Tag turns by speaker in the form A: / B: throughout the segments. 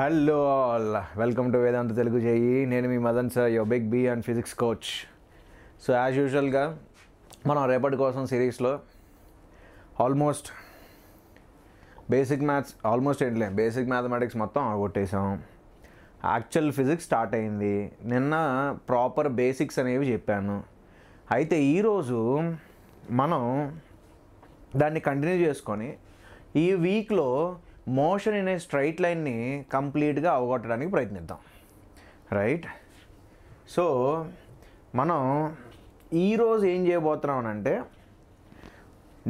A: Hello all welcome to Vedantu Telugu చేయి నేను మీ Madan sir your big B and physics coach so as యూజువల్గా మనం రేపటి కోసం సిరీస్లో ఆల్మోస్ట్ బేసిక్ మ్యాథ్స్ ఆల్మోస్ట్ ఏంటిలే బేసిక్ మ్యాథమెటిక్స్ మొత్తం ఆగొట్టేసాం యాక్చువల్ ఫిజిక్స్ స్టార్ట్ అయింది నిన్న ప్రాపర్ బేసిక్స్ అనేవి చెప్పాను అయితే ఈరోజు మనం దాన్ని కంటిన్యూ చేసుకొని ఈ వీక్లో మోషన్ అనే స్ట్రైట్ లైన్ని కంప్లీట్గా అవగొట్టడానికి ప్రయత్నిద్దాం రైట్ సో మనం ఈరోజు ఏం చేయబోతున్నామనంటే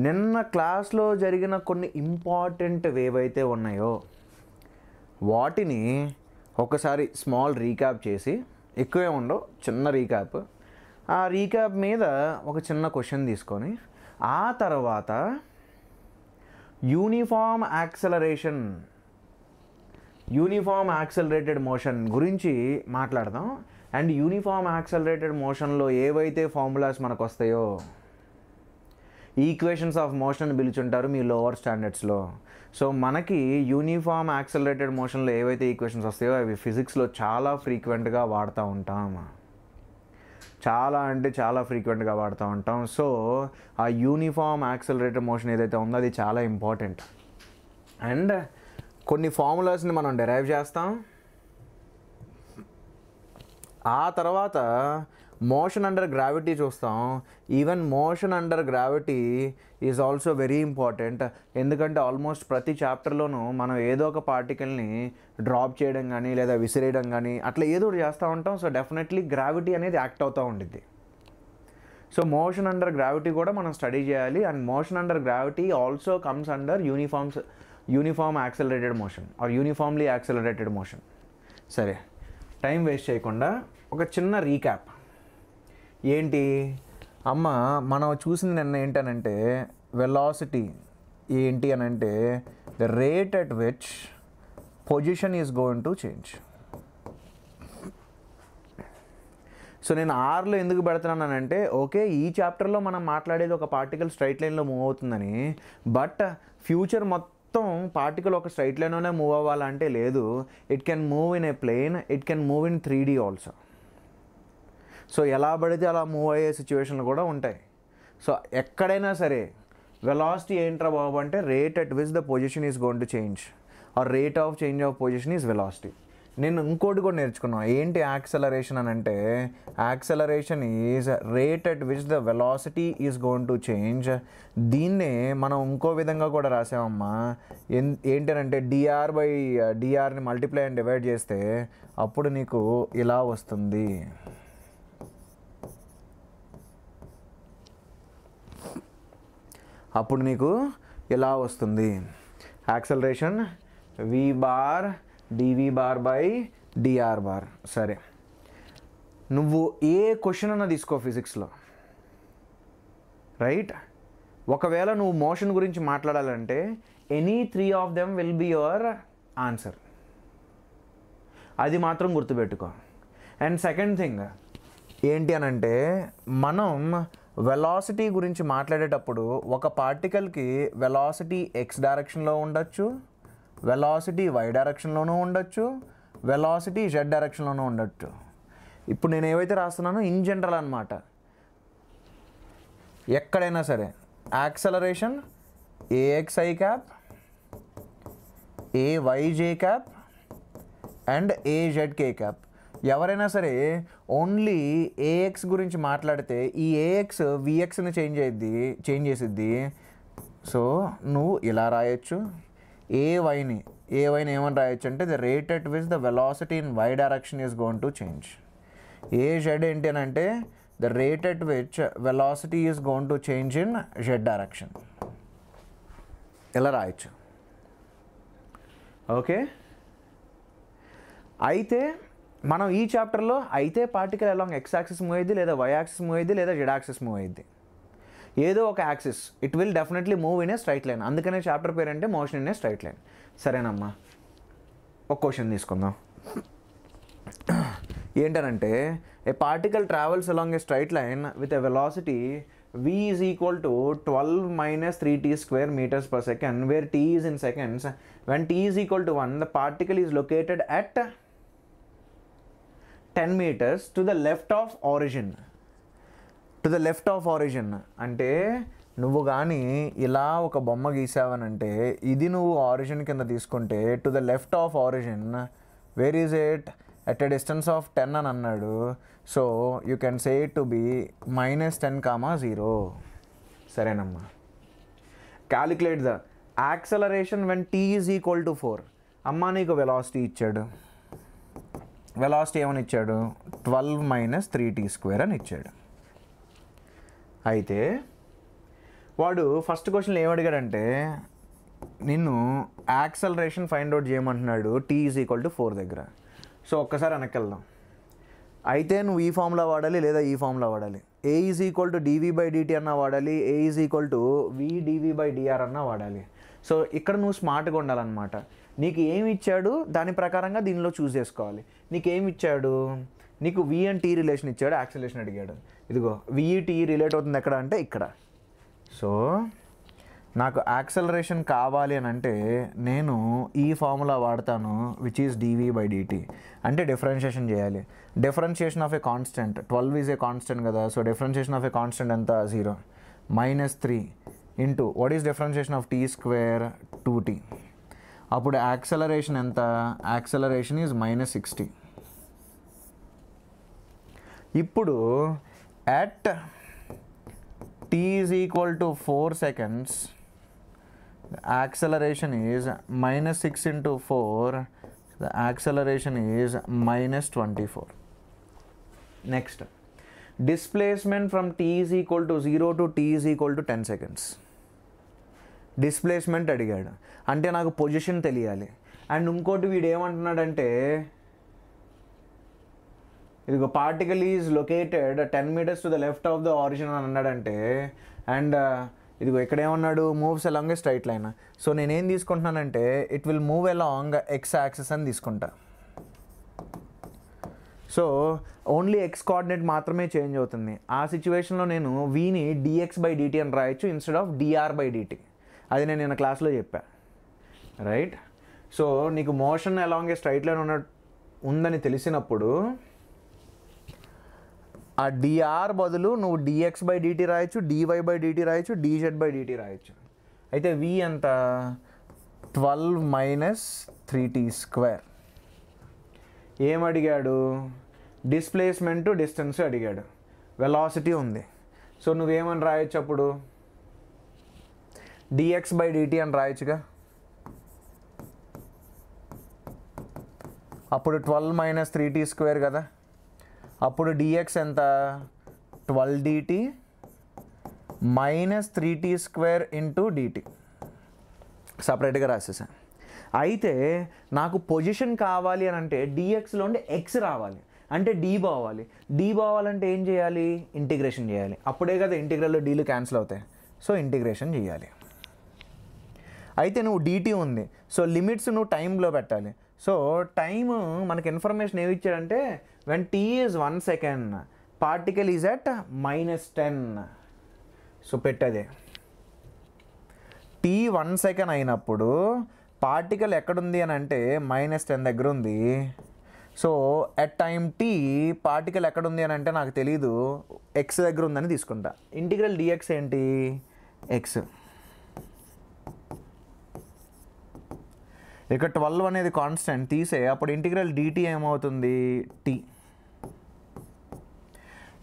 A: నిన్న క్లాస్లో జరిగిన కొన్ని ఇంపార్టెంట్ ఏవైతే ఉన్నాయో వాటిని ఒకసారి స్మాల్ రీక్యాప్ చేసి ఎక్కువే ఉండవు చిన్న రీక్యాప్ ఆ రీక్యాప్ మీద ఒక చిన్న క్వశ్చన్ తీసుకొని ఆ తర్వాత uniform acceleration uniform accelerated motion గురించి మాట్లాడదాం అండ్ యూనిఫామ్ యాక్సలరేటెడ్ మోషన్లో ఏవైతే ఫార్ములాస్ మనకు వస్తాయో ఈక్వేషన్స్ ఆఫ్ మోషన్ పిలుచుంటారు మీ లోవర్ స్టాండర్డ్స్లో సో మనకి యూనిఫామ్ యాక్సలరేటెడ్ మోషన్లో ఏవైతే ఈక్వేషన్స్ వస్తాయో అవి ఫిజిక్స్లో చాలా ఫ్రీక్వెంట్గా వాడుతూ ఉంటాం చాలా అంటే చాలా ఫ్రీక్వెంట్గా వాడుతూ ఉంటాం సో ఆ యూనిఫామ్ యాక్సలరేటర్ మోషన్ ఏదైతే ఉందో అది చాలా ఇంపార్టెంట్ అండ్ కొన్ని ఫార్ములాస్ని మనం డెరైవ్ చేస్తాం ఆ తర్వాత మోషన్ అండర్ గ్రావిటీ చూస్తాం even motion under gravity is also very important ఎందుకంటే ఆల్మోస్ట్ ప్రతి చాప్టర్లోనూ మనం ఏదో ఒక పార్టికల్ని డ్రాప్ చేయడం కానీ లేదా విసిరేయడం కానీ అట్లా ఏదో ఒకటి చేస్తూ ఉంటాం సో డెఫినెట్లీ గ్రావిటీ అనేది యాక్ట్ అవుతూ ఉండిద్ది సో మోషన్ అండర్ గ్రావిటీ కూడా మనం స్టడీ చేయాలి and motion under gravity also comes under uniforms uniform accelerated motion or uniformly accelerated motion సరే టైం వేస్ట్ చేయకుండా ఒక చిన్న రీక్యాప్ ఏంటి అమ్మ మనం చూసింది నిన్న ఏంటనంటే వెలాసిటీ ఏంటి అని అంటే the rate at which position is going to change so నేను ఆర్లో ఎందుకు పెడుతున్నాను అంటే ఓకే ఈ చాప్టర్లో మనం మాట్లాడేది ఒక పార్టికల్ స్ట్రైట్ లైన్లో మూవ్ అవుతుందని బట్ ఫ్యూచర్ మొత్తం పార్టికల్ ఒక స్ట్రైట్ లైన్లోనే మూవ్ అవ్వాలంటే లేదు it can move in a plane it can move in three D also so ఎలా పడితే అలా మూవ్ అయ్యే సిచ్యువేషన్లు కూడా ఉంటాయి సో ఎక్కడైనా సరే వెలాసిటీ ఏంట్రా బాబు అంటే rate at which the position is going to change ఆ rate of change of position is velocity నేను ఇంకోటి కూడా నేర్చుకున్నాను ఏంటి యాక్సలరేషన్ అని అంటే acceleration is rate at which the velocity is gonna to change దీన్నే మనం ఇంకో విధంగా కూడా రాసామమ్మా ఎన్ అంటే డిఆర్ బై డిఆర్ని మల్టిప్లై అండ్ డివైడ్ చేస్తే అప్పుడు నీకు ఇలా వస్తుంది అప్పుడు నీకు ఇలా వస్తుంది acceleration v bar dv bar by DR bar సరే నువ్వు ఏ క్వశ్చన్ అన్నా తీసుకో ఫిజిక్స్లో రైట్ ఒకవేళ నువ్వు మోషన్ గురించి మాట్లాడాలంటే any three of them will be your answer అది మాత్రం గుర్తుపెట్టుకో అండ్ సెకండ్ థింగ్ ఏంటి అనంటే మనం వెలాసిటీ గురించి మాట్లాడేటప్పుడు ఒక పార్టికల్కి వెలాసిటీ ఎక్స్ డైరెక్షన్లో ఉండొచ్చు వెలాసిటీ వై డైరెక్షన్లోనూ ఉండొచ్చు వెలాసిటీ జెడ్ డైరెక్షన్లోనూ ఉండొచ్చు ఇప్పుడు నేను ఏవైతే రాస్తున్నానో ఇన్ జనరల్ అనమాట ఎక్కడైనా సరే acceleration axi cap ayj cap and azk cap ఎవరైనా సరే ఓన్లీ ఏఎక్స్ గురించి మాట్లాడితే ఈ ఏఎక్స్ విఎక్స్ని చేంజ్ అయ్యిద్ది చేంజ్ చేసిద్ది సో నువ్వు ఇలా రాయొచ్చు ఏ వైని ఏ వైని ఏమని రాయొచ్చు అంటే the rate at which the velocity in y direction is going to change a z ఏంటి అని అంటే the rate at which velocity is going to change in z direction ఇలా రాయొచ్చు ఓకే అయితే మనం ఈ చాప్టర్లో అయితే particle along x axis move అయ్యింది లేదా వై యాక్సిస్ మూవ్ అయ్యింది లేదా జెడ్ యాక్సిస్ మూవ్ అయ్యింది ఏదో ఒక axis it will definitely move in a straight line అందుకనే చాప్టర్ పేరు అంటే motion in a straight line సరేనమ్మా ఒక క్వశ్చన్ తీసుకుందాం ఏంటనంటే a particle travels along a straight line with a velocity v equal to twelve minus three t square metres per second where t is in seconds when t is equal to one the particle is located at ten metres to the left of origin to the left of origin అంటే నువ్వు కానీ ఇలా ఒక బొమ్మ గీసావనంటే ఇది నువ్వు origin కింద తీసుకుంటే to the left of origin where is it at a distance of ten అని అన్నాడు so you can say to be minus ten comma zero సరేనమ్మా calculate the acceleration when t is equal to four అమ్మా నీకు velocity ఇచ్చాడు velocity ఏమని ఇచ్చాడు twelve minus three t square అని ఇచ్చాడు అయితే వాడు ఫస్ట్ క్వశ్చన్ ఏమడిగాడంటే నిన్ను యాక్సలరేషన్ ఫైండ్ అవుట్ చేయమంటున్నాడు t is equal to four దగ్గర సో ఒక్కసారి వెనక్కి వెళ్దాం అయితే నువ్వు ఈ ఫామ్లో వాడాలి లేదా ఈ ఫామ్లో వాడాలి a is equal to dv by dt అన్నా వాడాలి a is equal to vdv by dr అన్నా వాడాలి సో ఇక్కడ నువ్వు స్మార్ట్గా ఉండాలన్నమాట నీకు ఏమి ఇచ్చాడు దాని ప్రకారంగా దీనిలో చూస్ చేసుకోవాలి నీకు ఏమి ఇచ్చాడు నీకు వి అండ్ టీ రిలేషన్ ఇచ్చాడు యాక్సిలేషన్ అడిగాడు ఇదిగో విఈటీ రిలేట్ అవుతుంది ఎక్కడ అంటే ఇక్కడ సో నాకు యాక్సలరేషన్ కావాలి అని అంటే నేను ఈ ఫార్ములా వాడతాను which is dv by dt అంటే డిఫరెన్షియేషన్ చేయాలి differentiation of a constant twelve is a constant కదా so differentiation of a constant ఎంత zero minus three into what is differentiation of t square two t అప్పుడు acceleration ఎంత acceleration is minus sixty ఇప్పుడు at t is equal to four seconds acceleration is minus six into four the acceleration is minus twenty four next displacement from tea equal to zero to t equal to ten seconds displacement అడిగాడు అంటే నాకు position తెలియాలి and ఇంకోటి వీడు ఏమంటున్నాడంటే ఇదిగో particle is located ten metres to the left of the original అని అన్నాడంటే అండ్ uh, ఇదిగో ఇక్కడ ఏమన్నాడు moves along straight line so నేనేం తీసుకుంటున్నానంటే it will move along x axis అని తీసుకుంటా సో ఓన్లీ ఎక్స్ కోఆర్డినేట్ మాత్రమే చేంజ్ అవుతుంది ఆ సిచ్యువేషన్లో నేను వీని డిఎక్స్ బై డిటి అని రాయొచ్చు instead of dr by dt అది నేను నిన్న క్లాస్లో చెప్పా రైట్ సో నీకు motion along a straight line ఉన్న ఉందని తెలిసినప్పుడు ఆ డిఆర్ బదులు నువ్వు డిఎక్స్ బై డిటి రాయొచ్చు డివై బై డిటి రాయొచ్చు డిజెడ్ బై డిటి రాయొచ్చు అయితే వి ఎంత twelve minus three t square ఏమడిగాడు డిస్ప్లేస్మెంట్ డిస్టెన్స్ అడిగాడు వెలాసిటీ ఉంది సో నువ్వేమని రాయొచ్చు అప్పుడు డిఎక్స్ బై డిటి అని రాయొచ్చుగా అప్పుడు twelve minus three t square కదా అప్పుడు డిఎక్స్ ఎంత twelve dt minus three t square into dt సపరేట్గా రాసేసాను అయితే నాకు పొజిషన్ కావాలి అని అంటే డిఎక్స్లో ఉండే ఎక్స్ రావాలి అంటే డి బావాలి డి బావాలంటే ఏం చేయాలి ఇంటిగ్రేషన్ చేయాలి అప్పుడే కదా ఇంటిగ్రల్లో డీలు క్యాన్సిల్ అవుతాయి సో ఇంటిగ్రేషన్ చేయాలి అయితే నువ్వు డీటీ ఉంది సో లిమిట్స్ నువ్వు టైంలో పెట్టాలి సో టైమ్ మనకి ఇన్ఫర్మేషన్ ఏమి ఇచ్చాడంటే when t is one second particle is at minus ten so పెట్టదే టీ వన్ సెకండ్ అయినప్పుడు పార్టికల్ ఎక్కడుంది అని అంటే మైనస్ టెన్ దగ్గర ఉంది so at time t particle ఎక్కడుంది అని అంటే నాకు తెలీదు ఎక్స్ దగ్గర ఉందని తీసుకుంటా ఇంటిగ్రల్ డిఎక్స్ ఏంటి ఎక్స్ ఇక ట్వెల్వ్ అనేది కాన్స్టెంట్ తీసే అప్పుడు ఇంటిగ్రల్ డిటి ఏమవుతుంది టీ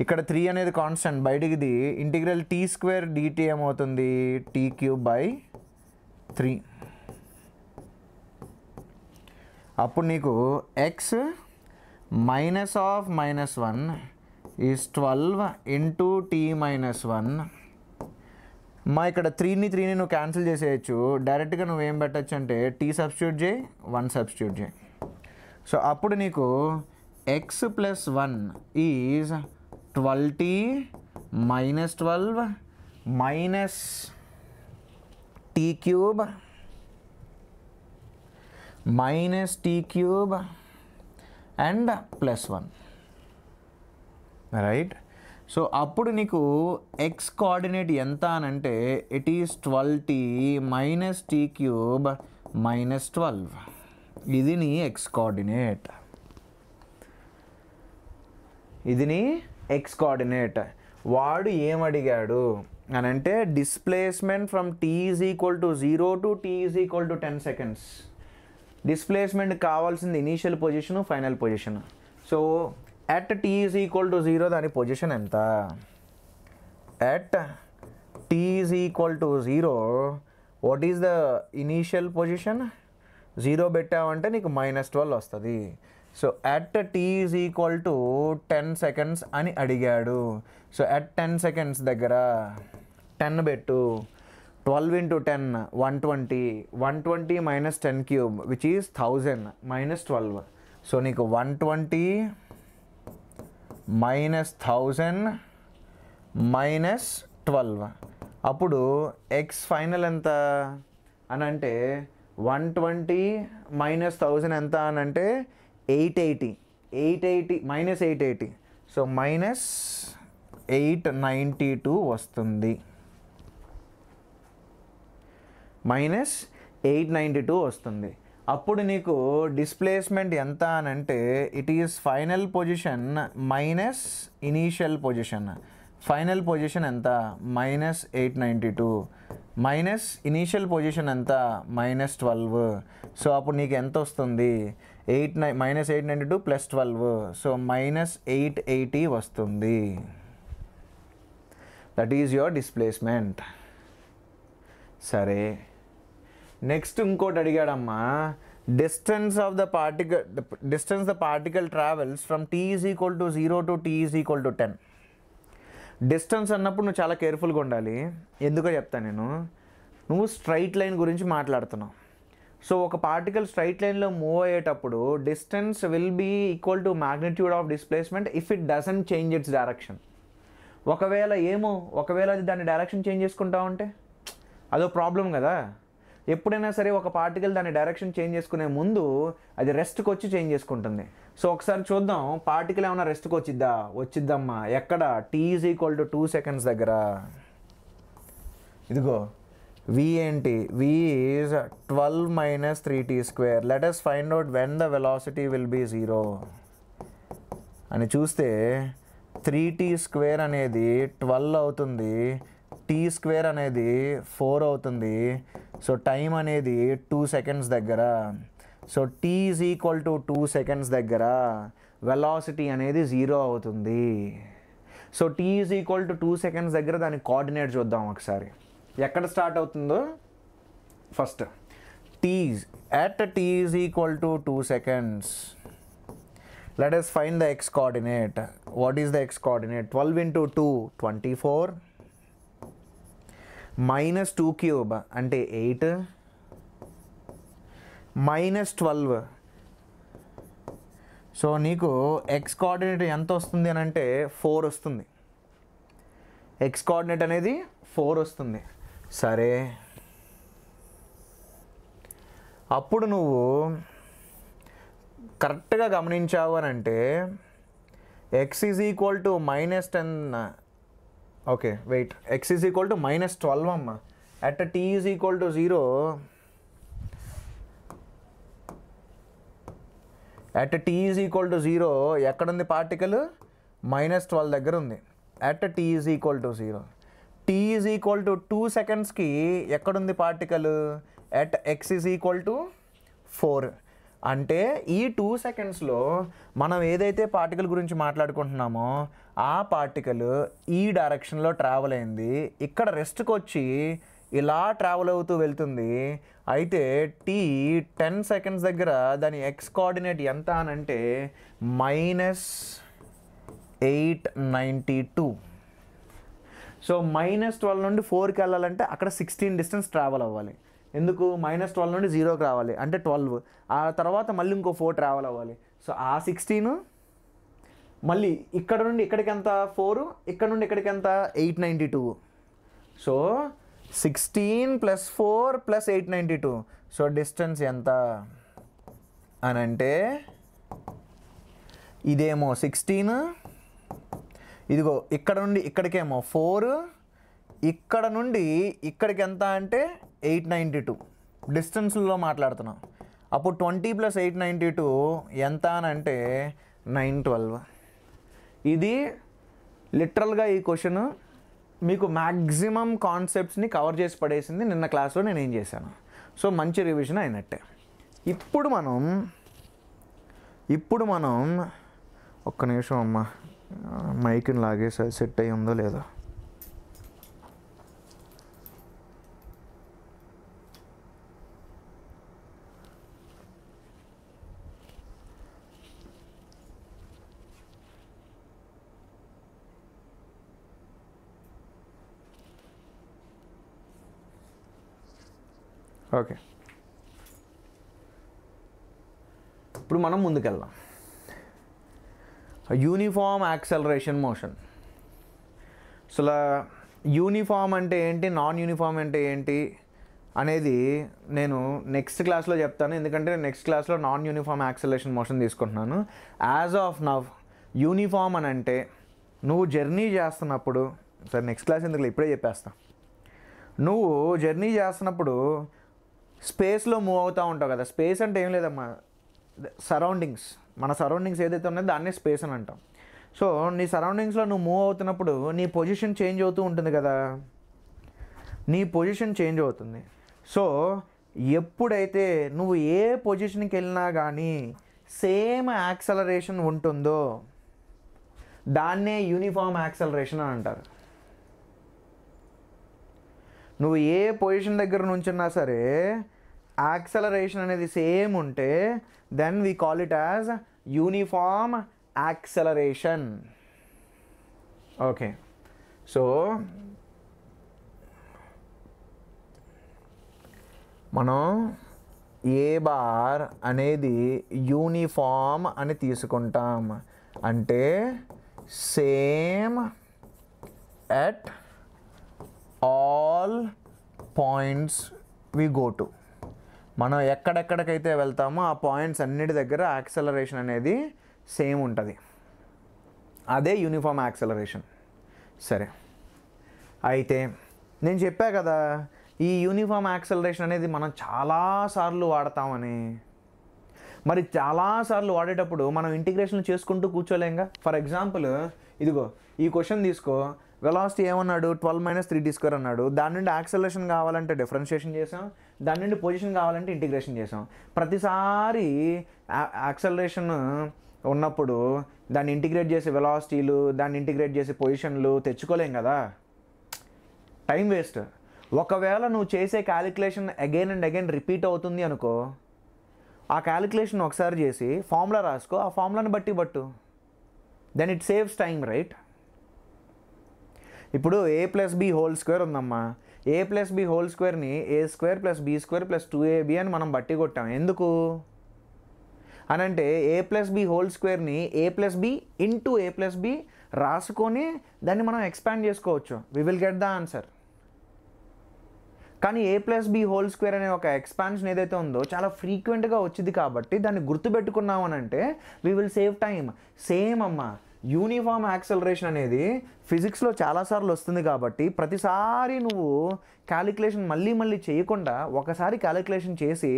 A: ఇక్కడ త్రీ అనేది కాన్స్టెంట్ బయటికిది ఇంటిగ్రల్ టీ స్క్వేర్ డిటి ఏమవుతుంది టీ క్యూబ్ బై త్రీ అప్పుడు నీకు x minus of minus one is twelve into t minus one మా ఇక్కడ త్రీని త్రీని నువ్వు క్యాన్సిల్ చేసేయచ్చు డైరెక్ట్గా నువ్వేం పెట్టచ్చు అంటే టీ సబ్స్టిట్యూట్ చేయి వన్ సబ్స్టిట్యూట్ చేయి సో అప్పుడు నీకు x plus one is twelve t minus twelve minus t cube minus t cube and plus one right so అప్పుడు నీకు ఎక్స్ కోఆర్డినేట్ ఎంత అనంటే it is twelve t minus t cube minus twelve ఇది నీ X coordinate ఇది నీ X coordinate వాడు ఏమడిగాడు అని అంటే displacement from t is equal to zero to t is equal to ten seconds displacement కావాల్సింది initial position final position so at t is equal to zero దాని పొజిషన్ ఎంత at t is equal to zero what is the initial position zero పెట్టావంటే నీకు minus twelve వస్తుంది so at t is equal to ten seconds అని అడిగాడు so at ten seconds దగ్గర ten పెట్టు twelve into ten one twenty one twenty minus ten cube which is thousand minus twelve so నీకు one twenty minus thousand minus twelve అప్పుడు x final ఎంత అని అంటే one twenty minus thousand ఎంత అని అంటే eight eighty eight eighty minus eight eighty so minus eight ninety two వస్తుంది minus eight ninety two వస్తుంది అప్పుడు నీకు డిస్ప్లేస్మెంట్ ఎంత అని అంటే it is final position minus initial position final position ఎంత minus eight ninety two minus initial position ఎంత minus twelve so అప్పుడు నీకు ఎంత వస్తుంది ఎయిట్ నై minus eight ninety two plus twelve so minus eight eighty వస్తుంది దట్ ఈజ్ యువర్ డిస్ప్లేస్మెంట్ సరే next ఇంకోటి అడిగాడమ్మా distance of the particle distance the particle travels from t is equal to zero to t is equal to ten distance అన్నప్పుడు నువ్వు చాలా కేర్ఫుల్గా ఉండాలి ఎందుకో చెప్తాను నేను నువ్వు స్ట్రైట్ లైన్ గురించి మాట్లాడుతున్నావు సో ఒక పార్టికల్ స్ట్రైట్ లైన్లో మూవ్ అయ్యేటప్పుడు distance will be equal to magnitude of displacement if it doesn't change its direction ఒకవేళ ఏమో ఒకవేళ అది దాని డైరెక్షన్ చేంజ్ చేసుకుంటా ఉంటే అదో ప్రాబ్లం కదా ఎప్పుడైనా సరే ఒక పార్టికల్ దాని డైరెక్షన్ చేంజ్ చేసుకునే ముందు అది రెస్ట్కి వచ్చి చేంజ్ చేసుకుంటుంది సో ఒకసారి చూద్దాం పార్టికల్ ఏమైనా రెస్ట్కి వచ్చిద్దా వచ్చిద్దమ్మా ఎక్కడ t is equal to two seconds దగ్గర ఇదిగో వి ఏంటి v is twelve minus three t square let us find out when the velocity will be zero అని చూస్తే త్రీ టీ స్క్వేర్ అనేది ట్వెల్వ్ అవుతుంది టీ స్క్వేర్ అనేది ఫోర్ అవుతుంది so time అనేది టూ సెకండ్స్ దగ్గర so t is equal to two seconds దగ్గర velocity అనేది జీరో అవుతుంది so t is equal to two seconds దగ్గర దాని కోఆర్డినేట్ చూద్దాం ఒకసారి ఎక్కడ స్టార్ట్ అవుతుందో first t is at tea is equal to two seconds let's find the x coordinate what is the x coordinate twelve into two twenty four minus two cube అంటే eight minus twelve so నీకు x coordinate ఎంత వస్తుంది అని అంటే four వస్తుంది X coordinate అనేది four వస్తుంది సరే అప్పుడు నువ్వు కరెక్ట్గా గమనించావు అని అంటే x is equal to minus ten okay wait x is equal to minus twelve అమ్మ at tea is equal to zero at tea is equal to zero ఎక్కడుంది పార్టికల్ మైనస్ ట్వెల్వ్ దగ్గర ఉంది at tea is equal to zero t is equal to two సెకండ్స్కి ఎక్కడుంది particle at x is equal to four అంటే ఈ two సెకండ్స్లో మనం ఏదైతే పార్టికల్ గురించి మాట్లాడుకుంటున్నామో ఆ పార్టికల్ ఈ డైరెక్షన్లో ట్రావెల్ అయింది ఇక్కడ రెస్ట్కి వచ్చి ఇలా ట్రావెల్ అవుతూ వెళ్తుంది అయితే టీ టెన్ సెకండ్స్ దగ్గర దాని ఎక్స్ కోఆర్డినేట్ ఎంత అని అంటే minus eight ninety two so minus twelve నుండి ఫోర్కి వెళ్ళాలంటే అక్కడ సిక్స్టీన్ డిస్టెన్స్ ట్రావెల్ అవ్వాలి ఎందుకు మైనస్ ట్వెల్వ్ నుండి జీరోకి రావాలి అంటే ట్వెల్వ్ ఆ తర్వాత మళ్ళీ ఇంకో ఫోర్ ట్రావెల్ అవ్వాలి సో ఆ సిక్స్టీన్ మళ్ళీ ఇక్కడ నుండి ఇక్కడికి ఎంత ఫోర్ ఇక్కడ నుండి ఇక్కడికి ఎంత eight ninety two so sixteen plus four plus eight ninety two so distance ఎంత అని అంటే ఇదేమో సిక్స్టీన్ ఇదిగో ఇక్కడ నుండి ఇక్కడికేమో ఫోర్ ఇక్కడ నుండి ఇక్కడికి ఎంత అంటే ఎయిట్ నైంటీ టూ డిస్టెన్స్లో మాట్లాడుతున్నాం అప్పుడు twenty plus eight ninety two ఎంత అని అంటే నైన్ ట్వెల్వ్ ఇది లిటరల్గా ఈ క్వశ్చన్ మీకు మ్యాక్సిమం కాన్సెప్ట్స్ని కవర్ చేసి పడేసింది నిన్న క్లాస్లో నేను ఏం చేశాను సో మంచి రివిజన్ అయినట్టే ఇప్పుడు మనం ఇప్పుడు మనం ఒక్క నిమిషం అమ్మ మైక్ని లాగే సెట్ అయ్యి ఉందో లేదో ఓకే ఇప్పుడు మనం ముందుకెళ్దాం యూనిఫామ్ యాక్సలరేషన్ మోషన్ అసలు యూనిఫామ్ అంటే ఏంటి నాన్ యూనిఫామ్ అంటే ఏంటి అనేది నేను నెక్స్ట్ క్లాస్లో చెప్తాను ఎందుకంటే నేను నెక్స్ట్ క్లాస్లో నాన్ యూనిఫామ్ యాక్సలేషన్ మోషన్ తీసుకుంటున్నాను యాజ్ ఆఫ్ నవ్ యూనిఫామ్ అని అంటే నువ్వు జర్నీ చేస్తున్నప్పుడు సరే నెక్స్ట్ క్లాస్ ఎందుకు ఇప్పుడే చెప్పేస్తా నువ్వు జర్నీ చేస్తున్నప్పుడు స్పేస్లో మూవ్ అవుతూ ఉంటావు కదా స్పేస్ అంటే ఏం లేదమ్మా సరౌండింగ్స్ మన సరౌండింగ్స్ ఏదైతే ఉన్నాయో దాన్నే స్పేస్ అని అంటాం సో నీ సరౌండింగ్స్లో నువ్వు మూవ్ అవుతున్నప్పుడు నీ పొజిషన్ చేంజ్ అవుతూ ఉంటుంది కదా నీ పొజిషన్ చేంజ్ అవుతుంది సో ఎప్పుడైతే నువ్వు ఏ పొజిషన్కి వెళ్ళినా కానీ సేమ్ యాక్సలరేషన్ ఉంటుందో దాన్నే యూనిఫామ్ యాక్సలరేషన్ అని అంటారు నువ్వు ఏ పొజిషన్ దగ్గర నుంచున్నా సరే యాక్సలరేషన్ అనేది సేమ్ ఉంటే then we call it as uniform acceleration okay so మనం ఏ బార్ అనేది యూనిఫామ్ అని తీసుకుంటాం అంటే same at all points we go to మనం ఎక్కడెక్కడికైతే వెళ్తామో ఆ పాయింట్స్ అన్నిటి దగ్గర యాక్సలరేషన్ అనేది సేమ్ ఉంటుంది అదే యూనిఫామ్ యాక్సలరేషన్ సరే అయితే నేను చెప్పా కదా ఈ యూనిఫామ్ యాక్సలరేషన్ అనేది మనం చాలాసార్లు వాడతామని మరి చాలాసార్లు వాడేటప్పుడు మనం ఇంటిగ్రేషన్ చేసుకుంటూ కూర్చోలేంగా ఫర్ ఎగ్జాంపుల్ ఇదిగో ఈ క్వశ్చన్ తీసుకో వెలాసిటీ ఏమన్నాడు twelve minus three t square అన్నాడు దాని నుండి యాక్సలేషన్ కావాలంటే డిఫరెన్షియేషన్ చేసాం దాని నుండి పొజిషన్ కావాలంటే ఇంటిగ్రేషన్ చేసాం ప్రతిసారి యాక్సలరేషన్ ఉన్నప్పుడు దాన్ని ఇంటిగ్రేట్ చేసే వెలాసిటీలు దాన్ని ఇంటిగ్రేట్ చేసే పొజిషన్లు తెచ్చుకోలేం కదా టైం వేస్ట్ ఒకవేళ నువ్వు చేసే calculation again and again repeat అవుతుంది అనుకో ఆ క్యాలిక్యులేషన్ ఒకసారి చేసి ఫార్ములా రాసుకో ఆ ఫార్ములాని బట్టి బట్టు then it saves time right ఇప్పుడు a plus b whole square ఉందమ్మా ఏ ప్లస్ బి హోల్ స్క్వేర్ని a square plus b square plus two ab అని మనం బట్టి కొట్టాం ఎందుకు అని అంటే ఏ ప్లస్ బి హోల్ స్క్వేర్ని a plus b into a plus b రాసుకొని దాన్ని మనం ఎక్స్పాండ్ చేసుకోవచ్చు we will get the answer కానీ a plus b whole square అనే ఒక ఎక్స్పాన్షన్ ఏదైతే ఉందో చాలా ఫ్రీక్వెంట్గా వచ్చింది కాబట్టి దాన్ని అంటే we will save time same అమ్మా యూనిఫామ్ యాక్సలరేషన్ అనేది ఫిజిక్స్లో చాలాసార్లు వస్తుంది కాబట్టి ప్రతిసారి నువ్వు క్యాలిక్యులేషన్ మళ్ళీ మళ్ళీ చేయకుండా ఒకసారి క్యాలిక్యులేషన్ చేసి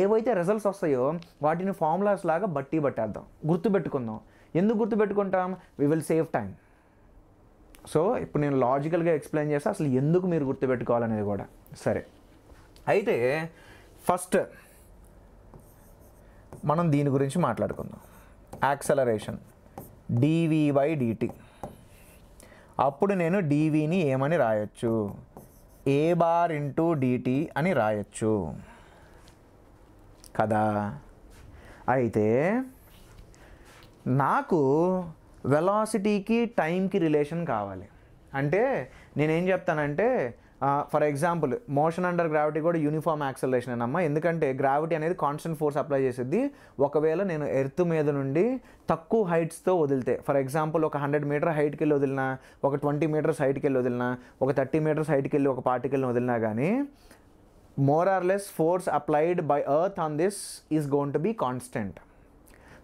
A: ఏవైతే రిజల్ట్స్ వస్తాయో వాటిని ఫార్ములాస్ లాగా బట్టి పట్టేద్దాం గుర్తుపెట్టుకుందాం ఎందుకు గుర్తుపెట్టుకుంటాం we will save time so ఇప్పుడు నేను లాజికల్గా ఎక్స్ప్లెయిన్ చేస్తే అసలు ఎందుకు మీరు గుర్తుపెట్టుకోవాలనేది కూడా సరే అయితే ఫస్ట్ మనం దీని గురించి మాట్లాడుకుందాం యాక్సలరేషన్ డీవీ వై డిటి అప్పుడు నేను డివిని ఏమని రాయొచ్చు ఏ బార్ ఇంటూ డిటి అని రాయొచ్చు కదా అయితే నాకు వెలాసిటీకి టైంకి రిలేషన్ కావాలి అంటే నేనేం చెప్తానంటే for example motion under gravity కూడా యూనిఫామ్ యాక్సలేషన్ అమ్మ ఎందుకంటే గ్రావిటీ అనేది కాన్స్టెంట్ ఫోర్స్ అప్లై చేసేది ఒకవేళ నేను ఎర్త్ మీద నుండి తక్కువ హైట్స్తో వదిలితే ఫర్ ఎగ్జాంపుల్ ఒక హండ్రెడ్ మీటర్ హైట్కి వెళ్ళి వదిలినా ఒక ట్వంటీ మీటర్స్ హైట్కి వెళ్ళి వదిలినా ఒక థర్టీ మీటర్స్ హైట్కి వెళ్ళి ఒక పార్టికల్ని వదిలినా కానీ more or less force applied by earth on this is gonna gonna be constant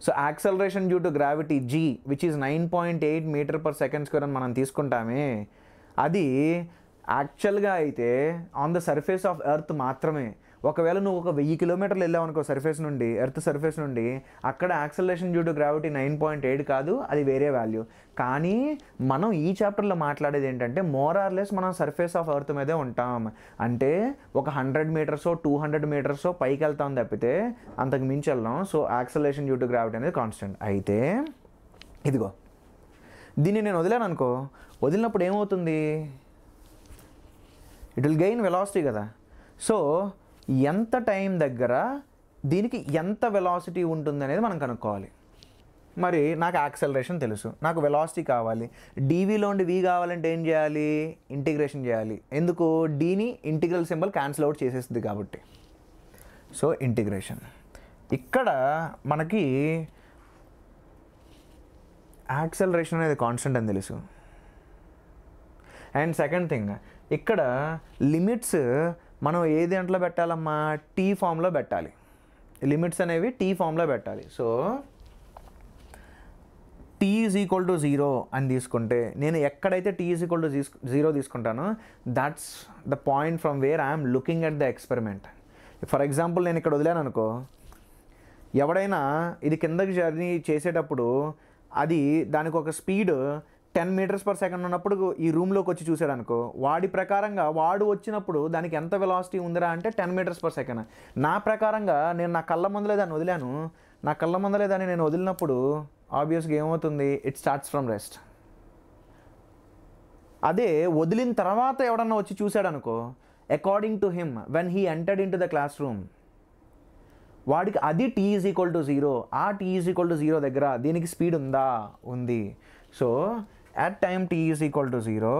A: so acceleration due to gravity g which is nine point eight metre per second square అని మనం తీసుకుంటామే అది యాక్చువల్గా అయితే on the surface of earth మాత్రమే ఒకవేళ నువ్వు ఒక వెయ్యి కిలోమీటర్లు వెళ్ళావు అనుకో సర్ఫేస్ నుండి ఎర్త్ సర్ఫేస్ నుండి అక్కడ acceleration due to gravity nine point eight కాదు అది వేరే వాల్యూ కానీ మనం ఈ చాప్టర్లో మాట్లాడేది ఏంటంటే మోర్ లెస్ మనం సర్ఫేస్ ఆఫ్ ఎర్త్ మీదే ఉంటాం అంటే ఒక హండ్రెడ్ మీటర్సో టూ హండ్రెడ్ మీటర్సో పైకి వెళ్తాం తప్పితే అంతకు మించి వెళ్ళాం so acceleration due to gravity అనేది కాన్స్టెంట్ అయితే ఇదిగో దీన్ని నేను వదిలాను అనుకో వదిలినప్పుడు ఏమవుతుంది ఇట్ విల్ గెయిన్ వెలాసిటీ కదా సో ఎంత టైం దగ్గర దీనికి ఎంత వెలాసిటీ ఉంటుంది అనేది మనం కనుక్కోవాలి మరి నాకు యాక్సలరేషన్ తెలుసు నాకు వెలాసిటీ కావాలి డీవీలో ఉండి వి కావాలంటే ఏం చేయాలి ఇంటిగ్రేషన్ చేయాలి ఎందుకు డీని ఇంటిగ్రల్ సింబల్ క్యాన్సిల్ అవుట్ చేసేస్తుంది కాబట్టి సో ఇంటిగ్రేషన్ ఇక్కడ మనకి యాక్సలరేషన్ అనేది కాన్స్టెంట్ అని తెలుసు అండ్ సెకండ్ థింగ్ ఇక్కడ లిమిట్స్ మనం ఏ దేంట్లో పెట్టాలమ్మా టీ ఫామ్లో పెట్టాలి లిమిట్స్ అనేవి టీ ఫామ్లో పెట్టాలి so t is equal to zero అని తీసుకుంటే నేను ఎక్కడైతే t is equal to zero తీసుకుంటానో that's the point from where I'm looking at the experiment for example నేను ఇక్కడ వదిలాను అనుకో ఎవడైనా ఇది కిందకి జర్నీ చేసేటప్పుడు అది దానికి ఒక speed ten metres per second ఉన్నప్పుడు ఈ రూమ్లోకి వచ్చి చూశాడు అనుకో వాడి ప్రకారంగా వాడు వచ్చినప్పుడు దానికి ఎంత వెలాసిటీ ఉందిరా అంటే టెన్ మీటర్స్ పర్ సెకండ్ నా ప్రకారంగా నేను నా కళ్ళ ముందలే దాన్ని వదిలాను నా కళ్ళ ముందలే దాన్ని నేను వదిలినప్పుడు ఆబ్వియస్గా ఏమవుతుంది ఇట్ స్టార్ట్స్ ఫ్రమ్ రెస్ట్ అదే వదిలిన తర్వాత ఎవడన్నా వచ్చి చూశాడు అనుకో according to him when he entered into the classroom వాడికి అది t is equal to zero ఆ t is equal to zero దగ్గర దీనికి స్పీడ్ ఉందా ఉంది so at time t is equal to 0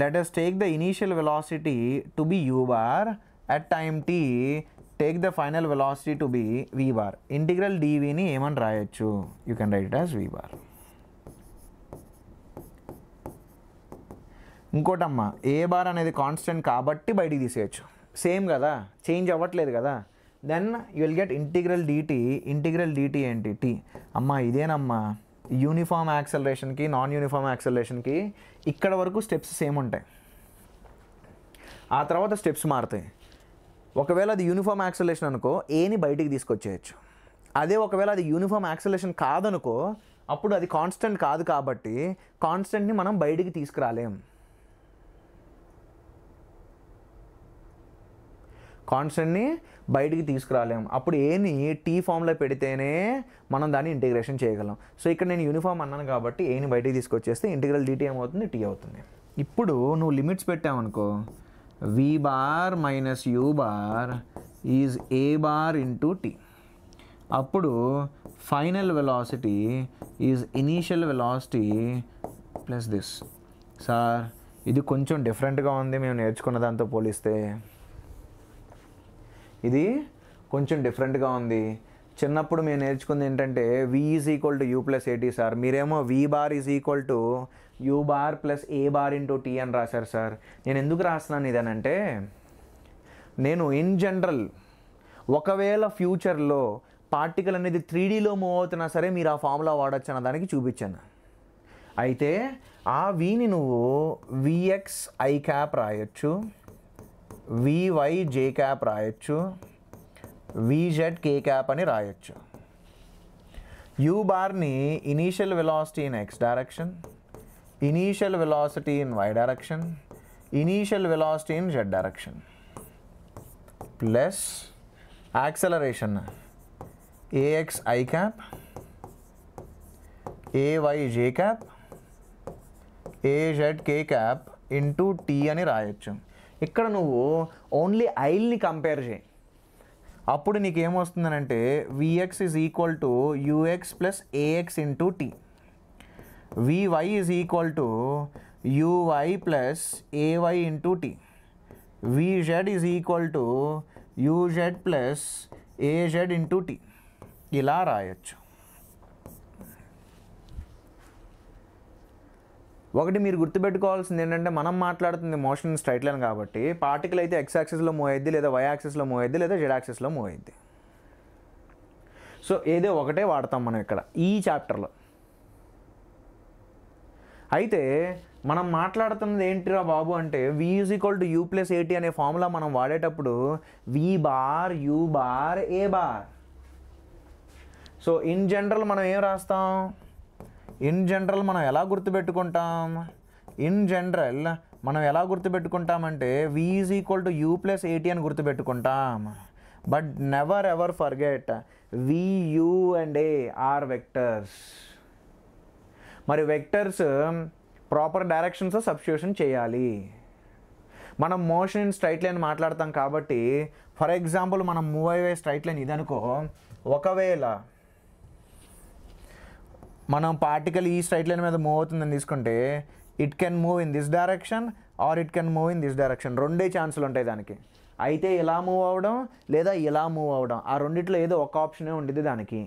A: let us take the initial velocity to be u bar at time t take the final velocity to be v bar integral dv ni ఏమని రాయొచ్చు you can write it as v bar ఇంకోటమ్మా a bar అనేది constant కాబట్టి బయటికి తీసేయచ్చు same కదా change అవ్వట్లేదు కదా then you will get integral dt integral dt ఏంటి టీ అమ్మా ఇదేనమ్మా యూనిఫామ్ యాక్సలరేషన్కి నాన్ యూనిఫామ్ యాక్సలరేషన్కి ఇక్కడ వరకు స్టెప్స్ సేమ్ ఉంటాయి ఆ తర్వాత స్టెప్స్ మారుతాయి ఒకవేళ అది యూనిఫామ్ యాక్సలేషన్ అనుకో ఏని బయటికి తీసుకొచ్చేయచ్చు అదే ఒకవేళ అది యూనిఫామ్ యాక్సలేషన్ కాదనుకో అప్పుడు అది కాన్స్టెంట్ కాదు కాబట్టి కాన్స్టెంట్ని మనం బయటికి తీసుకురాలేం కాన్స్టెంట్ని బయటికి తీసుకురాలేము అప్పుడు ఏని టీ ఫామ్లో పెడితేనే మనం దాన్ని ఇంటిగ్రేషన్ చేయగలం సో ఇక్కడ నేను యూనిఫామ్ అన్నాను కాబట్టి ఏని బయటికి తీసుకొచ్చేస్తే ఇంటిగ్రల్ డిటీ ఏమవుతుంది టీ అవుతుంది ఇప్పుడు నువ్వు లిమిట్స్ పెట్టావనుకో v bar minus you bar is a bar into t అప్పుడు final velocity is initial velocity plus this sir ఇది కొంచెం డిఫరెంట్గా ఉంది మేము నేర్చుకున్న దాంతో పోలిస్తే ఇది కొంచెం డిఫరెంట్గా ఉంది చిన్నప్పుడు మేము నేర్చుకుంది ఏంటంటే v is equal to you plus at sir మీరేమో v bar is equal to u bar plus a bar into t అని రాశారు సార్ నేను ఎందుకు రాస్తున్నాను ఇదనంటే నేను ఇన్ జనరల్ ఒకవేళ ఫ్యూచర్లో పార్టికల్ అనేది త్రీ డీలో మూవ్ అవుతున్నా సరే మీరు ఆ ఫార్ములా వాడచ్చు అన్న దానికి చూపించాను అయితే ఆ వీని నువ్వు విఎక్స్ ఐ క్యాప్ రాయొచ్చు vy j cap రాయొచ్చు vz k cap అని రాయొచ్చు u bar ని initial velocity in x direction initial velocity in y direction initial velocity in z direction plus acceleration ax i cap ay j cap az k cap * t అని రాయొచ్చు ఇక్కడ నువ్వు only ఐల్ని compare చేయి అప్పుడు నీకు ఏమొస్తుందనంటే vx is equal to ux plus ax into t vy is equal to uy plus ay into t vz is equal to uz plus az into t ఇలా రాయొచ్చు ఒకటి మీరు గుర్తుపెట్టుకోవాల్సింది ఏంటంటే మనం మాట్లాడుతుంది మోషన్ స్ట్రైట్ లైన్ కాబట్టి పార్టికల్ అయితే ఎక్స్ యాక్సిస్లో మూవ్ అయ్యిద్ది లేదా వై యాక్సిస్లో మూవ్ అయ్యిద్ది లేదా జెడ్ యాక్సిస్లో మూవ్ అయ్యిద్ది సో ఏదో ఒకటే వాడతాం మనం ఇక్కడ ఈ చాప్టర్లో అయితే మనం మాట్లాడుతున్నది ఏంటిరా బాబు అంటే వి is equal to you plus at అనే ఫార్ములా మనం వాడేటప్పుడు v bar u bar a bar so in general మనం ఏం రాస్తాం ఇన్ జనరల్ మనం ఎలా గుర్తుపెట్టుకుంటాం ఇన్ జనరల్ మనం ఎలా గుర్తుపెట్టుకుంటామంటే v is equal to you plus at అని గుర్తుపెట్టుకుంటాం but never ever forget v u and a are vectors మరి వెక్టర్స్ ప్రాపర్ డైరెక్షన్స్ సబ్స్టిట్యూషన్ చేయాలి మనం మోషన్ ఇన్ స్ట్రైట్ లైన్ మాట్లాడతాం కాబట్టి ఫర్ ఎగ్జాంపుల్ మనం మూవ్ అయ్యే స్ట్రైట్ లైన్ ఇదనుకో ఒకవేళ మనం పార్టికల్ ఈ స్ట్రైట్ లైన్ మీద మూవ్ అవుతుందని తీసుకుంటే it can move in this direction or it can move in this direction రెండే ఛాన్సులు ఉంటాయి దానికి అయితే ఇలా మూవ్ అవ్వడం లేదా ఇలా మూవ్ అవ్వడం ఆ రెండిట్లో ఏదో ఒక ఆప్షనే ఉండేది దానికి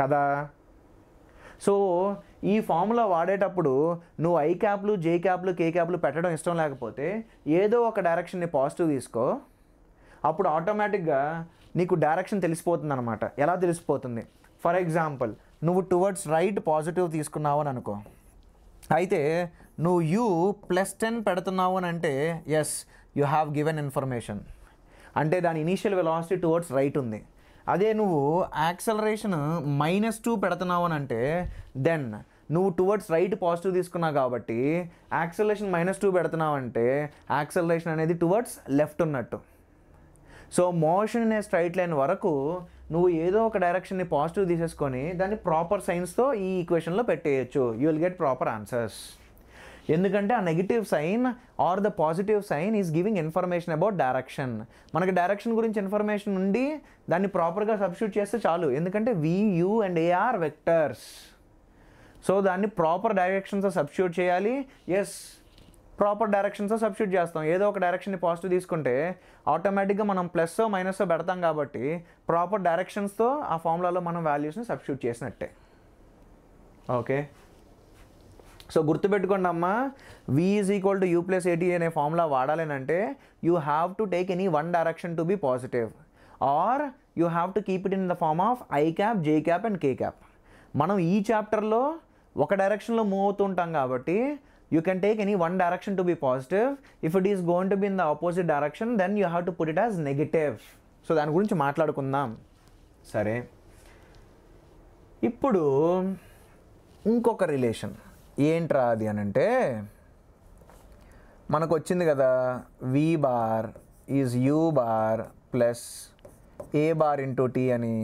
A: కదా సో ఈ ఫార్ములా వాడేటప్పుడు నువ్వు ఐ క్యాప్లు జే క్యాప్లు కే క్యాప్లు పెట్టడం ఇష్టం లేకపోతే ఏదో ఒక డైరెక్షన్ని పాజిటివ్ తీసుకో అప్పుడు ఆటోమేటిక్గా నీకు డైరెక్షన్ తెలిసిపోతుంది అనమాట ఎలా తెలిసిపోతుంది ఫర్ ఎగ్జాంపుల్ నువ్వు టువర్డ్స్ రైట్ పాజిటివ్ తీసుకున్నావు అని అనుకో అయితే నువ్వు యూ ప్లస్ టెన్ పెడుతున్నావు అని అంటే yes you have given information అంటే దాని ఇనీషియల్ వెలాసిటీ టువర్డ్స్ రైట్ ఉంది అదే నువ్వు యాక్సలరేషన్ మైనస్ టూ పెడుతున్నావు అని అంటే దెన్ నువ్వు టువర్డ్స్ రైట్ పాజిటివ్ తీసుకున్నావు కాబట్టి యాక్సలరేషన్ మైనస్ టూ పెడుతున్నావు అంటే యాక్సలరేషన్ అనేది టువర్డ్స్ లెఫ్ట్ ఉన్నట్టు సో మోషన్ అనే స్ట్రైట్ లైన్ వరకు నువ్వు ఏదో ఒక డైరెక్షన్ని పాజిటివ్ తీసేసుకొని దాన్ని ప్రాపర్ సైన్స్తో ఈ ఈక్వేషన్లో పెట్టేయచ్చు you will get proper answers ఎందుకంటే ఆ negative sign or the positive sign is giving information about direction మనకి డైరెక్షన్ గురించి ఇన్ఫర్మేషన్ ఉండి దాన్ని ప్రాపర్గా సబ్స్టిట్యూట్ చేస్తే చాలు ఎందుకంటే v u and a are vectors so దాన్ని ప్రాపర్ డైరెక్షన్స్ సబ్స్టిట్యూట్ చేయాలి ఎస్ ప్రాపర్ డైరెక్షన్స్తో సబ్స్టిట్యూట్ చేస్తాం ఏదో ఒక డైరెక్షన్ని పాజిటివ్ తీసుకుంటే ఆటోమేటిక్గా మనం ప్లస్ మైనస్ పెడతాం కాబట్టి ప్రాపర్ డైరెక్షన్స్తో ఆ ఫార్ములాలో మనం వాల్యూస్ని సబ్స్టిట్యూట్ చేసినట్టే ఓకే సో గుర్తుపెట్టుకోండి అమ్మా v is equal to you plus at అనే ఫార్ములా వాడాలేనంటే you have to take any one direction to be positive or you have to keep it in the form of i cap j cap and k cap మనం ఈ చాప్టర్లో ఒక డైరెక్షన్లో move అవుతుంటాం కాబట్టి you can take any one direction to be positive if it is going to be in the opposite direction then you have to put it as negative so దాని గురించి మాట్లాడుకుందాం సరే ఇప్పుడు ఇంకొక రిలేషన్ ఏంట్రా అది అని అంటే మనకు వచ్చింది కదా v bar is u bar plus a bar into t అని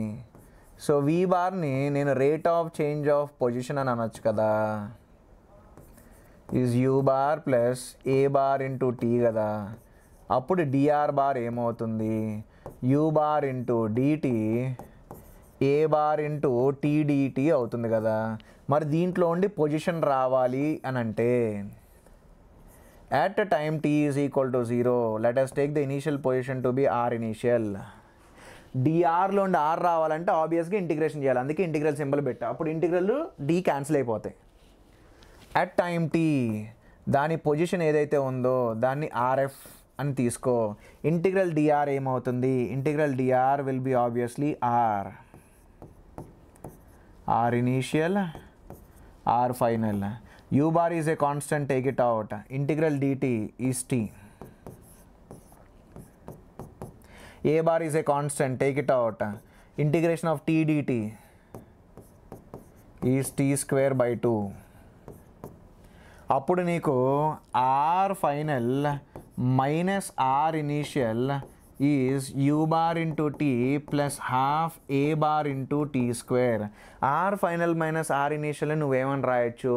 A: సో వి బార్ని నేను rate of change of position అని అనొచ్చు కదా is u bar plus a bar into t కదా అప్పుడు డిఆర్ బార్ ఏమవుతుంది u bar into dt a bar into t dt అవుతుంది కదా మరి దీంట్లో ఉండి పొజిషన్ రావాలి అని అంటే at a time t is equal to zero let us take the initial position to be r initial dr ఉండి ఆర్ రావాలంటే ఆబ్వియస్గా ఇంటిగ్రేషన్ చేయాలి అందుకే ఇంటిగ్రల్ సింబల్ పెట్టా అప్పుడు ఇంటిగ్రల్ డి క్యాన్సిల్ అయిపోతాయి అట్ టైం టీ దాని పొజిషన్ ఏదైతే ఉందో దాన్ని ఆర్ఎఫ్ అని తీసుకో ఇంటిగ్రల్ డిఆర్ ఏమవుతుంది integral dr will be obviously r r initial r final u bar is a constant take it out integral dt is t a bar is a constant take it out integration of t dt is tea square by two అప్పుడు నీకు r final minus are initial is u bar into t plus half a bar into t square r final minus are initial నువ్వేమని రాయొచ్చు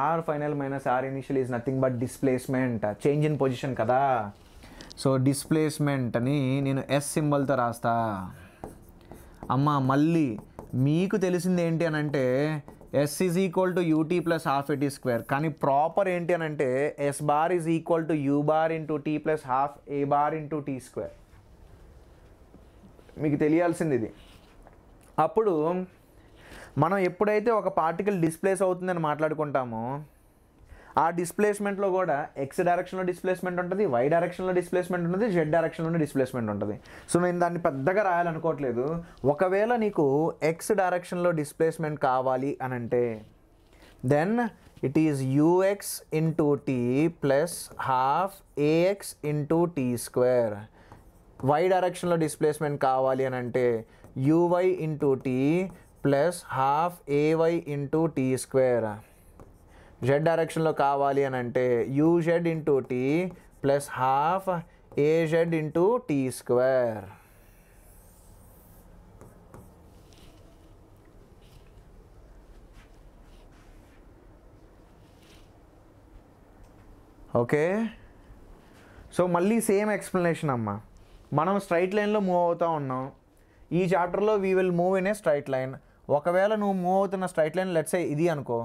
A: r final minus are initial is nothing but displacement change in position కదా so displacement అని నేను yes సింబల్తో రాస్తా అమ్మ మళ్ళీ మీకు తెలిసింది ఏంటి అని అంటే yes is equal to UT plus half ఎటీ square కానీ ప్రాపర్ ఏంటి అని అంటే s bar is equal to u bar into t plus half a bar into t square మీకు తెలియాల్సింది ఇది అప్పుడు మనం ఎప్పుడైతే ఒక పార్టికల్ డిస్ప్లేస్ అవుతుందని మాట్లాడుకుంటామో ఆ డిస్ప్లేస్మెంట్లో కూడా ఎక్స్ డైరెక్షన్లో డిస్ప్లేస్మెంట్ ఉంటుంది వై డైరెక్షన్లో డిస్ప్లేస్మెంట్ ఉంటుంది జెడ్ డైరెక్షన్లోనే డిస్ప్లేస్మెంట్ ఉంటుంది సో నేను దాన్ని పెద్దగా రాయాలనుకోవట్లేదు ఒకవేళ నీకు ఎక్స్ డైరెక్షన్లో డిస్ప్లేస్మెంట్ కావాలి అని అంటే then it is ux into t plus half ax into t square y డైరెక్షన్లో డిస్ప్లేస్మెంట్ కావాలి అని అంటే uy into t plus half ay into t square z డైరెక్షన్లో కావాలి అని అంటే uz into t plus half az into t square okay so మళ్ళీ same explanation అమ్మ మనం స్ట్రైట్ లైన్లో మూవ్ అవుతూ ఉన్నాం ఈ చాప్టర్లో we will move in a straight line ఒకవేళ నువ్వు మూవ్ అవుతున్న స్ట్రైట్ లైన్ లెట్సే ఇది అనుకో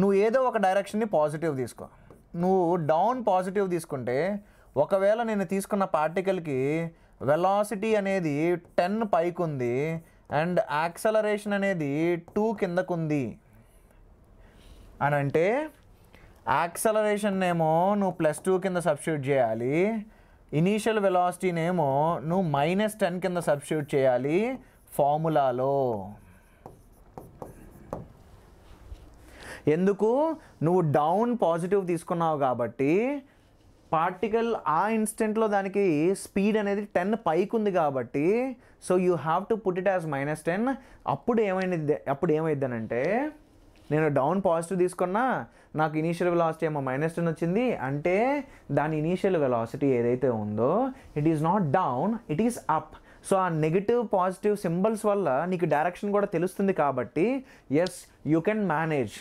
A: నువ్వు ఏదో ఒక డైరెక్షన్ని పాజిటివ్ తీసుకో నువ్వు డౌన్ పాజిటివ్ తీసుకుంటే ఒకవేళ నేను తీసుకున్న పార్టికల్కి వెలాసిటీ అనేది టెన్ పైకి ఉంది అండ్ యాక్సలరేషన్ అనేది టూ కిందకుంది అని అంటే యాక్సలరేషన్ ఏమో నువ్వు ప్లస్ టూ కింద సబ్స్టిట్యూట్ చేయాలి ఇనీషియల్ వెలాసిటీనేమో నువ్వు మైనస్ టెన్ కింద సబ్స్టిట్యూట్ చేయాలి ఫార్ములాలో ఎందుకు నువ్వు డౌన్ పాజిటివ్ తీసుకున్నావు కాబట్టి పార్టికల్ ఆ ఇన్స్టెంట్లో దానికి స్పీడ్ అనేది టెన్ పైకి ఉంది కాబట్టి so you have to put it as minus ten అప్పుడు ఏమైంది అప్పుడు ఏమైందనంటే నేను డౌన్ పాజిటివ్ తీసుకున్నా నాకు ఇనీషియల్ వెలాసిటీ ఏమో మైనస్ టెన్ వచ్చింది అంటే దాని ఇనీషియల్ వెలాసిటీ ఏదైతే ఉందో it is not down it is up so ఆ నెగిటివ్ పాజిటివ్ సింబల్స్ వల్ల నీకు డైరెక్షన్ కూడా తెలుస్తుంది కాబట్టి ఎస్ యూ కెన్ మేనేజ్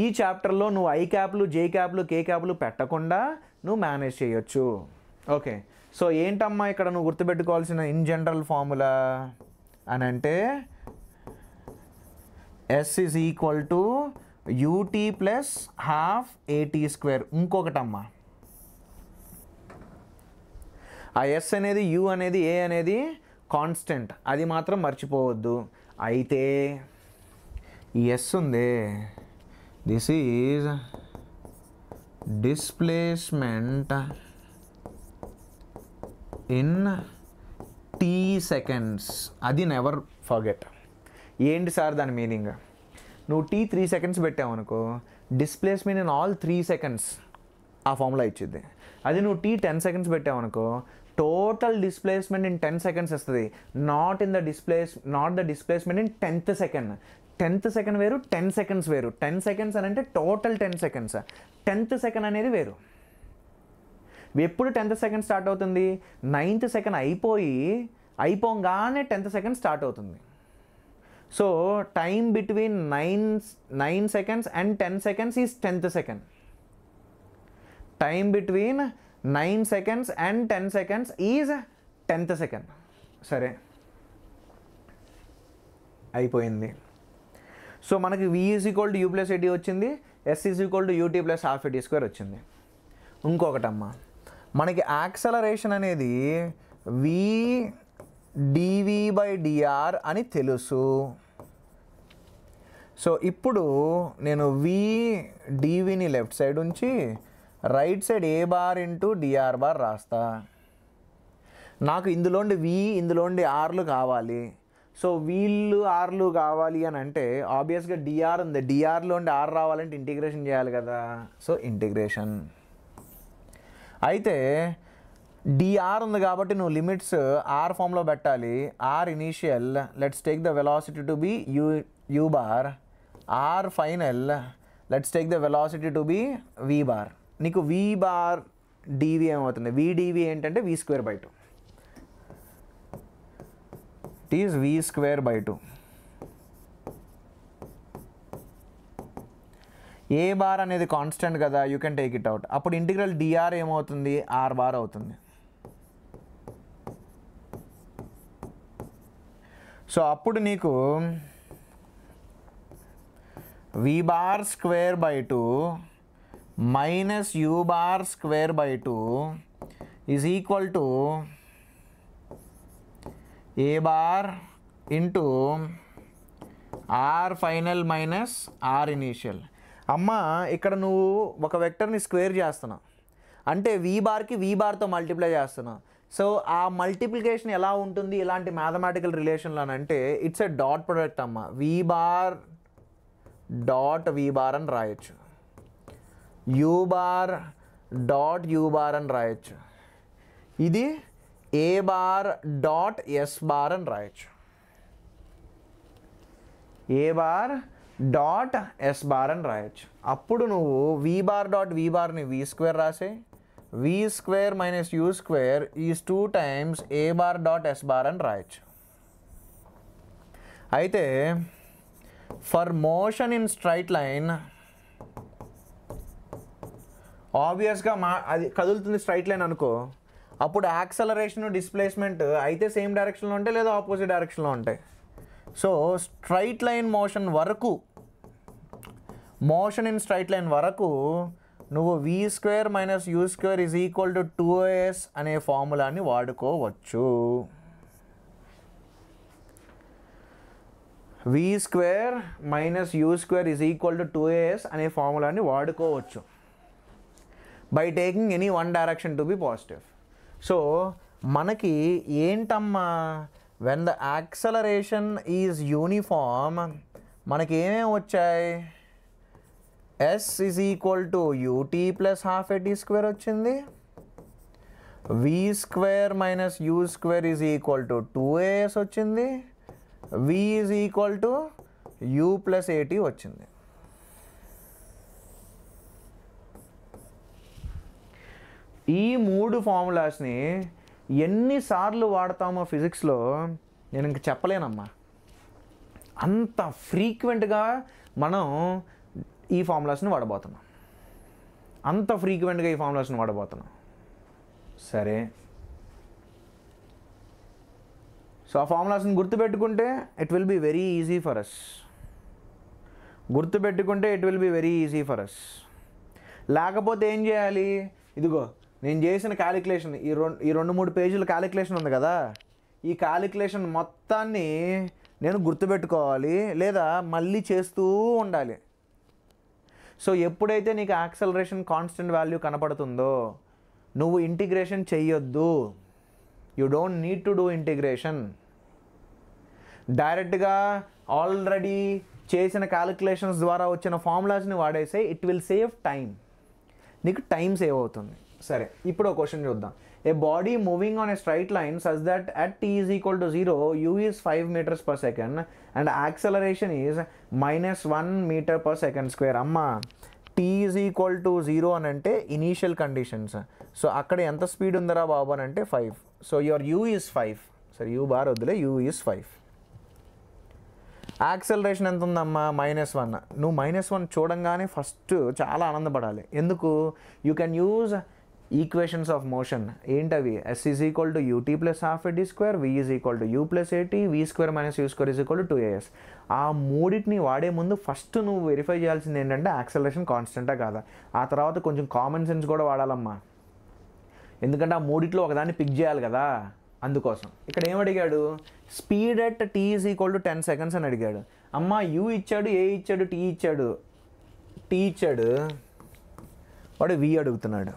A: ఈ చాప్టర్లో నువ్వు ఐ క్యాప్లు జే క్యాప్లు కే క్యాప్లు పెట్టకుండా నువ్వు మేనేజ్ చేయొచ్చు ఓకే సో ఏంటమ్మా ఇక్కడ నువ్వు గుర్తుపెట్టుకోవాల్సిన ఇన్ జనరల్ ఫార్ములా అని అంటే yes is equal to UT plus half ఏటీ స్క్వేర్ ఇంకొకటమ్మా ఆ ఎస్ అనేది యు అనేది ఏ అనేది కాన్స్టెంట్ అది మాత్రం మర్చిపోవద్దు అయితే ఈ ఎస్ ఉందే this is displacement in T seconds అది నెవర్ ఫర్గెట్ ఏంటి సార్ దాని మీనింగ్ నువ్వు టీ త్రీ సెకండ్స్ పెట్టావనుకో displacement in all three seconds ఆ ఫార్ములా ఇచ్చింది అది నువ్వు టీ టెన్ సెకండ్స్ పెట్టావనుకో total displacement in ten seconds వస్తుంది not in the displace not the displacement in tenth second tenth second వేరు టెన్ సెకండ్స్ వేరు ten seconds అని అంటే total ten seconds tenth second అనేది వేరు ఎప్పుడు టెన్త్ సెకండ్ స్టార్ట్ అవుతుంది నైన్త్ సెకండ్ అయిపోయి అయిపోగానే టెన్త్ సెకండ్ స్టార్ట్ అవుతుంది so time between nine nine seconds and ten seconds is tenth second time between nine seconds and ten seconds is tenth second సరే అయిపోయింది so మనకి V is equal to you plus AT వచ్చింది S is equal to UT plus half ఎటీ square వచ్చింది ఇంకొకటమ్మా మనకి acceleration అనేది వి డివి by DR అని తెలుసు సో ఇప్పుడు నేను వి డివిని లెఫ్ట్ సైడ్ ఉంచి right side A bar into DR bar రాస్తా నాకు ఇందులోండి వి ఇందులోండి ఆర్లు కావాలి సో వీళ్ళు ఆర్లు కావాలి అని అంటే ఆబ్వియస్గా డిఆర్ ఉంది డిఆర్లో ఉండి ఆర్ రావాలంటే ఇంటిగ్రేషన్ చేయాలి కదా సో ఇంటిగ్రేషన్ అయితే డిఆర్ ఉంది కాబట్టి నువ్వు లిమిట్స్ ఆర్ ఫామ్లో పెట్టాలి R initial let's take the velocity to be U U bar R final let's take the velocity to be V bar నీకు వి బార్ డివి ఏమవుతుంది విడివి ఏంటంటే V square by two is V square by two A bar అనేది constant కదా you can take it out అప్పుడు integral DR ఏమవుతుంది R bar అవుతుంది so అప్పుడు నీకు V bar square by two minus you bar square by two is equal to A bar into R final minus are initial అమ్మ ఇక్కడ నువ్వు ఒక వెక్టర్ని స్క్వేర్ చేస్తున్నావు అంటే వీ బార్కి వీ బార్తో మల్టిప్లై చేస్తున్నావు సో ఆ మల్టిప్లికేషన్ ఎలా ఉంటుంది ఇలాంటి మ్యాథమెటికల్ అంటే ఇట్స్ ఎ డాట్ ప్రొడక్ట్ అమ్మ V bar dot V bar అని రాయొచ్చు U bar dot U bar అని రాయొచ్చు ఇది A bar dot S bar అని రాయొచ్చు A bar dot S bar అని రాయొచ్చు అప్పుడు నువ్వు వి బార్ డాట్ వి బార్ని వి స్క్వేర్ రాసే V square minus you square is two times A bar dot S bar అని రాయొచ్చు అయితే for motion in straight line ఆబ్వియస్గా మా అది కదులుతుంది స్ట్రైట్ లైన్ అనుకో అప్పుడు యాక్సలరేషన్ డిస్ప్లేస్మెంట్ అయితే సేమ్ డైరెక్షన్లో ఉంటాయి లేదా ఆపోజిట్ డైరెక్షన్లో ఉంటాయి సో స్ట్రైట్ లైన్ మోషన్ వరకు మోషన్ ఇన్ స్ట్రైట్ లైన్ వరకు నువ్వు V square minus you square is equal to two S అనే ఫార్ములాని వాడుకోవచ్చు V square minus you square is equal to two S అనే ఫార్ములాని వాడుకోవచ్చు by taking any one direction to be positive so మనకి ఏంటమ్మా when the acceleration is uniform మనకి ఏమేమి వచ్చాయి S is equal to UT plus half tea square వచ్చింది వి square minus you square is equal to two AS వచ్చింది V is equal to you plus AT వచ్చింది ఈ మూడు ఫార్ములాస్ని ఎన్నిసార్లు వాడతామో ఫిజిక్స్లో నేను ఇంక చెప్పలేనమ్మా అంత ఫ్రీక్వెంట్గా మనం ఈ ఫార్ములాస్ని వాడబోతున్నాం అంత ఫ్రీక్వెంట్గా ఈ ఫార్ములాస్ని వాడబోతున్నాం సరే సో ఆ ఫార్ములాస్ని గుర్తుపెట్టుకుంటే it will be very easy for us గుర్తుపెట్టుకుంటే it will be very easy for us లేకపోతే ఏం చేయాలి ఇదిగో నేను చేసిన క్యాలిక్యులేషన్ ఈ రెండు ఈ రెండు మూడు పేజీల క్యాలిక్యులేషన్ ఉంది కదా ఈ క్యాలిక్యులేషన్ మొత్తాన్ని నేను గుర్తుపెట్టుకోవాలి లేదా మళ్ళీ చేస్తూ ఉండాలి సో ఎప్పుడైతే నీకు యాక్సలరేషన్ కాన్స్టెంట్ వాల్యూ కనపడుతుందో నువ్వు ఇంటిగ్రేషన్ చెయ్యొద్దు you don't need to do integration డైరెక్ట్గా ఆల్రెడీ చేసిన క్యాలిక్యులేషన్స్ ద్వారా వచ్చిన ఫార్ములాస్ని వాడేసే ఇట్ విల్ సేవ్ టైం నీకు టైం సేవ్ అవుతుంది సరే ఇప్పుడు ఒక క్వశ్చన్ చూద్దాం a body moving on a straight line such that at tea is equal to zero U is five metres per second and acceleration is minus one metre per second square అమ్మా T is equal to zero అని అంటే initial conditions so అక్కడ ఎంత speed ఉందరా బాబు అని అంటే five so your U is five సరే U bar వద్దులే యూ ఈజ్ ఫైవ్ యాక్సలరేషన్ ఎంత ఉందమ్మా మైనస్ వన్ నువ్వు మైనస్ వన్ చూడంగానే ఫస్ట్ చాలా ఆనందపడాలి ఎందుకు you can use equations of motion ఏంటవి S is equal to UT plus half ed square V is equal to you plus AT V square minus you square is equal to two AS ఆ మూడింటిని వాడే ముందు first నువ్వు verify చేయాల్సింది ఏంటంటే acceleration కాన్స్టెంటా కాదా ఆ తర్వాత కొంచెం కామన్ సెన్స్ కూడా వాడాలమ్మా ఎందుకంటే ఆ మూడిట్లో ఒకదాన్ని పిక్ చేయాలి కదా అందుకోసం ఇక్కడ ఏం అడిగాడు speed at tea is equal to ten seconds అని అడిగాడు అమ్మ యూ ఇచ్చాడు ఏ ఇచ్చాడు టీ ఇచ్చాడు టీ ఇచ్చాడు వాడు వి అడుగుతున్నాడు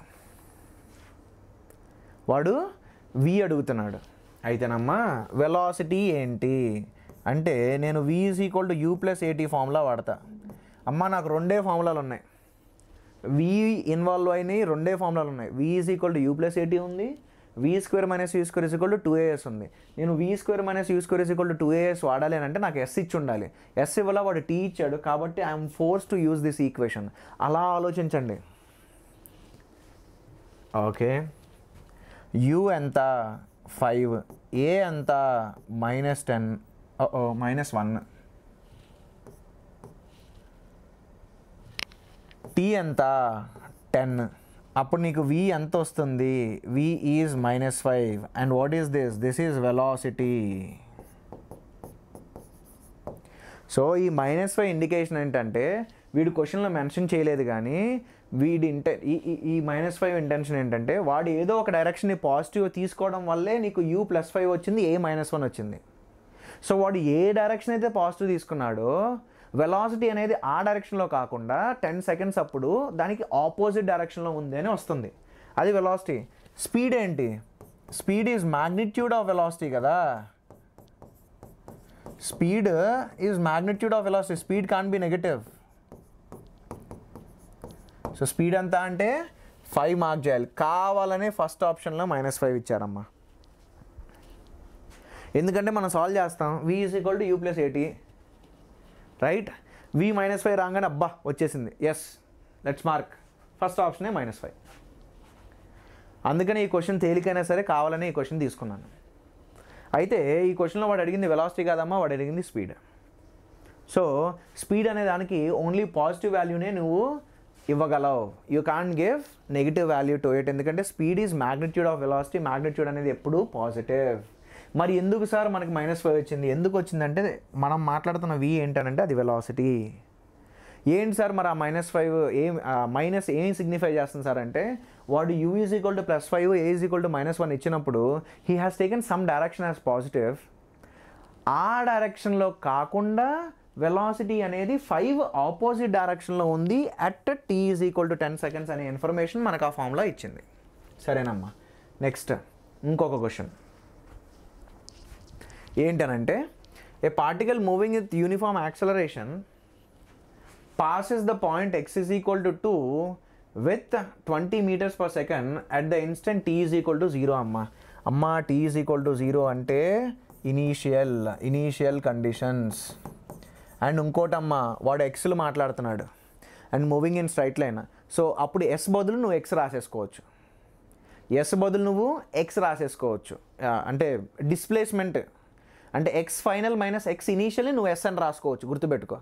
A: వాడు వి అడుగుతున్నాడు అయితేనమ్మా వెలాసిటీ ఏంటి అంటే నేను వి is equal to you plus ఏటీ ఫార్ములా వాడతా అమ్మ నాకు రెండే ఫార్ములాలు ఉన్నాయి వి ఇన్వాల్వ్ అయినాయి రెండే ఫార్ములాలు ఉన్నాయి V is equal to you plus AT ఉంది V square minus you square equal to two AS ఉంది నేను V square minus you square equal to two AS వాడాలి అని అంటే నాకు ఎస్ ఇచ్చి ఉండాలి ఎస్ ఇవ్వాల వాడు టీ ఇచ్చాడు కాబట్టి I'm force to use this equation అలా ఆలోచించండి ఓకే యూ ఎంత ఫైవ్ ఏ ఎంత minus ten minus one T ఎంత టెన్ అప్పుడు నీకు వి ఎంత వస్తుంది V is minus five and what is this this is velocity so ఈ మైనస్ ఫైవ్ ఇండికేషన్ ఏంటంటే వీడు క్వశ్చన్లో మెన్షన్ చేయలేదు కానీ వీడి ఇంటెన్ ఈ ఈ మైనస్ ఫైవ్ ఇంటెన్షన్ ఏంటంటే వాడు ఏదో ఒక డైరెక్షన్ పాజిటివ్ తీసుకోవడం వల్లే నీకు యూ ప్లస్ ఫైవ్ వచ్చింది ఏ మైనస్ వన్ వచ్చింది సో వాడు ఏ డైరెక్షన్ అయితే పాజిటివ్ తీసుకున్నాడో వెలాసిటీ అనేది ఆ డైరెక్షన్లో కాకుండా టెన్ సెకండ్స్ అప్పుడు దానికి ఆపోజిట్ డైరెక్షన్లో ఉంది అని వస్తుంది అది వెలాసిటీ స్పీడ్ ఏంటి speed is magnitude of velocity కదా speed is magnitude of velocity speed can't be negative so speed అంతా అంటే ఫైవ్ మార్క్ చేయాలి కావాలనే ఫస్ట్ ఆప్షన్లో మైనస్ ఫైవ్ ఇచ్చారమ్మా ఎందుకంటే మనం సాల్వ్ చేస్తాం V is equal to you plus AT right V minus five రాగానే అబ్బా వచ్చేసింది ఎస్ లెట్స్ మార్క్ ఫస్ట్ ఆప్షనే మైనస్ ఫైవ్ అందుకని ఈ క్వశ్చన్ తేలికైనా సరే కావాలని ఈ క్వశ్చన్ తీసుకున్నాను అయితే ఈ క్వశ్చన్లో వాడు అడిగింది వెలాసిటీ కాదమ్మా వాడు అడిగింది స్పీడ్ సో స్పీడ్ అనే దానికి ఓన్లీ పాజిటివ్ వాల్యూనే నువ్వు ఇవ్వగలవు you can't give negative value to it ఎందుకంటే speed is magnitude of velocity magnitude అనేది ఎప్పుడు పాజిటివ్ మరి ఎందుకు సార్ మనకి మైనస్ ఫైవ్ వచ్చింది ఎందుకు వచ్చిందంటే మనం మాట్లాడుతున్న వి ఏంటనంటే అది వెలాసిటీ ఏంటి సార్ మరి ఆ మైనస్ ఫైవ్ ఏం మైనస్ ఏం సిగ్నిఫై చేస్తుంది సార్ అంటే వాడు U is equal to plus five A is equal to minus one ఇచ్చినప్పుడు he has taken some direction as positive ఆ డైరెక్షన్లో కాకుండా వెలాసిటీ అనేది ఫైవ్ ఆపోజిట్ డైరెక్షన్లో ఉంది at tea is equal to ten seconds అనే ఇన్ఫర్మేషన్ మనకు ఆ ఫామ్లో ఇచ్చింది సరేనమ్మా నెక్స్ట్ ఇంకొక క్వశ్చన్ ఏంటనంటే a particle moving with uniform acceleration passes the point X is equal to two with twenty metres per second at the instant T is equal to zero అమ్మ అమ్మ T is equal to zero అంటే initial initial conditions and ఇంకోటమ్మా వాడు ఎక్స్లు మాట్లాడుతున్నాడు and moving in straight line so అప్పుడు S బదులు నువ్వు ఎక్స్ రాసేసుకోవచ్చు ఎస్ బదులు నువ్వు ఎక్స్ రాసేసుకోవచ్చు అంటే డిస్ప్లేస్మెంట్ అంటే ఎక్స్ ఫైనల్ మైనస్ ఎక్స్ ఇనీషియల్ని నువ్వు ఎస్ అని రాసుకోవచ్చు గుర్తుపెట్టుకో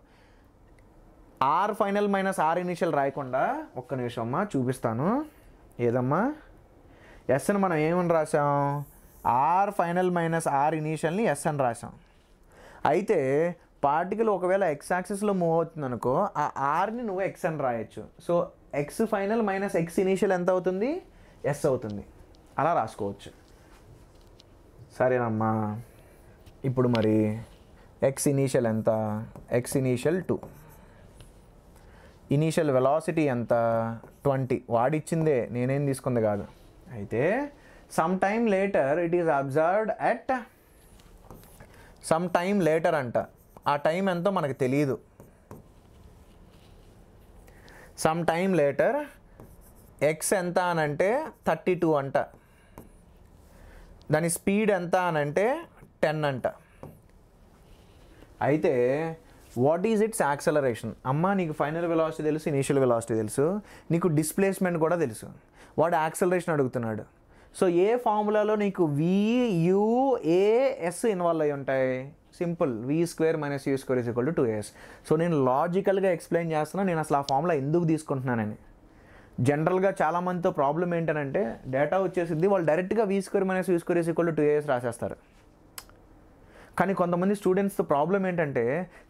A: R final minus are initial రాయకుండా ఒక్క నిమిషం అమ్మా చూపిస్తాను ఏదమ్మా ఎస్ అని మనం ఏమని రాసాం ఆర్ ఫైనల్ మైనస్ ఆర్ ఇనీషియల్ని ఎస్ అని రాసాం అయితే పార్టికల్ ఒకవేళ ఎక్స్ యాక్సెస్లో మూవ్ అవుతుంది అనుకో ఆ ఆర్ని నువ్వు ఎక్స్ అని రాయొచ్చు so X final minus X initial ఎంత అవుతుంది ఎస్ అవుతుంది అలా రాసుకోవచ్చు సరేనమ్మా ఇప్పుడు మరి ఎక్స్ ఇనీషియల్ ఎంత X initial two initial velocity ఎంత ట్వంటీ వాడిచ్చిందే నేనేం తీసుకుంది కాదు అయితే some time later it is observed at some time later అంట ఆ టైం ఎంతో మనకు తెలియదు సమ్ టైం లేటర్ ఎక్స్ ఎంత అనంటే థర్టీ టూ అంట దాని స్పీడ్ ఎంత అనంటే టెన్ అంట అయితే వాట్ ఈజ్ ఇట్స్ యాక్సలరేషన్ అమ్మ నీకు ఫైనల్ వెలాసిటీ తెలుసు ఇనీషియల్ వెలాసిటీ తెలుసు నీకు డిస్ప్లేస్మెంట్ కూడా తెలుసు వాడు యాక్సలరేషన్ అడుగుతున్నాడు సో ఏ ఫార్ములాలో నీకు వియుఏఎస్ ఇన్వాల్వ్ అయి ఉంటాయి simple V square minus you square is equal to two as so నేను లాజికల్గా ఎక్స్ప్లెయిన్ చేస్తున్నా నేను అసలు ఆ ఫార్ములా ఎందుకు తీసుకుంటున్నానని జనరల్గా చాలామందితో ప్రాబ్లం ఏంటంటే డేటా వచ్చేసింది వాళ్ళు డైరెక్ట్గా V square minus you square is equal to two AS రాసేస్తారు కానీ కొంతమంది స్టూడెంట్స్తో ప్రాబ్లం ఏంటంటే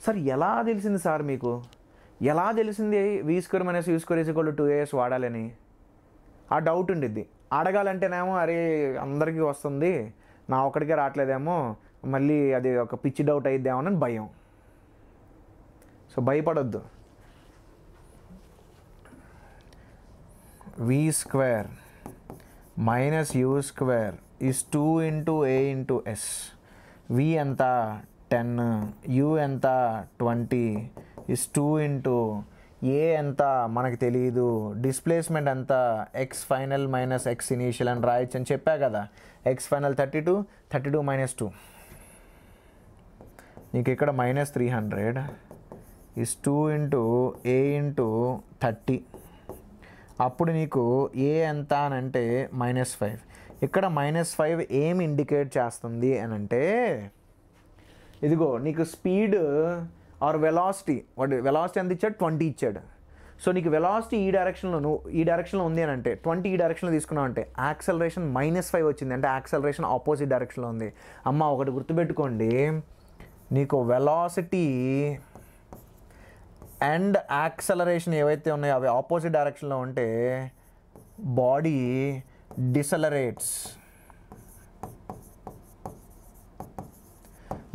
A: సార్ ఎలా తెలిసింది సార్ మీకు ఎలా తెలిసింది V square minus you square is equal to two AS వాడాలని ఆ డౌట్ ఉండిద్ది అడగాలంటేనేమో అరే అందరికీ వస్తుంది నా ఒక్కడికే రావట్లేదేమో మళ్ళీ అది ఒక పిచ్చి డౌట్ అయిద్దామని భయం సో భయపడొద్దు V square minus you square is two into A into S V ఎంత టెన్ యూ ఎంత twenty is two into A ఎంత మనకు తెలియదు డిస్ప్లేస్మెంట్ ఎంత X final minus X initial అని రాయొచ్చు అని చెప్పా కదా X final thirty two thirty two minus two నీకు ఇక్కడ minus three hundred is two into A into thirty అప్పుడు నీకు ఏ ఎంత అని అంటే మైనస్ ఫైవ్ ఇక్కడ మైనస్ ఫైవ్ ఏం ఇండికేట్ చేస్తుంది అని అంటే ఇదిగో నీకు స్పీడ్ ఆర్ వెలాసిటీ వాడు వెలాసిటీ ఎంత ఇచ్చాడు ట్వంటీ ఇచ్చాడు సో నీకు వెలాసిటీ ఈ డైరెక్షన్లో నువ్వు ఈ డైరెక్షన్లో ఉంది అని అంటే ట్వంటీ ఈ డైరెక్షన్లో తీసుకున్నావు అంటే యాక్సలరేషన్ మైనస్ ఫైవ్ వచ్చింది అంటే యాక్సలరేషన్ ఆపోజిట్ డైరెక్షన్లో ఉంది అమ్మ ఒకటి గుర్తుపెట్టుకోండి నీకు వెలాసిటీ అండ్ యాక్సలరేషన్ ఏవైతే ఉన్నాయో అవి ఆపోజిట్ డైరెక్షన్లో ఉంటే బాడీ డిసలరేట్స్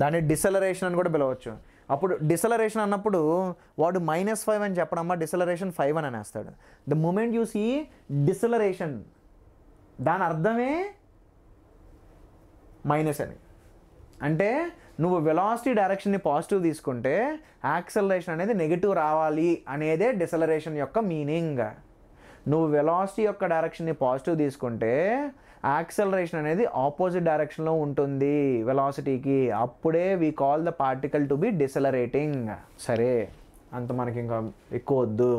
A: దాన్ని డిసలరేషన్ అని కూడా పిలవచ్చు అప్పుడు డిసలరేషన్ అన్నప్పుడు వాడు మైనస్ ఫైవ్ అని చెప్పడమ్మా డిసలరేషన్ ఫైవ్ అని అనేస్తాడు the moment you see deceleration దాని అర్థమే మైనస్ అని అంటే నువ్వు వెలాసిటీ డైరెక్షన్ని పాజిటివ్ తీసుకుంటే యాక్సలరేషన్ అనేది నెగిటివ్ రావాలి అనేదే డిసలరేషన్ యొక్క మీనింగ్ నువ్వు వెలాసిటీ యొక్క డైరెక్షన్ని పాజిటివ్ తీసుకుంటే యాక్సలరేషన్ అనేది ఆపోజిట్ డైరెక్షన్లో ఉంటుంది వెలాసిటీకి అప్పుడే we call the particle to be decelerating సరే అంత మనకి ఇంకా ఎక్కువ వద్దు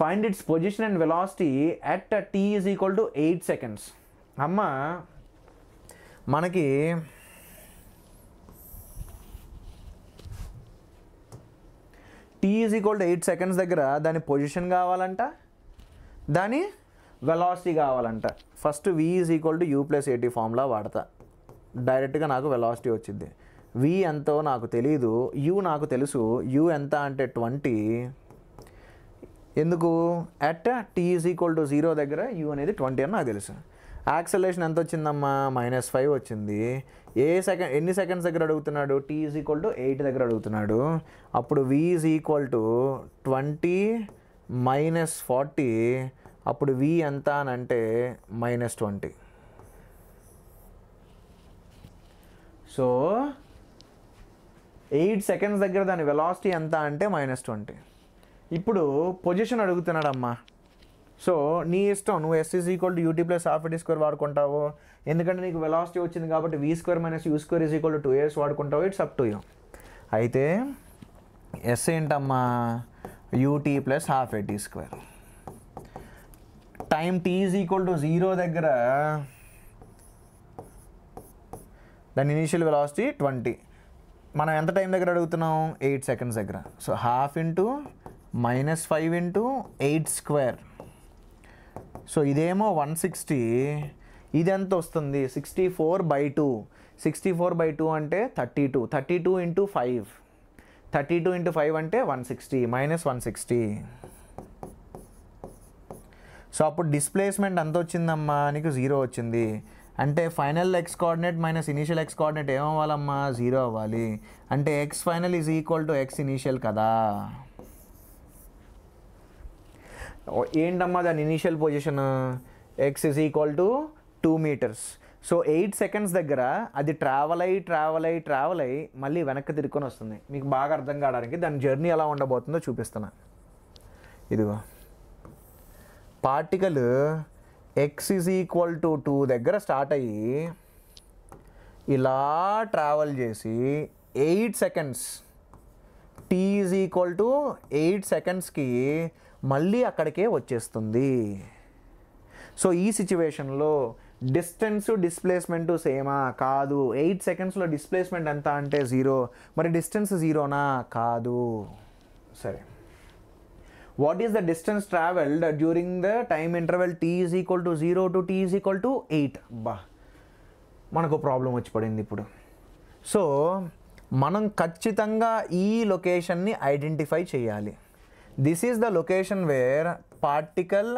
A: find its position and velocity at tea is equal to eight seconds అమ్మ మనకి tea is equal to eight seconds దగ్గర దాని పొజిషన్ కావాలంట దాని వెలాసిటీ కావాలంట first v is equal to you plus a t formula వాడతా డైరెక్ట్గా నాకు వెలాసిటీ వచ్చింది వి ఎంతో నాకు తెలియదు యూ నాకు తెలుసు యూ ఎంత అంటే ట్వంటీ ఎందుకు at tea is equal to zero దగ్గర యూ అనేది ట్వంటీ అని నాకు తెలుసు యాక్సలేషన్ ఎంత వచ్చిందమ్మా మైనస్ ఫైవ్ వచ్చింది ఏ సెకండ్ ఎన్ని సెకండ్స్ దగ్గర అడుగుతున్నాడు t is equal to eight దగ్గర అడుగుతున్నాడు అప్పుడు వి is equal to twenty minus forty అప్పుడు వి ఎంత అని అంటే minus twenty so eight seconds దగ్గర దాని వెలాసిటీ ఎంత అంటే మైనస్ ట్వంటీ ఇప్పుడు పొజిషన్ అడుగుతున్నాడమ్మా సో నీ ఇష్టం నువ్వు s is equal to UT plus half d square వాడుకుంటావు ఎందుకంటే నీకు వెలాసిటీ వచ్చింది కాబట్టి v square minus you square is equal to two years వాడుకుంటావు ఇట్స్ అప్ టు యూ అయితే ఎస్ ఏంటమ్మా u t plus half tea square time t is equal to zero దగ్గర దాని ఇనీషియల్ వెలాసిటీ ట్వంటీ మనం ఎంత టైం దగ్గర అడుగుతున్నాం ఎయిట్ సెకండ్స్ దగ్గర so half into minus five into eight square so ఇదేమో వన్ సిక్స్టీ ఇది ఎంత వస్తుంది sixty four by two sixty four by two అంటే thirty two thirty two into five thirty two into five అంటే one sixty minus one sixty so అప్పుడు displacement ఎంత వచ్చిందమ్మా నీకు జీరో వచ్చింది అంటే final x coordinate minus initial x coordinate ఏమవ్వాలమ్మా zero అవ్వాలి అంటే X final is equal to x initial కదా ఏంటమ్మా దాని initial position x is equal to two meters so eight seconds దగ్గర అది ట్రావెల్ అయ్యి ట్రావెల్ అయ్యి ట్రావెల్ అయ్యి మళ్ళీ వెనక్కి తిరుక్కొని వస్తుంది మీకు బాగా అర్థం కావడానికి దాని జర్నీ ఎలా ఉండబోతుందో చూపిస్తున్నా ఇదిగో particle x is equal to two దగ్గర స్టార్ట్ అయ్యి ఇలా ట్రావెల్ చేసి eight seconds t is equal to eight సెకండ్స్కి మళ్ళీ అక్కడికే వచ్చేస్తుంది సో ఈ సిచ్యువేషన్లో డిస్టెన్స్ డిస్ప్లేస్మెంటు సేమా కాదు ఎయిట్ సెకండ్స్లో డిస్ప్లేస్మెంట్ ఎంత అంటే జీరో మరి డిస్టెన్స్ జీరోనా కాదు సరే what is the distance travelled during the time interval t is equal to zero to t is equal to eight బా మనకు ప్రాబ్లం వచ్చి పడింది ఇప్పుడు సో మనం ఖచ్చితంగా ఈ లొకేషన్ని ఐడెంటిఫై చేయాలి this is the location where particle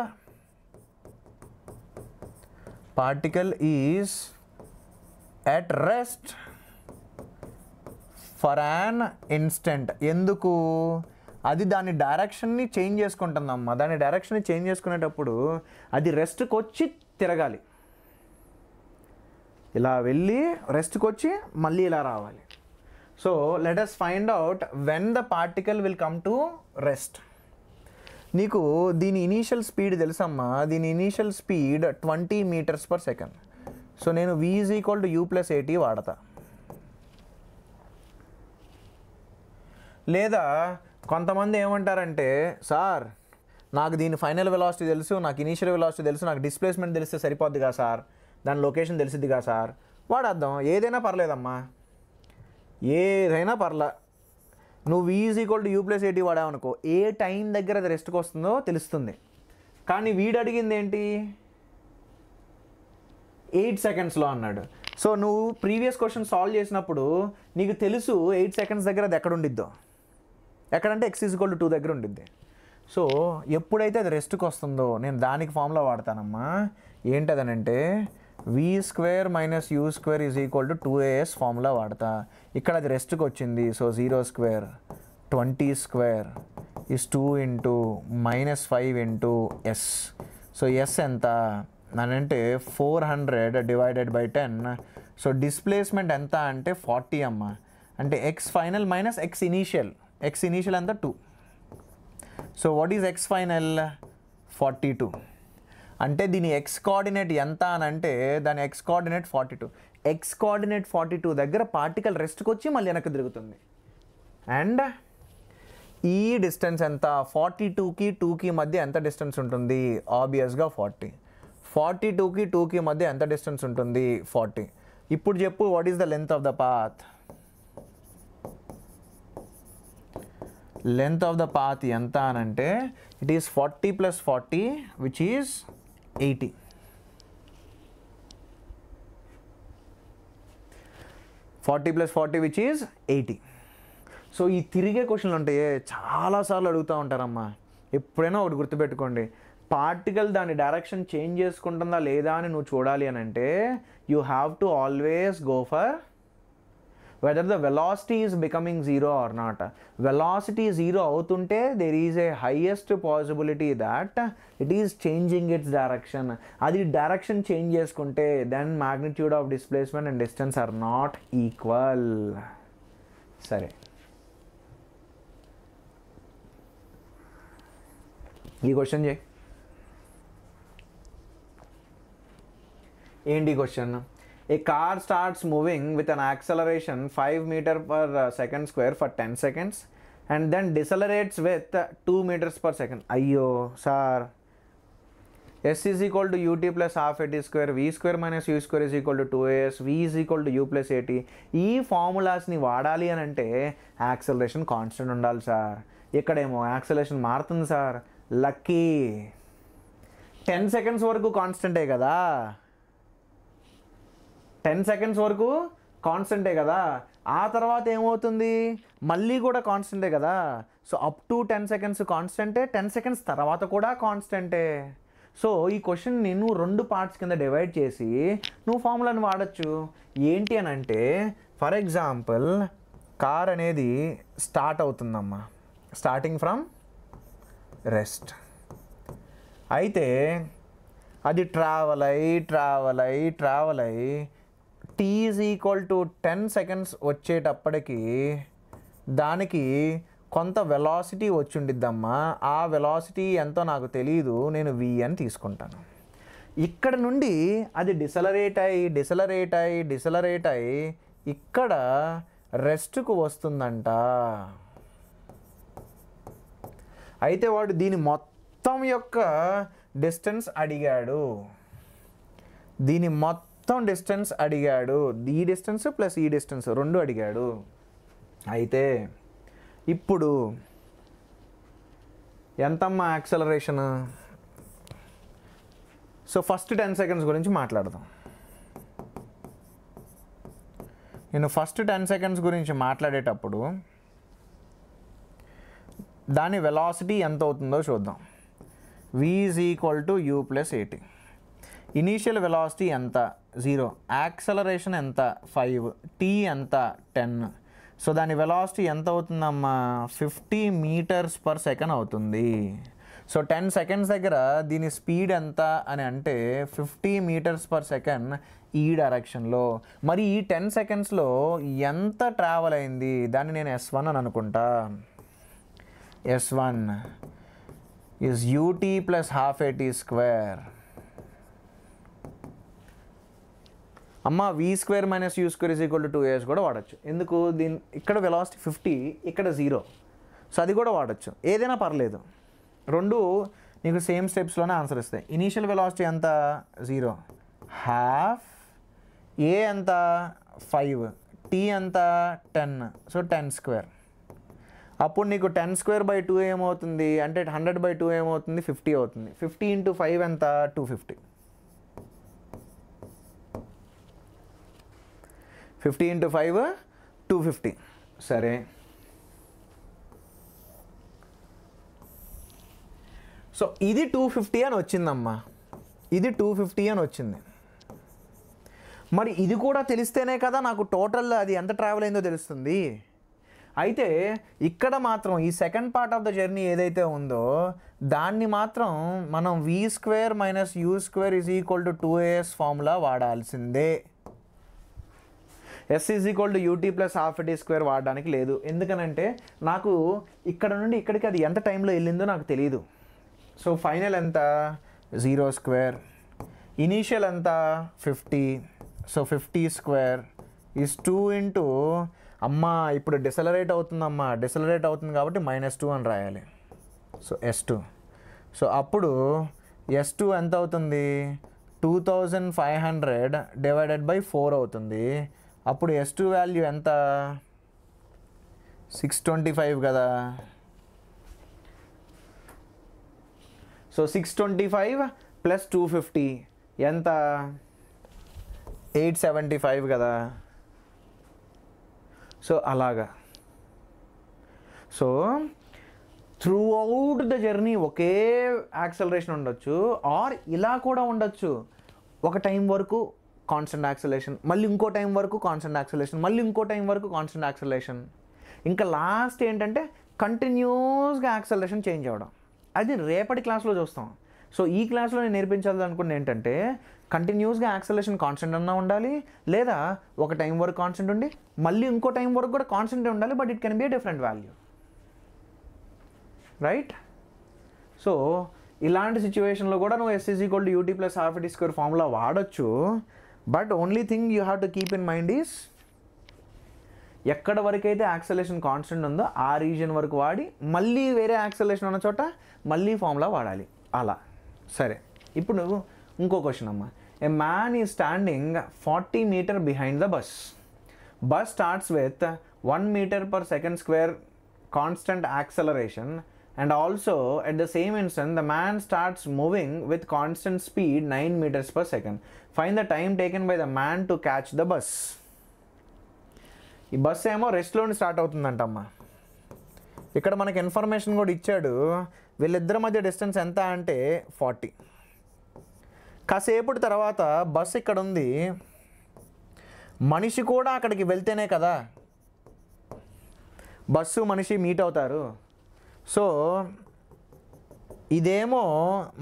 A: particle is at rest for an instant ఎందుకు అది దాని డైరెక్షన్ని చేంజ్ చేసుకుంటుందమ్మా దాని డైరెక్షన్ని చేంజ్ చేసుకునేటప్పుడు అది రెస్ట్కి వచ్చి తిరగాలి ఇలా వెళ్ళి రెస్ట్కి వచ్చి మళ్ళీ ఇలా రావాలి so let us find out when the particle will come to rest నీకు దీని ఇనీషియల్ స్పీడ్ తెలుసమ్మా దీని initial speed twenty metres per second so నేను వి is equal to you plus a t వాడతా లేదా కొంతమంది ఏమంటారంటే సార్ నాకు దీని ఫైనల్ వెలాసిటీ తెలుసు నాకు ఇనీషియల్ వెలాసిటీ తెలుసు నాకు డిస్ప్లేస్మెంట్ తెలిస్తే సరిపోద్దిగా సార్ దాని లొకేషన్ తెలిసిద్దిగా సార్ వాడేద్దాం ఏదైనా పర్లేదమ్మా ఏదైనా పర్లే నువ్వు is equal to you plus a t వాడావనుకో ఏ టైం దగ్గర అది రెస్ట్కి వస్తుందో తెలుస్తుంది కానీ వీడు అడిగింది ఏంటి ఎయిట్ సెకండ్స్లో అన్నాడు సో నువ్వు ప్రీవియస్ క్వశ్చన్ సాల్వ్ చేసినప్పుడు నీకు తెలుసు ఎయిట్ సెకండ్స్ దగ్గర అది ఎక్కడ ఉండిద్దో ఎక్కడంటే ఎక్స్ ఈజ్గోల్ టూ దగ్గర ఉండిద్ది సో ఎప్పుడైతే అది రెస్ట్కి వస్తుందో నేను దానికి ఫామ్లో వాడతానమ్మా ఏంటదనంటే v square minus you square is equal to two a s formula వాడతా ఇక్కడ అది రెస్ట్కి వచ్చింది so zero square twenty square is two into minus five into s so s ఎంత అంటే four hundred divided by ten so displacement ఎంత అంటే forty అమ్మ అంటే X final minus X initial x initial ఎంత two so what is x final forty two అంటే దీని x coordinate ఎంత అని అంటే దాని x coordinate forty two x coordinate forty two దగ్గర పార్టికల్ రెస్ట్కి వచ్చి మళ్ళీ వెనక్కి తిరుగుతుంది అండ్ ఈ డిస్టెన్స్ ఎంత ఫార్టీ టూకి టూకి మధ్య ఎంత డిస్టెన్స్ ఉంటుంది ఆబ్వియస్గా ఫార్టీ ఫార్టీ టూకి టూకి మధ్య ఎంత డిస్టెన్స్ ఉంటుంది ఫార్టీ ఇప్పుడు చెప్పు what is the length of the path length of the path ఎంత అని అంటే it is forty plus forty which is eighty forty plus forty which is eighty so ఈ తిరిగే క్వశ్చన్లు ఉంటాయి చాలాసార్లు అడుగుతూ ఉంటారమ్మా ఎప్పుడైనా ఒకటి గుర్తుపెట్టుకోండి పార్టికల్ దాని డైరెక్షన్ చేంజ్ చేసుకుంటుందా లేదా అని నువ్వు చూడాలి అని అంటే you have to always go for whether the velocity is becoming zero or not velocity zero అవుతుంటే there is a highest possibility that it is changing its direction అది డైరెక్షన్ చేంజ్ చేసుకుంటే then magnitude of displacement and distance are not equal సరే ఈ question చేయి ఏంటి question a car starts moving with an acceleration five meter per second square for ten seconds and then decelerates with two meters per second అయ్యో sir s is equal to UT plus half a t square v square minus you square is equal to two a s v is equal to you plus a t ఈ ఫార్ములాస్ని వాడాలి అని అంటే acceleration constant ఉండాలి sir ఇక్కడేమో acceleration మారుతుంది sir లక్కీ ten seconds వరకు కాన్స్టెంటే కదా టెన్ సెకండ్స్ వరకు కాన్స్టెంటే కదా ఆ తర్వాత ఏమవుతుంది మళ్ళీ కూడా కాన్స్టెంటే కదా so up to ten seconds కాన్స్టెంటే టెన్ సెకండ్స్ తర్వాత కూడా కాన్స్టెంటే సో ఈ క్వశ్చన్ నేను రెండు పార్ట్స్ కింద డివైడ్ చేసి నువ్వు ఫార్ములాని వాడచ్చు ఏంటి అని అంటే ఫర్ ఎగ్జాంపుల్ కార్ అనేది స్టార్ట్ అవుతుందమ్మా స్టార్టింగ్ ఫ్రమ్ రెస్ట్ అయితే అది ట్రావెల్ అయి ట్రావెల్ అయి ట్రావెల్ అయి t is equal to ten seconds వచ్చేటప్పటికి దానికి కొంత వెలాసిటీ ఉండిద్దమ్మా ఆ వెలాసిటీ ఎంతో నాకు తెలియదు నేను వి అని తీసుకుంటాను ఇక్కడ నుండి అది డిసలరేట్ అయ్యి డిసలరేట్ అయ్యి డిసలరేట్ అయ్యి ఇక్కడ రెస్ట్కు వస్తుందంట అయితే వాడు దీని మొత్తం యొక్క డిస్టెన్స్ అడిగాడు దీని మొత్తం మొత్తం డిస్టెన్స్ అడిగాడు ఈ డిస్టెన్స్ ప్లస్ ఈ డిస్టెన్స్ రెండు అడిగాడు అయితే ఇప్పుడు ఎంతమ్మా acceleration so first ten seconds గురించి మాట్లాడదాం నేను ఫస్ట్ టెన్ సెకండ్స్ గురించి మాట్లాడేటప్పుడు దాని వెలాసిటీ ఎంత అవుతుందో చూద్దాం v is equal to you plus a t initial velocity ఎంత జీరో యాక్సలరేషన్ ఎంత ఫైవ్ టీ ఎంత టెన్ సో దాని వెలాసిటీ ఎంత అవుతుందమ్మా ఫిఫ్టీ మీటర్స్ పర్ సెకండ్ అవుతుంది సో టెన్ సెకండ్స్ దగ్గర దీని స్పీడ్ ఎంత అని అంటే ఫిఫ్టీ మీటర్స్ పర్ సెకండ్ ఈ డైరెక్షన్లో మరి ఈ టెన్ సెకండ్స్లో ఎంత ట్రావెల్ అయింది దాన్ని నేను ఎస్ వన్ అని అనుకుంటా s one is u t plus half ఏటీ స్క్వేర్ అమ్మ v square minus you square is equal to two a s కూడా వాడచ్చు ఎందుకు దీని ఇక్కడ వెలాసిటీ ఫిఫ్టీ ఇక్కడ జీరో సో అది కూడా వాడచ్చు ఏదైనా పర్లేదు రెండు నీకు సేమ్ స్టెప్స్లోనే ఆన్సర్ ఇస్తాయి ఇనీషియల్ వెలాసిటీ ఎంత జీరో హాఫ్ ఏ ఎంత ఫైవ్ టీ ఎంత టెన్ సో టెన్ స్క్వేర్ అప్పుడు నీకు టెన్ స్క్వేర్ బై టూ ఏమవుతుంది అంటే హండ్రెడ్ బై టూ ఏమవుతుంది ఫిఫ్టీ అవుతుంది ఫిఫ్టీ ఇంటూ ఫైవ్ ఎంత two fifty fifty into five two fifty సరే సో ఇది టూ ఫిఫ్టీ అని వచ్చిందమ్మా ఇది టూ ఫిఫ్టీ అని వచ్చింది మరి ఇది కూడా తెలిస్తేనే కదా నాకు టోటల్ అది ఎంత ట్రావెల్ అయిందో తెలుస్తుంది అయితే ఇక్కడ మాత్రం ఈ second part of the journey ఏదైతే ఉందో దాన్ని మాత్రం మనం v square minus you square is equal to two a s formula వాడాల్సిందే s is equal to UT plus half d square వాడడానికి లేదు ఎందుకనంటే నాకు ఇక్కడ నుండి ఇక్కడికి అది ఎంత టైంలో వెళ్ళిందో నాకు తెలియదు సో ఫైనల్ ఎంత జీరో స్క్వేర్ ఇనీషియల్ ఎంత fifty so fifty square is two into అమ్మ ఇప్పుడు డిసలరేట్ అవుతుందమ్మా డిసలరేట్ అవుతుంది కాబట్టి మైనస్ టూ అని రాయాలి సో ఎస్ టూ సో అప్పుడు ఎస్ టూ ఎంత అవుతుంది two thousand five hundred divided by four అవుతుంది అప్పుడు ఎస్ టూ వాల్యూ ఎంత సిక్స్ ట్వంటీ ఫైవ్ కదా so six twenty five plus two fifty ఎంత ఎయిట్ సెవెంటీ ఫైవ్ కదా సో అలాగా so throughout the journey ఒకే యాక్సలరేషన్ ఉండొచ్చు ఆర్ ఇలా కూడా ఉండొచ్చు ఒక టైం వరకు కాన్స్టెంట్ యాక్సలేషన్ మళ్ళీ ఇంకో టైం వరకు కాన్స్టెంట్ యాక్సలేషన్ మళ్ళీ ఇంకో టైం వరకు కాన్స్టెంట్ యాక్సలేషన్ ఇంకా లాస్ట్ ఏంటంటే కంటిన్యూస్గా యాక్సలేషన్ చేంజ్ అవ్వడం అది రేపటి క్లాస్లో చూస్తాం సో ఈ క్లాస్లో నేను నేర్పించాలి అనుకున్న ఏంటంటే కంటిన్యూస్గా యాక్సలేషన్ కాన్స్టెంట్ అన్నా ఉండాలి లేదా ఒక టైం వరకు కాన్స్టెంట్ ఉండి మళ్ళీ ఇంకో టైం వరకు కూడా కాన్స్టెంట్ ఉండాలి but it can be different value right so ఇలాంటి సిచ్యువేషన్లో కూడా నువ్వు s is gold u t plus half డిస్కర్ స్క్వేర్ ఫార్ములా వాడచ్చు but only thing you have to keep in mind is ఎక్కడ వరకు అయితే యాక్సలేషన్ కాన్స్టెంట్ ఉందో ఆ రీజన్ వరకు వాడి మళ్ళీ వేరే యాక్సలేషన్ ఉన్న చోట మళ్ళీ ఫామ్లో వాడాలి అలా సరే ఇప్పుడు ఇంకో క్వశ్చన్ అమ్మ ఏ మ్యాన్ ఈ standing forty meter behind the bus bus starts with one metre per second square constant acceleration and also at the same instant the man starts moving with constant speed nine meters per second fine the time taken by the man to catch the bus ఈ bus ఏమో రెస్ట్లోని start అవుతుందంటమ్మా ఇక్కడ మనకి information కూడా ఇచ్చాడు వీళ్ళిద్దరి మధ్య distance ఎంత అంటే ఫార్టీ కాసేపటి తర్వాత బస్ ఇక్కడ ఉంది మనిషి కూడా అక్కడికి వెళ్తేనే కదా బస్సు మనిషి మీట్ అవుతారు సో ఇదేమో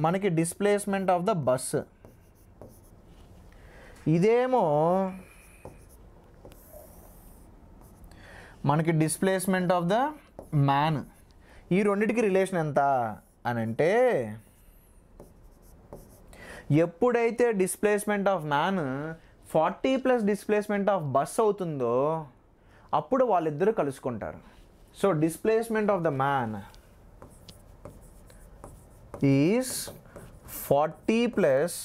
A: మనకి డిస్ప్లేస్మెంట్ ఆఫ్ ద బస్ ఇదేమో మనకి డిస్ప్లేస్మెంట్ ఆఫ్ ద మ్యాన్ ఈ రెండిటికి రిలేషన్ ఎంత అని అంటే ఎప్పుడైతే displacement of man forty plus displacement of bus అవుతుందో అప్పుడు వాళ్ళిద్దరూ కలుసుకుంటారు so displacement of the man is forty plus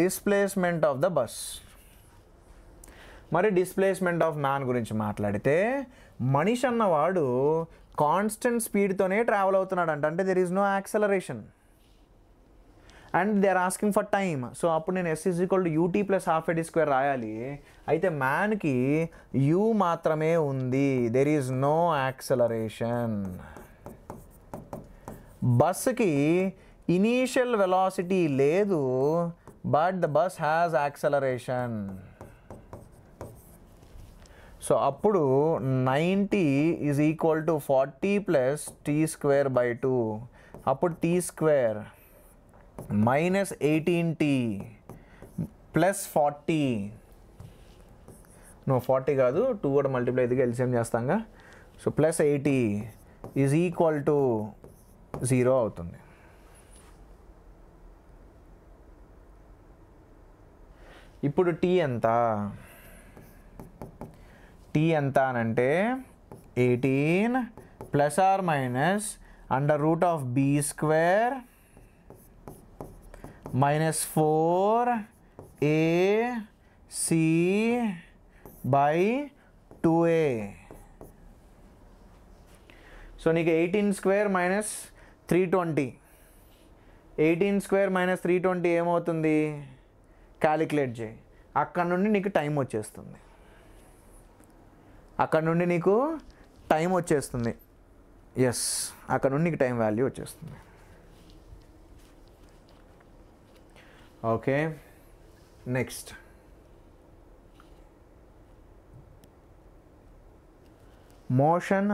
A: displacement of the bus మరి డిస్ప్లేస్మెంట్ ఆఫ్ మ్యాన్ గురించి మాట్లాడితే మనిషి అన్నవాడు కాన్స్టెంట్ స్పీడ్తోనే ట్రావెల్ అవుతున్నాడంట అంటే there is no acceleration and they are asking for time so అప్పుడు నేను s is equal to UT plus half ed square రాయాలి అయితే మ్యాన్కి యూ మాత్రమే ఉంది దెర్ ఈజ్ నో యాక్సలరేషన్ బస్కి ఇనీషియల్ వెలాసిటీ లేదు but the bus has acceleration so అప్పుడు ninety is equal to forty plus T square by two అప్పుడు T square minus eighteen T plus forty నువ్వు ఫార్టీ కాదు two కూడా multiply ఇదిగా LCM చేస్తాంగా so plus eighty is equal to zero అవుతుంది ఇప్పుడు T ఎంత టీ ఎంత అని అంటే eighteen plus or minus under root of be square minus four A C by two A so నీకు eighteen square minus three twenty eighteen square minus three twenty ఏమవుతుంది calculate చేయి అక్కడ నుండి నీకు టైం వచ్చేస్తుంది అక్కడ నుండి నీకు టైం వచ్చేస్తుంది ఎస్ అక్కడ నుండి నీకు టైం వాల్యూ వచ్చేస్తుంది okay next motion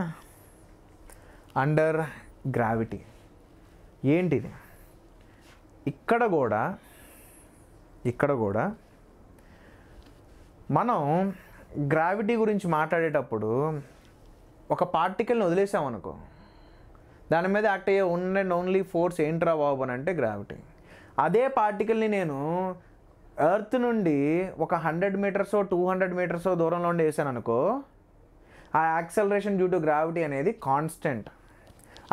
A: under gravity ఏంటిది ఇక్కడ కూడా ఇక్కడ కూడా మనం గ్రావిటీ గురించి మాట్లాడేటప్పుడు ఒక పార్టికల్ని వదిలేసామనుకో దాని మీద యాక్ట్ అయ్యే వన్ అండ్ ఓన్లీ ఫోర్స్ ఏంట్రా బాబు అని అంటే గ్రావిటీ అదే పార్టికల్ని నేను ఎర్త్ నుండి ఒక హండ్రెడ్ మీటర్సో టూ హండ్రెడ్ మీటర్సో దూరంలో ఉండి వేసాను అనుకో ఆ యాక్సలరేషన్ డ్యూ టు గ్రావిటీ అనేది కాన్స్టెంట్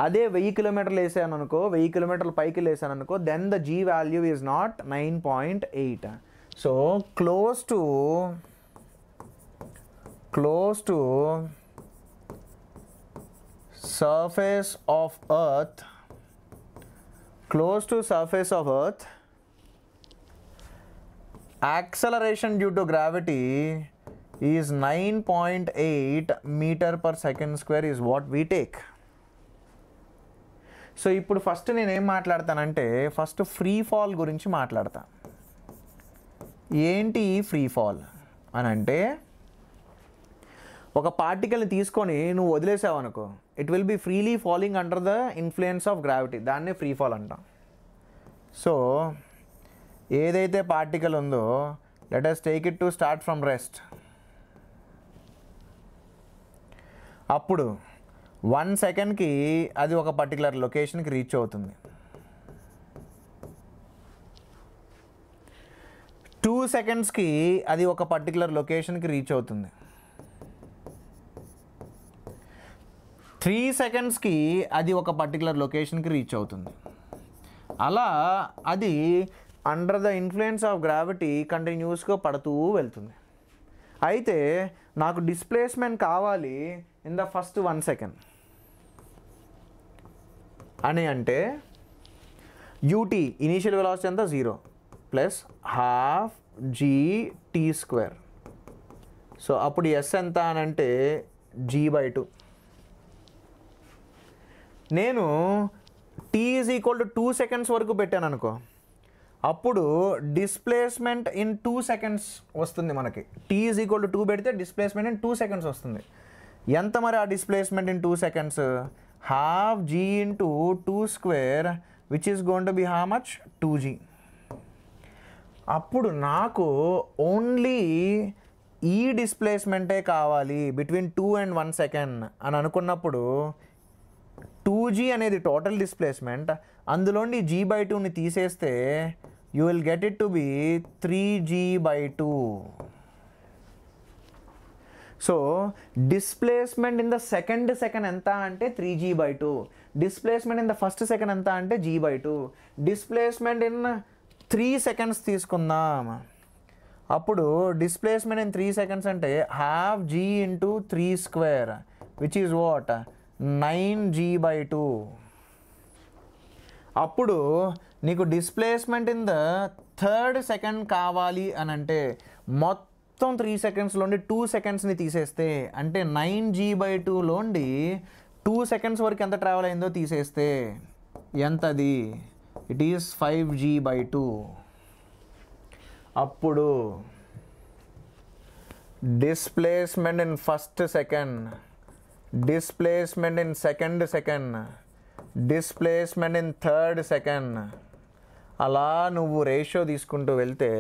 A: అదే వెయ్యి కిలోమీటర్లు వేసాను అనుకో వెయ్యి కిలోమీటర్ల పైకి వేసాను అనుకో then the G value is not nine point eight so close to close to surface of earth close to surface of earth acceleration due to gravity is nine point eight metre per second square is what we take so ఇప్పుడు first నేను ఏం మాట్లాడతానంటే first free fall గురించి మాట్లాడతా ఏంటి free fall అని అంటే ఒక పార్టికల్ని తీసుకొని నువ్వు వదిలేసావు అనుకో it will be freely falling under the influence of gravity దాన్నే ఫ్రీ ఫాల్ అంటాం సో ఏదైతే పార్టికల్ ఉందో let us take it to start from rest అప్పుడు వన్ సెకండ్కి అది ఒక పర్టికులర్ లొకేషన్కి రీచ్ అవుతుంది టూ సెకండ్స్కి అది ఒక పర్టికులర్ లొకేషన్కి రీచ్ అవుతుంది త్రీ సెకండ్స్కి అది ఒక పర్టికులర్ లొకేషన్కి రీచ్ అవుతుంది అలా అది under the influence of gravity కంటిన్యూస్గా పడుతూ వెళ్తుంది అయితే నాకు డిస్ప్లేస్మెంట్ కావాలి in the first one second అని అంటే యూటీ ఇనీషియల్ వెలాసిటీ అంతా zero plus half G tea square so అప్పుడు ఎస్ ఎంత అని అంటే జీ బై టూ నేను T is equal to two seconds వరకు పెట్టాను అనుకో అప్పుడు డిస్ప్లేస్మెంట్ ఇన్ టూ సెకండ్స్ వస్తుంది మనకి tea is equal to two పెడితే డిస్ప్లేస్మెంట్ ఇన్ టూ సెకండ్స్ వస్తుంది ఎంత మరి ఆ displacement in two seconds half G g two 2 square which is going be how much two G అప్పుడు నాకు ఓన్లీ ఈ డిస్ప్లేస్మెంటే కావాలి between two and one second అని అనుకున్నప్పుడు టూ జీ అనేది టోటల్ డిస్ప్లేస్మెంట్ అందులోని జీ బై టూని తీసేస్తే you will get it to be three G by two so displacement in the second second ఎంత అంటే three G by two displacement in the first second ఎంత అంటే G by two displacement in three seconds తీసుకుందాం అప్పుడు displacement in three seconds అంటే half G into three square which is what nine G by two అప్పుడు నీకు displacement in the third second కావాలి అని అంటే మొత్తం మొత్తం త్రీ సెకండ్స్లోండి టూ సెకండ్స్ని తీసేస్తే అంటే నైన్ జీ బై టూలోండి టూ సెకండ్స్ వరకు ఎంత ట్రావెల్ అయిందో తీసేస్తే ఎంతది it is five G by two అప్పుడు displacement in first second displacement in second second displacement in third second అలా నువ్వు రేషియో తీసుకుంటూ వెళ్తే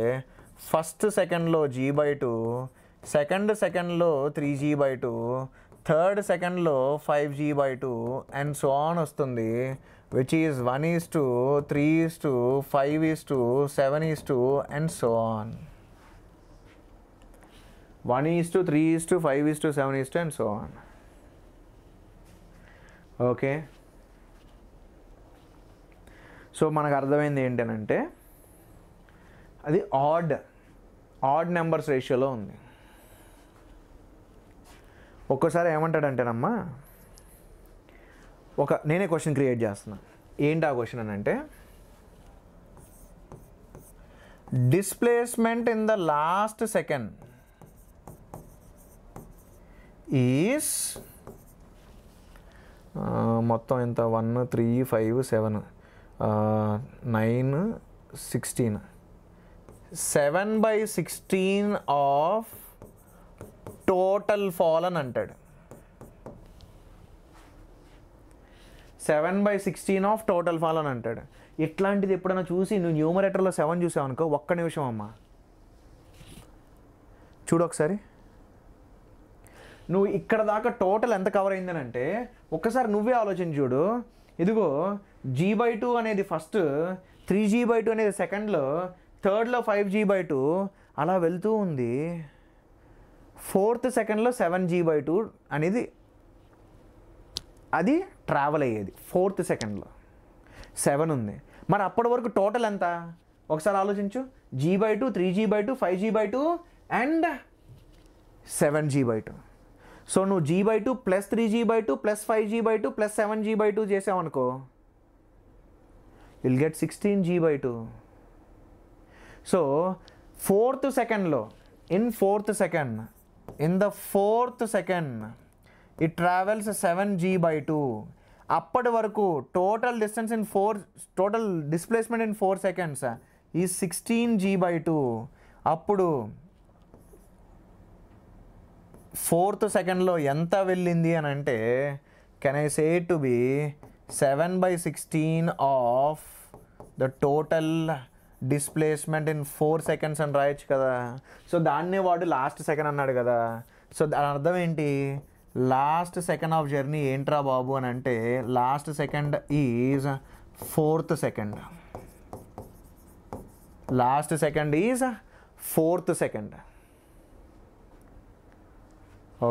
A: ఫస్ట్ సెకండ్లో జీ బై టూ సెకండ్ సెకండ్లో three G by two third సెకండ్లో five G by two and so on వస్తుంది which is one is to three is to five is to seven is to and so on one is to three is to five is to seven is to and so on okay so మనకు అర్థమైంది ఏంటనంటే అది ఆర్డ్ odd numbers రేషియోలో ఉంది ఒక్కోసారి ఏమంటాడంటేనమ్మా ఒక నేనే question create చేస్తున్నా ఏంటి ఆ క్వశ్చన్ అని అంటే displacement in the last second is మొత్తం ఎంత one three five seven nine sixteen seven by sixteen of total fall అని అంటాడు seven by sixteen of total fall అని అంటాడు ఇట్లాంటిది ఎప్పుడైనా చూసి నువ్వు న్యూమరేటర్లో సెవెన్ చూసావు అనుకో ఒక్క నిమిషం అమ్మా చూడు ఒకసారి నువ్వు ఇక్కడ దాకా టోటల్ ఎంత కవర్ అయిందని అంటే ఒక్కసారి నువ్వే ఆలోచన చూడు ఇదిగో జీ బై టూ అనేది first three G by two అనేది సెకండ్లో థర్డ్లో ఫైవ్ జీ బై టూ అలా వెళ్తూ ఉంది ఫోర్త్ సెకండ్లో సెవెన్ జీ బై టూ అనేది అది ట్రావెల్ అయ్యేది ఫోర్త్ సెకండ్లో సెవెన్ ఉంది మరి అప్పటి వరకు టోటల్ ఎంత ఒకసారి ఆలోచించు G by two three G by two five G by two and seven G by two so నువ్వు G by two plus three G by two plus five G by two plus seven G by two చేసావనుకో will get sixteen G by two so fourth సెకండ్లో in fourth second in the fourth second it travels seven G by two అప్పటి వరకు total distance in four total displacement in four seconds ఈ sixteen G by two అప్పుడు fourth సెకండ్లో ఎంత వెళ్ళింది అని అంటే can I say to be seven by sixteen of the total displacement in four seconds అని రాయొచ్చు కదా సో దాన్నే వాడు లాస్ట్ సెకండ్ అన్నాడు కదా సో దాని అర్థం ఏంటి లాస్ట్ సెకండ్ ఆఫ్ జర్నీ ఏంట్రా బాబు అని అంటే last second is fourth second last second is fourth second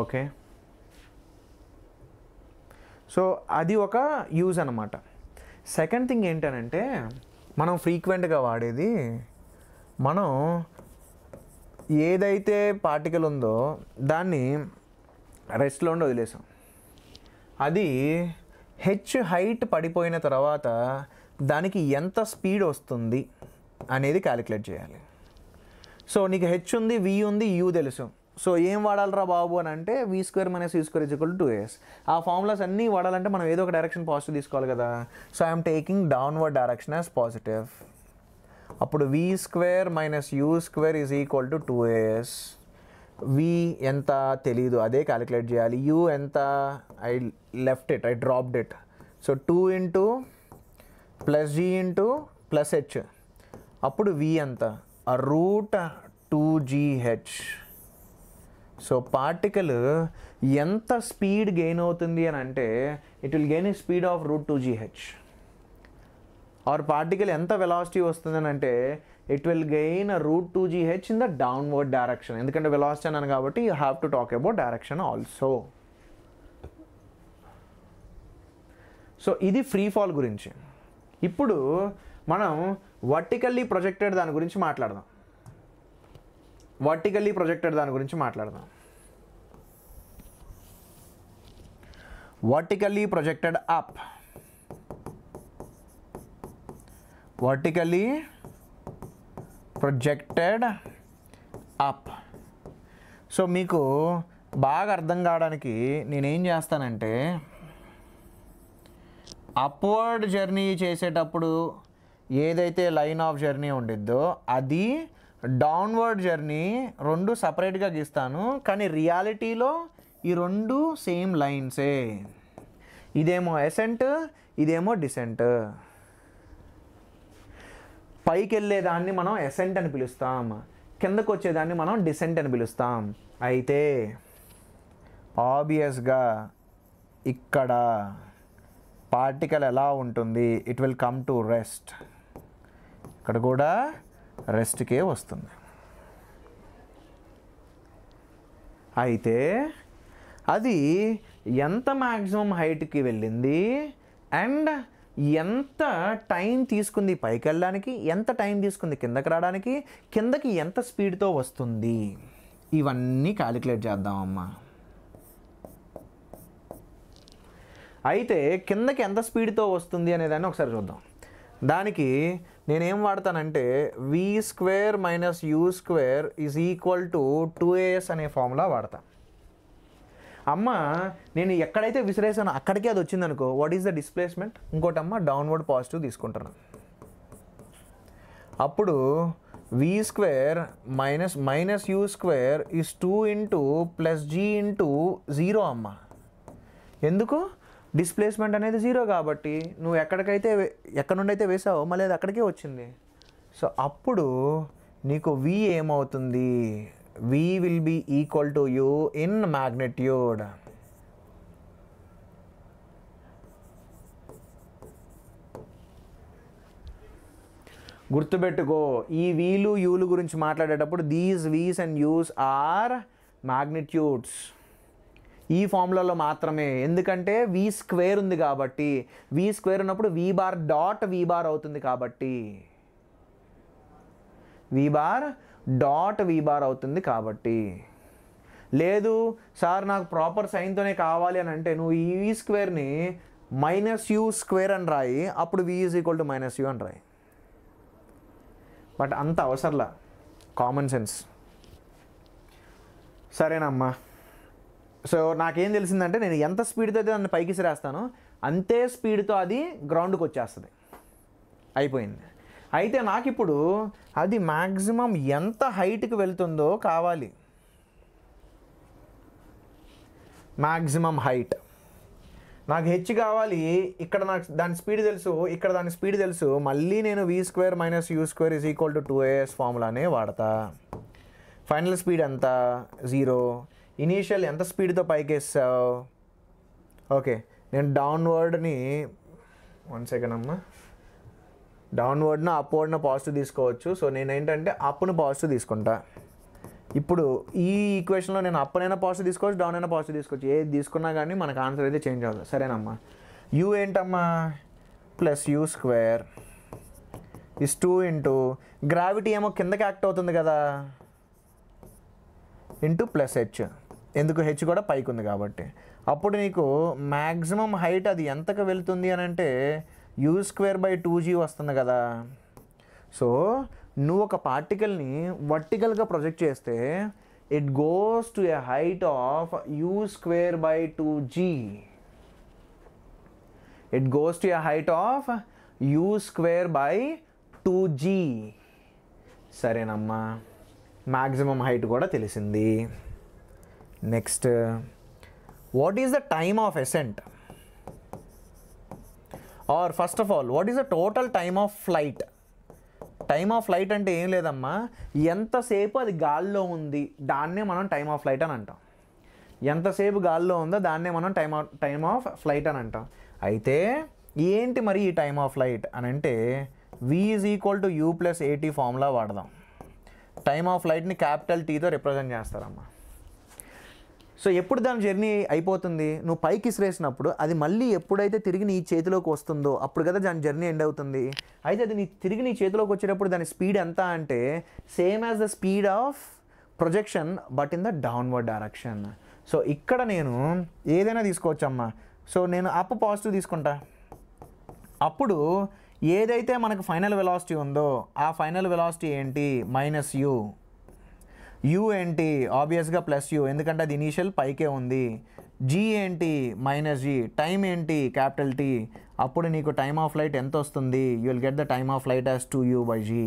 A: okay so అది ఒక యూజ్ అనమాట సెకండ్ థింగ్ ఏంటనంటే మనం ఫ్రీక్వెంట్గా వాడేది మనం ఏదైతే పార్టికల్ ఉందో దాన్ని రెస్ట్లో ఉండి వదిలేసాం అది హెచ్ హైట్ పడిపోయిన తర్వాత దానికి ఎంత స్పీడ్ వస్తుంది అనేది క్యాలిక్యులేట్ చేయాలి సో నీకు హెచ్ ఉంది వి ఉంది యూ తెలుసు సో ఏం వాడాలరా బాబు అని అంటే V square minus V square equal two AS ఆ ఫార్ములాస్ అన్నీ వాడాలంటే మనం ఏదో ఒక డైరెక్షన్ పాజిటివ్ తీసుకోవాలి కదా so I'm taking downward direction as positive అప్పుడు V square minus you square is equal to two AS V ఎంత తెలీదు అదే క్యాలిక్యులేట్ చేయాలి యూ ఎంత I left it I dropped it so two into plus G into plus H అప్పుడు వి ఎంత root two GH so particle ఎంత speed gain అవుతుంది అని అంటే it will gain speed of root two GH or particle ఎంత velocity వస్తుంది అని అంటే it will gain root two GH in the downward direction ఎందుకంటే వెలాసిటీ అన్నాను కాబట్టి you have to talk about direction also so ఇది ఫ్రీ ఫాల్ గురించి ఇప్పుడు మనం వర్టికల్లీ ప్రొజెక్టెడ్ దాని గురించి మాట్లాడదాం వర్టికల్లీ ప్రొజెక్టెడ్ దాని గురించి మాట్లాడదాం vertically projected up vertically projected up so మీకు బాగా అర్థం కావడానికి నేనేం చేస్తానంటే అప్వర్డ్ జర్నీ చేసేటప్పుడు ఏదైతే లైన్ ఆఫ్ జర్నీ ఉండిద్దో అది డౌన్వర్డ్ జర్నీ రెండు సపరేట్గా గీస్తాను కానీ రియాలిటీలో ఈ రెండు సేమ్ లైన్సే ఇదేమో ఎసెంట్ ఇదేమో డిసెంట్ పైకి వెళ్ళేదాన్ని మనం ఎసెంట్ అని పిలుస్తాం కిందకు వచ్చేదాన్ని మనం డిసెంట్ అని పిలుస్తాం అయితే ఆబ్వియస్గా ఇక్కడ పార్టికల్ ఎలా ఉంటుంది it will come to rest ఇక్కడ కూడా రెస్ట్కే వస్తుంది అయితే అది ఎంత మ్యాక్సిమం హైట్కి వెళ్ళింది అండ్ ఎంత టైం తీసుకుంది పైకి వెళ్ళడానికి ఎంత టైం తీసుకుంది కిందకి రావడానికి కిందకి ఎంత స్పీడ్తో వస్తుంది ఇవన్నీ క్యాలిక్యులేట్ చేద్దామమ్మా అయితే కిందకి ఎంత స్పీడ్తో వస్తుంది అనేదాన్ని ఒకసారి చూద్దాం దానికి నేనేం వాడతానంటే V square minus you square is equal to two AS అనే ఫార్ములా వాడతాను అమ్మ నేను ఎక్కడైతే విసిరేసానో అక్కడికే అది వచ్చిందనుకో వాట్ ఈస్ ద డిస్ప్లేస్మెంట్ ఇంకోటి అమ్మ డౌన్వర్డ్ పాజిటివ్ తీసుకుంటాను అప్పుడు వి square minus minus you square is two into plus G into zero అమ్మ ఎందుకు డిస్ప్లేస్మెంట్ అనేది జీరో కాబట్టి నువ్వు ఎక్కడికైతే ఎక్కడ నుండి అయితే వేసావో మళ్ళీ అది అక్కడికే వచ్చింది సో అప్పుడు నీకు వి ఏమవుతుంది V will be equal to U in magnitude గుర్తుపెట్టుకో ఈ వీలు యూలు గురించి మాట్లాడేటప్పుడు these Vs and Us are magnitudes ఈ ఫార్ములాలో మాత్రమే ఎందుకంటే వి స్క్వేర్ ఉంది కాబట్టి వి స్క్వేర్ ఉన్నప్పుడు V bar dot V bar అవుతుంది కాబట్టి వి బార్ డాట్ వీబార్ అవుతుంది కాబట్టి లేదు సార్ నాకు ప్రాపర్ సైన్తోనే కావాలి అని అంటే నువ్వు ఈ స్క్వేర్ని మైనస్ యూ స్క్వేర్ అని రాయి అప్పుడు వి is equal to minus U అని రాయి బట్ అంత అవసరంలా కామన్ సెన్స్ సరేనమ్మా సో నాకేం తెలిసిందంటే నేను ఎంత స్పీడ్తో అయితే దాన్ని పైకి సిరేస్తానో అంతే స్పీడ్తో అది గ్రౌండ్కి వచ్చేస్తుంది అయిపోయింది అయితే నాకు ఇప్పుడు అది మ్యాక్సిమం ఎంత హైట్కి వెళ్తుందో కావాలి మ్యాక్సిమం హైట్ నాకు హెచ్ కావాలి ఇక్కడ నాకు దాని స్పీడ్ తెలుసు ఇక్కడ దాని స్పీడ్ తెలుసు మళ్ళీ నేను V square minus you square is equal to two AS ఫార్ములానే వాడతా ఫైనల్ స్పీడ్ ఎంత జీరో ఇనీషియల్ ఎంత స్పీడ్తో పైకి వేస్తావు ఓకే నేను డౌన్వర్డ్ని వన్ సెకండ్ అమ్మా డౌన్వర్డ్న అప్వర్డ్న పాజిటివ్ తీసుకోవచ్చు సో నేను ఏంటంటే అప్పును పాజిటివ్ తీసుకుంటా ఇప్పుడు ఈ ఈక్వేషన్లో నేను అప్పనైనా పాజిటివ్ తీసుకోవచ్చు డౌన్ అయినా పాజిటివ్ తీసుకోవచ్చు ఏది తీసుకున్నా కానీ మనకు ఆన్సర్ అయితే చేంజ్ అవుతుంది సరేనమ్మా యూ ఏంటమ్మా plus U square is two into gravity ఏమో కిందకి యాక్ట్ అవుతుంది కదా ఇంటూ ప్లస్ హెచ్ ఎందుకు హెచ్ కూడా పైకి ఉంది కాబట్టి అప్పుడు నీకు మ్యాక్సిమం హైట్ అది ఎంతకు వెళ్తుంది అని అంటే you square by two G వస్తుంది కదా సో నువ్వు ఒక పార్టికల్ని వర్టికల్గా ప్రొజెక్ట్ చేస్తే it goes to a height of U square by two G it goes to a height of U square by two G సరేనమ్మా మ్యాక్సిమం హైట్ కూడా తెలిసింది next what is the time of ascent or first of all what is the total time of flight time of flight అంటే ఏం లేదమ్మా ఎంతసేపు అది గాల్లో ఉంది దాన్నే మనం టైమ్ ఆఫ్ ఫ్లైట్ అని అంటాం ఎంతసేపు గాల్లో ఉందో దాన్నే మనం time of time of flight అని అంటాం అయితే ఏంటి మరి ఈ టైమ్ ఆఫ్ ఫ్లైట్ అని అంటే వి is equal to you plus ఏటీ ఫార్ములా వాడదాం టైమ్ ఆఫ్ ఫ్లైట్ని క్యాపిటల్ టీతో రిప్రజెంట్ చేస్తారమ్మా సో ఎప్పుడు దాని జర్నీ అయిపోతుంది నువ్వు పైకి ఇసిరేసినప్పుడు అది మళ్ళీ ఎప్పుడైతే తిరిగి నీ చేతిలోకి వస్తుందో అప్పుడు కదా దాని జర్నీ ఎండ్ అవుతుంది అయితే అది నీ తిరిగి నీ చేతిలోకి వచ్చేటప్పుడు దాని స్పీడ్ ఎంత అంటే same as the speed of projection but in the downward direction so ఇక్కడ నేను ఏదైనా తీసుకోవచ్చమ్మా సో నేను అప్ పాజిటివ్ తీసుకుంటా అప్పుడు ఏదైతే మనకు ఫైనల్ వెలాసిటీ ఉందో ఆ ఫైనల్ వెలాసిటీ ఏంటి మైనస్ యూ యూ ఏంటి ఆబ్వియస్గా ప్లస్ యూ ఎందుకంటే అది ఇనీషియల్ పైకే ఉంది జీ ఏంటి మైనస్ జీ టైం ఏంటి క్యాపిటల్ టీ అప్పుడు నీకు టైమ్ ఆఫ్ ఫ్లైట్ ఎంత వస్తుంది you will get the time of flight as two you by G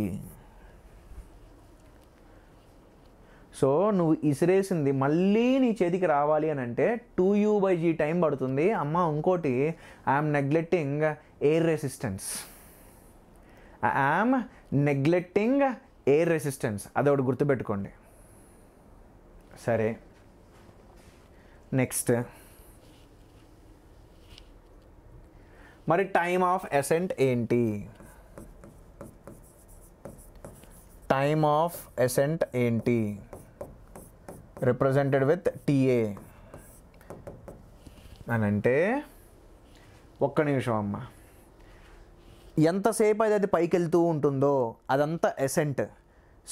A: so నువ్వు ఇసిరేసింది మళ్ళీ నీ చేతికి రావాలి అని అంటే two you by G time పడుతుంది అమ్మ ఇంకోటి I'm neglecting air resistance I am neglecting air resistance అదొకటి గుర్తుపెట్టుకోండి సరే నెక్స్ట్ మరి టైమ్ ఆఫ్ ఎసెంట్ ఏంటి టైమ్ ఆఫ్ ఎసెంట్ ఏంటి రిప్రజెంటెడ్ విత్ టీఏ అని అంటే ఒక్క నిమిషం అమ్మ ఎంతసేపు అది అది పైకి వెళ్తూ ఉంటుందో అదంతా ఎసెంట్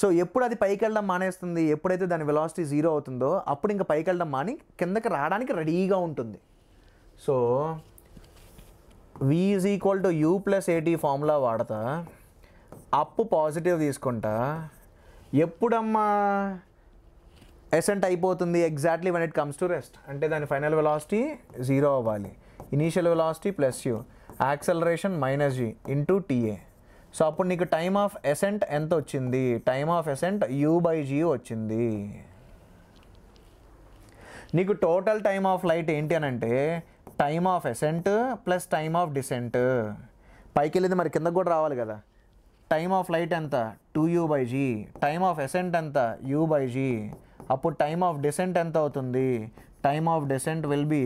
A: సో ఎప్పుడు అది పైకి వెళ్ళడం మానేస్తుంది ఎప్పుడైతే దాని వెలాసిటీ జీరో అవుతుందో అప్పుడు ఇంకా పైకి వెళ్ళడం మాని కిందకి రావడానికి రెడీగా ఉంటుంది so v is equal to you plus ఏటీ ఫార్ములా వాడతా అప్పు పాజిటివ్ తీసుకుంటా ఎప్పుడమ్మా ఎసెంట్ అయిపోతుంది exactly one it comes to rest అంటే దాని ఫైనల్ వెలాసిటీ జీరో అవ్వాలి initial velocity plus u acceleration minus g into t a so అప్పుడు నీకు టైమ్ ఆఫ్ ఎసెంట్ ఎంత వచ్చింది time of ascent u by g వచ్చింది నీకు టోటల్ టైమ్ ఆఫ్ లైట్ ఏంటి అని అంటే time of ascent plus time of decent పైకి వెళ్ళింది మరి కిందకు కూడా రావాలి కదా టైమ్ ఆఫ్ లైట్ ఎంత two you by g time of ascent ఎంత యూ బై జీ అప్పుడు టైమ్ ఆఫ్ డిసెంట్ ఎంత అవుతుంది time of descent will be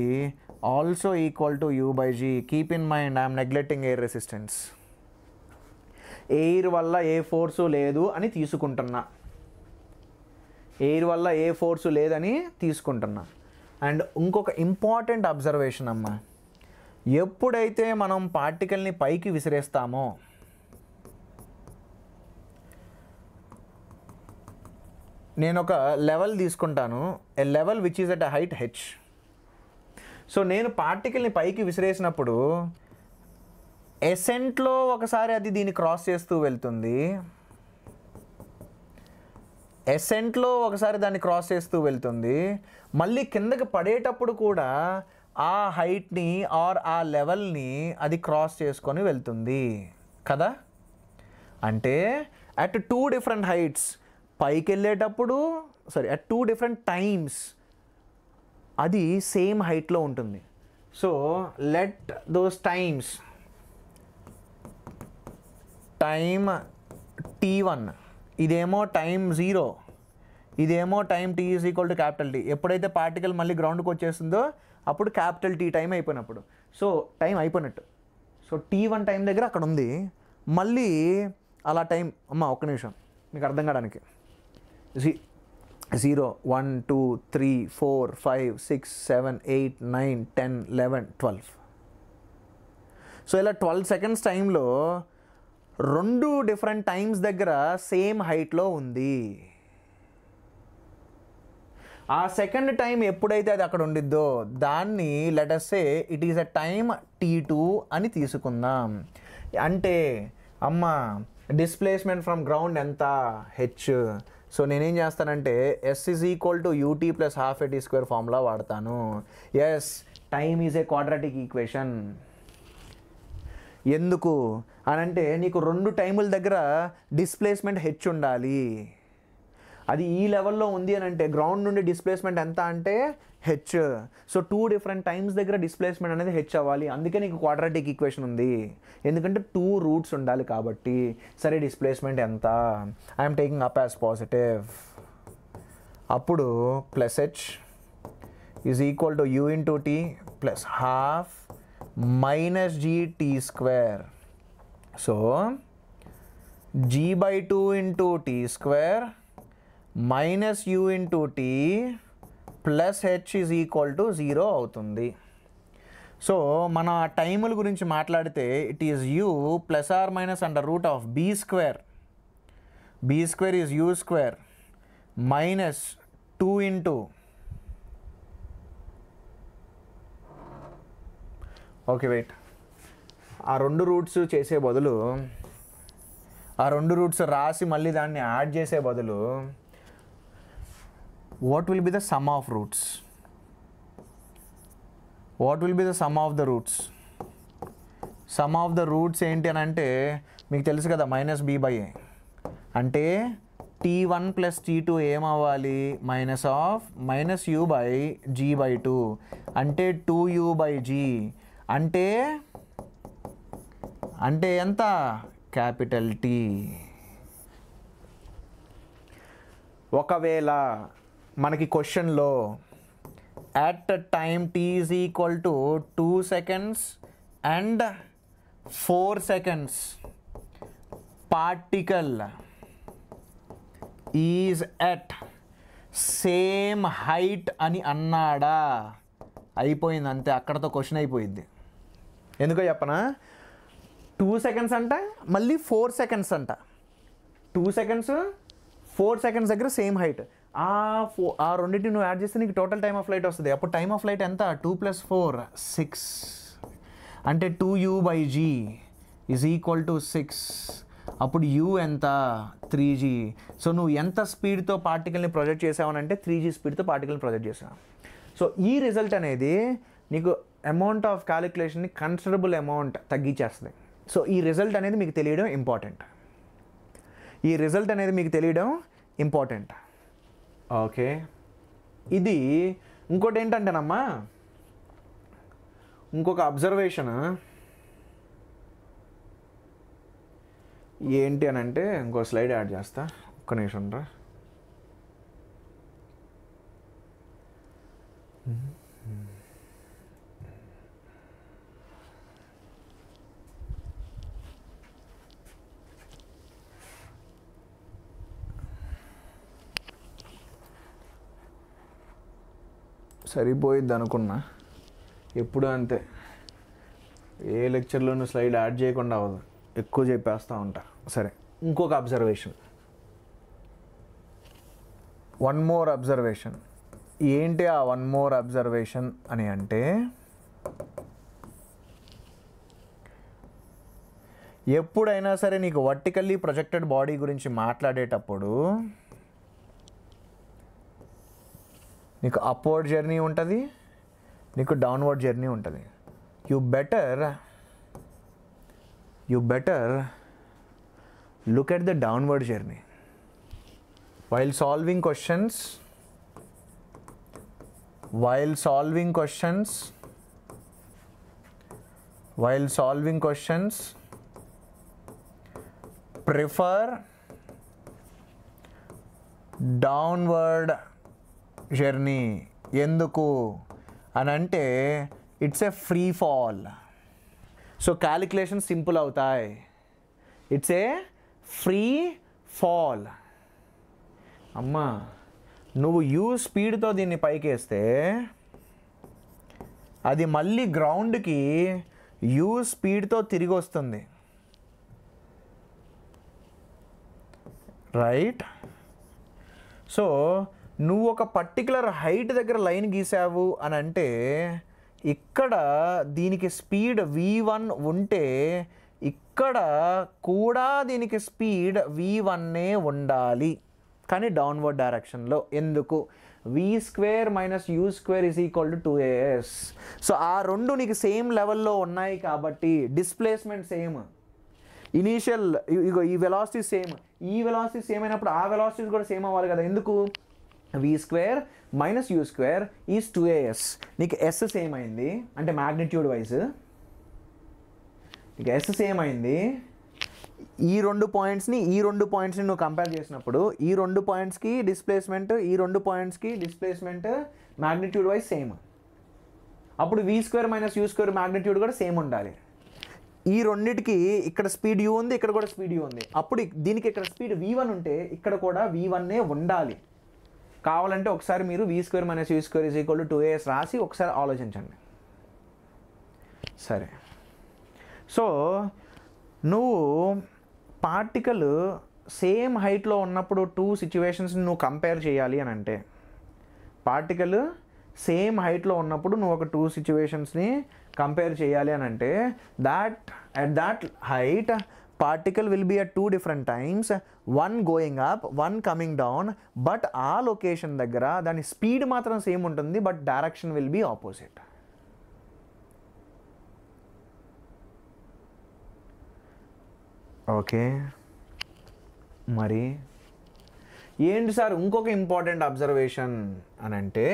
A: also equal to u by g keep in mind I'm neglecting air resistance air వల్ల a force లేదు అని తీసుకుంటున్నా air వల్ల a force లేదని తీసుకుంటున్నా అండ్ ఇంకొక ఇంపార్టెంట్ అబ్జర్వేషన్ అమ్మ ఎప్పుడైతే మనం పార్టికల్ని పైకి విసిరేస్తామో నేను ఒక లెవెల్ తీసుకుంటాను a level which is at a height h so నేను పార్టికల్ని పైకి విసిరేసినప్పుడు ఎసెంట్లో ఒకసారి అది దీన్ని క్రాస్ చేస్తూ వెళ్తుంది ఎసెంట్లో ఒకసారి దాన్ని క్రాస్ చేస్తూ వెళ్తుంది మళ్ళీ కిందకి పడేటప్పుడు కూడా ఆ హైట్ని ఆర్ ఆ లెవెల్ని అది క్రాస్ చేసుకొని వెళ్తుంది కదా అంటే అట్ టూ డిఫరెంట్ హైట్స్ పైకి వెళ్ళేటప్పుడు sorry at two different times అది సేమ్ హైట్లో ఉంటుంది so let those times time t one ఇదేమో టైం జీరో ఇదేమో time t is equal to capital T ఎప్పుడైతే పార్టికల్ మళ్ళీ గ్రౌండ్కి వచ్చేస్తుందో అప్పుడు క్యాపిటల్ టీ టైం అయిపోయినప్పుడు సో టైం అయిపోయినట్టు సో టీ వన్ టైం దగ్గర అక్కడ ఉంది మళ్ళీ అలా టైం అమ్మ ఒక్క నిమిషం మీకు అర్థం కావడానికి జీ zero one two three four five six seven eight nine ten eleven twelve so ఇలా ట్వెల్వ్ సెకండ్స్ టైంలో రెండు డిఫరెంట్ టైమ్స్ దగ్గర సేమ్ హైట్లో ఉంది ఆ సెకండ్ టైం ఎప్పుడైతే అది అక్కడ ఉండిద్దో దాన్ని లెటర్సే it is a time t two అని తీసుకుందాం అంటే అమ్మ డిస్ప్లేస్మెంట్ ఫ్రమ్ గ్రౌండ్ ఎంత హెచ్ సో నేనేం చేస్తానంటే s is equal to UT plus half tea square formula వాడతాను s time is a quadratic equation ఎందుకు అని అంటే నీకు రెండు టైముల దగ్గర డిస్ప్లేస్మెంట్ హెచ్ ఉండాలి అది ఈ లెవెల్లో ఉంది అని అంటే గ్రౌండ్ నుండి డిస్ప్లేస్మెంట్ ఎంత అంటే h so two different times దగ్గర డిస్ప్లేస్మెంట్ అనేది హెచ్ అవ్వాలి అందుకే నీకు క్వాడ్రాటిక్ ఈక్వేషన్ ఉంది ఎందుకంటే టూ రూట్స్ ఉండాలి కాబట్టి సరే డిస్ప్లేస్మెంట్ ఎంత I'm taking up as positive అప్పుడు plus h is equal to u two t plus half minus g tea square so g by two into t square minus u into t plus h is equal to zero అవుతుంది so మన టైముల గురించి మాట్లాడితే it is u plus or minus under root of be square b square is u square minus two into okay wait ఆ రెండు roots చేసే బదులు ఆ రెండు రూట్స్ రాసి మళ్ళీ దాన్ని యాడ్ చేసే బదులు what will be the sum of roots what will be the sum of the roots sum of the roots ఏంటి అని అంటే మీకు తెలుసు కదా మైనస్ బి బై ఏ అంటే t one plus t two ఏమవ్వాలి minus of minus u by g by two అంటే two you by g అంటే అంటే ఎంత క్యాపిటల్ టీ ఒకవేళ మనకి క్వశ్చన్లో at time t is equal to two seconds and four seconds particle is at same height అని అన్నాడా అయిపోయింది అంతే అక్కడతో క్వశ్చన్ అయిపోయింది ఎందుకో చెప్పనా టూ సెకండ్స్ అంట మళ్ళీ ఫోర్ సెకండ్స్ అంట టూ సెకండ్స్ ఫోర్ సెకండ్స్ దగ్గర సేమ్ హైట్ ఆ ఫో ఆ రెండింటిని నువ్వు యాడ్ చేస్తే నీకు టోటల్ టైమ్ ఆఫ్ ఫ్లైట్ వస్తుంది అప్పుడు టైమ్ ఆఫ్ ఫ్లైట్ ఎంత టూ ప్లస్ ఫోర్ సిక్స్ అంటే two you by g is equal to six అప్పుడు యూ ఎంత త్రీ జీ సో నువ్వు ఎంత స్పీడ్తో పార్టికల్ని ప్రొజెక్ట్ అంటే త్రీ జీ స్పీడ్తో పార్టికల్ని ప్రొజెక్ట్ చేసావు సో ఈ రిజల్ట్ అనేది నీకు అమౌంట్ ఆఫ్ క్యాలిక్యులేషన్ని కన్సిడరబుల్ అమౌంట్ తగ్గించేస్తుంది సో ఈ రిజల్ట్ అనేది మీకు తెలియడం ఇంపార్టెంట్ ఈ రిజల్ట్ అనేది మీకు తెలియడం ఇంపార్టెంట్ ఓకే ఇది ఇంకోటి ఏంటంటేనమ్మా ఇంకొక అబ్జర్వేషన్ ఏంటి అని అంటే ఇంకో స్లైడ్ యాడ్ చేస్తా ఒక్క నిమిషం రా సరిపోయిద్ది అనుకున్నా ఎప్పుడు అంతే ఏ లెక్చర్లోనూ స్లైడ్ యాడ్ చేయకుండా అవ్వదు ఎక్కువ చెప్పేస్తూ ఉంటా సరే ఇంకొక అబ్జర్వేషన్ వన్ మోర్ అబ్జర్వేషన్ ఏంటి ఆ వన్ మోర్ అబ్జర్వేషన్ అని అంటే ఎప్పుడైనా సరే నీకు వర్టికల్లీ ప్రొజెక్టెడ్ బాడీ గురించి మాట్లాడేటప్పుడు నీకు అప్వర్డ్ జర్నీ ఉంటుంది నీకు డౌన్వర్డ్ జర్నీ ఉంటుంది you better you better look at the downward journey while solving questions while solving questions while solving questions prefer downward journey ఎందుకు అని అంటే it's a free fall so calculation simple అవుతాయి it's a free fall అమ్మా నువ్వు you స్పీడ్తో దీన్ని పైకేస్తే అది మళ్ళీ గ్రౌండ్కి యూ స్పీడ్తో తిరిగి వస్తుంది రైట్ సో నువ్వు ఒక పర్టికులర్ హైట్ దగ్గర లైన్ గీసావు అని అంటే ఇక్కడ దీనికి స్పీడ్ వి వన్ ఉంటే ఇక్కడ కూడా దీనికి స్పీడ్ వి వన్నే ఉండాలి కానీ డౌన్వర్డ్ డైరెక్షన్లో ఎందుకు v square minus you square is equal to two as so ఆ రెండు నీకు సేమ్ లెవెల్లో ఉన్నాయి కాబట్టి డిస్ప్లేస్మెంట్ సేమ్ ఇనీషియల్ ఇగో ఈ వెలాసిటీ సేమ్ ఈ వెలాసిటీ సేమ్ అయినప్పుడు ఆ వెలాసిటీస్ కూడా సేమ్ అవ్వాలి కదా ఎందుకు v square minus you square is two a s నీకు ఎస్ సేమ్ అయింది అంటే మ్యాగ్నిట్యూడ్ వైజ్ నీకు ఎస్ సేమ్ అయింది ఈ రెండు పాయింట్స్ని ఈ రెండు పాయింట్స్ని నువ్వు కంపేర్ చేసినప్పుడు ఈ రెండు పాయింట్స్కి డిస్ప్లేస్మెంట్ ఈ రెండు పాయింట్స్కి డిస్ప్లేస్మెంట్ మ్యాగ్నిట్యూడ్ వైజ్ సేమ్ అప్పుడు వి square minus you square magnitude కూడా సేమ్ ఉండాలి ఈ రెండింటికి ఇక్కడ స్పీడ్ యూ ఉంది ఇక్కడ కూడా స్పీడ్ యూ ఉంది అప్పుడు దీనికి ఇక్కడ స్పీడ్ వి వన్ ఉంటే ఇక్కడ కూడా వి వన్నే ఉండాలి కావాలంటే ఒకసారి మీరు v square minus you square equal to two a s రాసి ఒకసారి ఆలోచించండి సరే సో నువ్వు పార్టికల్ సేమ్ హైట్లో ఉన్నప్పుడు టూ సిచ్యువేషన్స్ని నువ్వు కంపేర్ చేయాలి అని అంటే పార్టికల్ సేమ్ హైట్లో ఉన్నప్పుడు నువ్వు ఒక టూ సిచ్యువేషన్స్ని కంపేర్ చేయాలి అని అంటే that at that height particle will be at two different times one going up one coming down but ఆ లొకేషన్ దగ్గర దాని స్పీడ్ మాత్రం సేమ్ ఉంటుంది but direction will be opposite okay మరి ఏంటి సార్ ఇంకొక ఇంపార్టెంట్ అబ్జర్వేషన్ అని అంటే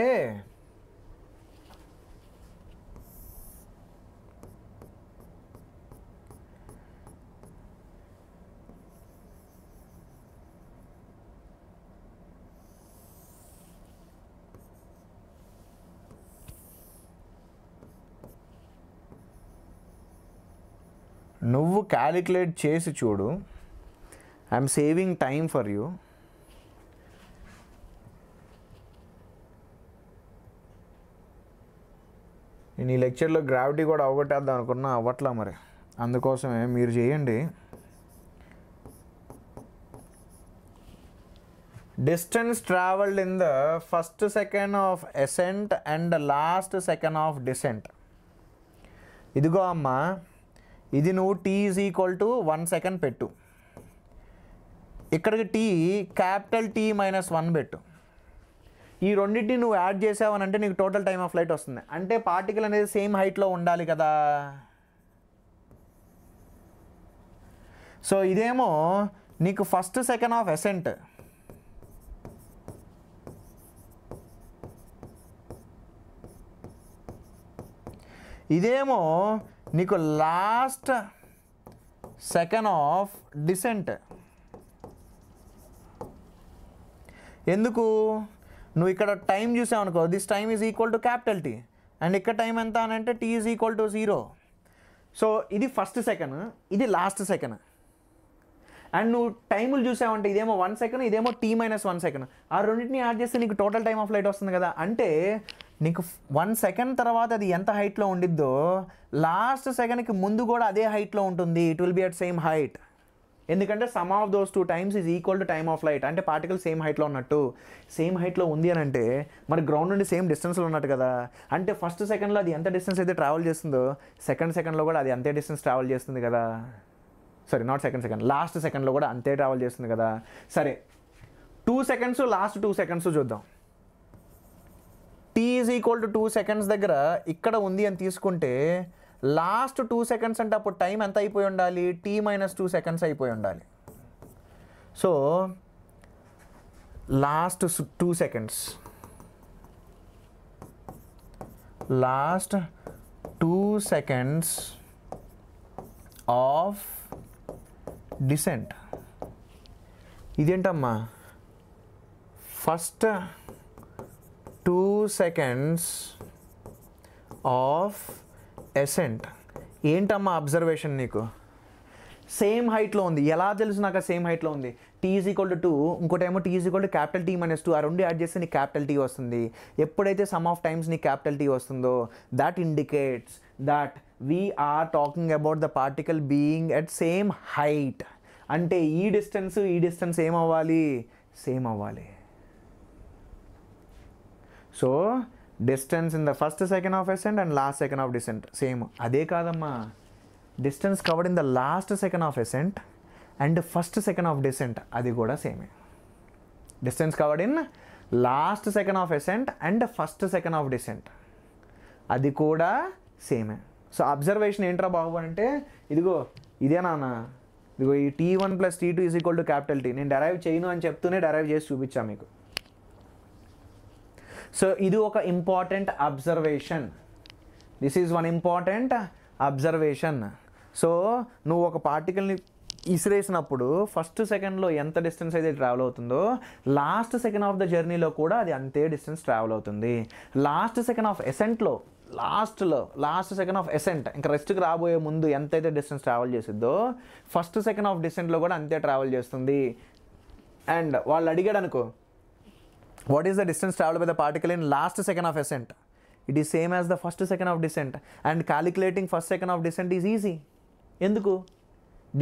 A: నువ్వు క్యాలిక్యులేట్ చేసి చూడు I'm saving time for you నేను ఈ లెక్చర్లో గ్రావిటీ కూడా అవగొట్టేద్దాం అనుకున్నా అవ్వట్లా మరి అందుకోసమే మీరు చేయండి distance travelled in the first second of ascent and last second of descent ఇదిగో అమ్మా ఇది నువ్వు t is equal to one second పెట్టు ఇక్కడికి t capital T minus one పెట్టు ఈ రెండింటిని నువ్వు యాడ్ చేసావని అంటే నీకు టోటల్ టైమ్ ఆఫ్ ఫ్లైట్ వస్తుంది అంటే పార్టికల్ అనేది సేమ్ హైట్లో ఉండాలి కదా సో ఇదేమో నీకు ఫస్ట్ సెకండ్ ఆఫ్ ఎసెంట్ ఇదేమో నీకు లాస్ట్ సెకండ్ ఆఫ్ డిసెంట్ ఎందుకు నువ్వు ఇక్కడ టైం చూసావు అనుకో this time is equal to capital T and ఇక్కడ టైం ఎంత అని అంటే t is equal to zero so ఇది ఫస్ట్ సెకండ్ ఇది లాస్ట్ సెకండ్ అండ్ నువ్వు టైములు చూసావంటే ఇదేమో వన్ సెకండ్ ఇదేమో టీ మైనస్ వన్ సెకండ్ ఆ రెండింటిని యాడ్ చేస్తే నీకు టోటల్ టైం ఆఫ్ లైట్ వస్తుంది కదా అంటే నీకు వన్ సెకండ్ తర్వాత అది ఎంత హైట్లో ఉండిద్దో లాస్ట్ సెకండ్కి ముందు కూడా అదే హైట్లో ఉంటుంది it will be at same height ఎందుకంటే sum of those two times is equal to time of flight అంటే పార్టికల్ సేమ్ హైట్లో ఉన్నట్టు సేమ్ హైట్లో ఉంది అని అంటే మరి గ్రౌండ్ నుండి సేమ్ డిస్టెన్స్లో ఉన్నట్టు కదా అంటే ఫస్ట్ సెకండ్లో అది ఎంత డిస్టెన్స్ అయితే ట్రావెల్ చేస్తుందో సెకండ్ సెకండ్లో కూడా అది అంతే డిస్టెన్స్ ట్రావెల్ చేస్తుంది కదా sorry not second second last సెకండ్లో కూడా అంతే ట్రావెల్ చేస్తుంది కదా సరే two seconds last two seconds చూద్దాం t is equal to two seconds దగ్గర ఇక్కడ ఉంది అని తీసుకుంటే లాస్ట్ టూ సెకండ్స్ అంటే అప్పుడు టైం ఎంత అయిపోయి ఉండాలి టీ మైనస్ టూ సెకండ్స్ అయిపోయి ఉండాలి so last two seconds last two seconds of descent ఇదేంటమ్మా ఫస్ట్ సెకండ్స్ ఆఫ్ ఎసెంట్ ఏంటమ్మా అబ్జర్వేషన్ నీకు సేమ్ హైట్లో ఉంది ఎలా తెలుసు నాకు సేమ్ హైట్లో ఉంది టీ ఈజ్ ఈక్వల్ టూ ఇంకోటేమో t is equal to capital T minus two ఆ రెండు యాడ్ చేస్తే నీకు క్యాపిటల్ టీ వస్తుంది ఎప్పుడైతే సమ్ ఆఫ్ టైమ్స్ నీ క్యాపిటల్ టీ వస్తుందో that indicates that we're talking about the particle being at same height అంటే ఈ డిస్టెన్స్ ఈ డిస్టెన్స్ ఏమవ్వాలి సేమ్ అవ్వాలి so distance in the first second of ascent and last second of descent same అదే కాదమ్మా distance covered in the last second of ascent and first second of descent అది కూడా సేమే distance covered in last second of ascent and first second of descent అది కూడా సేమే so observation ఏంట్రా బాబు అంటే ఇదిగో ఇదే నాన్న ఇదిగో ఈ t one plus t two is equal to capital T నేను డెరైవ్ చేయను అని చెప్తూనే డెరైవ్ చేసి చూపించాను మీకు సో ఇది ఒక important observation this is one important observation so నువ్వు ఒక పార్టికల్ని ఇసిరేసినప్పుడు ఫస్ట్ సెకండ్లో ఎంత డిస్టెన్స్ అయితే ట్రావెల్ అవుతుందో లాస్ట్ సెకండ్ ఆఫ్ ద జర్నీలో కూడా అది అంతే డిస్టెన్స్ ట్రావెల్ అవుతుంది లాస్ట్ సెకండ్ ఆఫ్ ఎసెంట్లో లాస్ట్లో లాస్ట్ సెకండ్ ఆఫ్ ఎసెంట్ ఇంకా రెస్ట్కి రాబోయే ముందు ఎంతైతే డిస్టెన్స్ ట్రావెల్ చేసిద్దో ఫస్ట్ సెకండ్ ఆఫ్ డిస్టెంట్లో కూడా అంతే ట్రావెల్ చేస్తుంది అండ్ వాళ్ళు అడిగాడు అనుకో what is the distance travel by the particle in last second of ascent it is same as the first second of descent and calculating first second of descent is easy ఎందుకు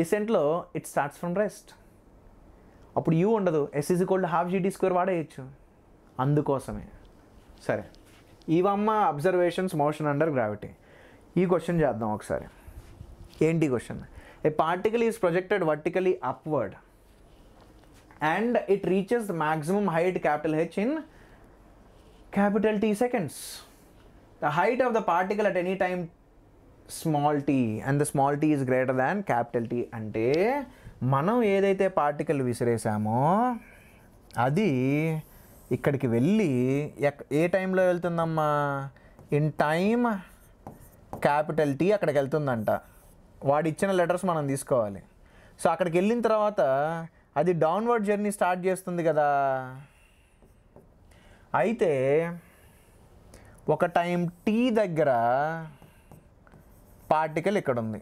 A: డిసెంట్లో it starts from rest అప్పుడు u ఉండదు s ఎస్ఈజీ కోల్డ్ half g t square వాడేయచ్చు అందుకోసమే సరే ఇవమ్మ అబ్జర్వేషన్స్ మోషన్ అండర్ గ్రావిటీ ఈ క్వశ్చన్ చేద్దాం ఒకసారి ఏంటి question a particle is projected vertically upward and it reaches maximum height capital H in capital T seconds the height of the particle at any time small t and the small t is greater than capital T అంటే మనం ఏదైతే particle విసిరేసామో అది ఇక్కడికి వెళ్ళి ఏ టైంలో వెళ్తుందమ్మా in time capital T అక్కడికి వెళ్తుందంట వాడిచ్చిన లెటర్స్ మనం తీసుకోవాలి సో అక్కడికి వెళ్ళిన తర్వాత అది డౌన్వర్డ్ జర్నీ స్టార్ట్ చేస్తుంది కదా అయితే ఒక టైం టీ దగ్గర పార్టికల్ ఇక్కడ ఉంది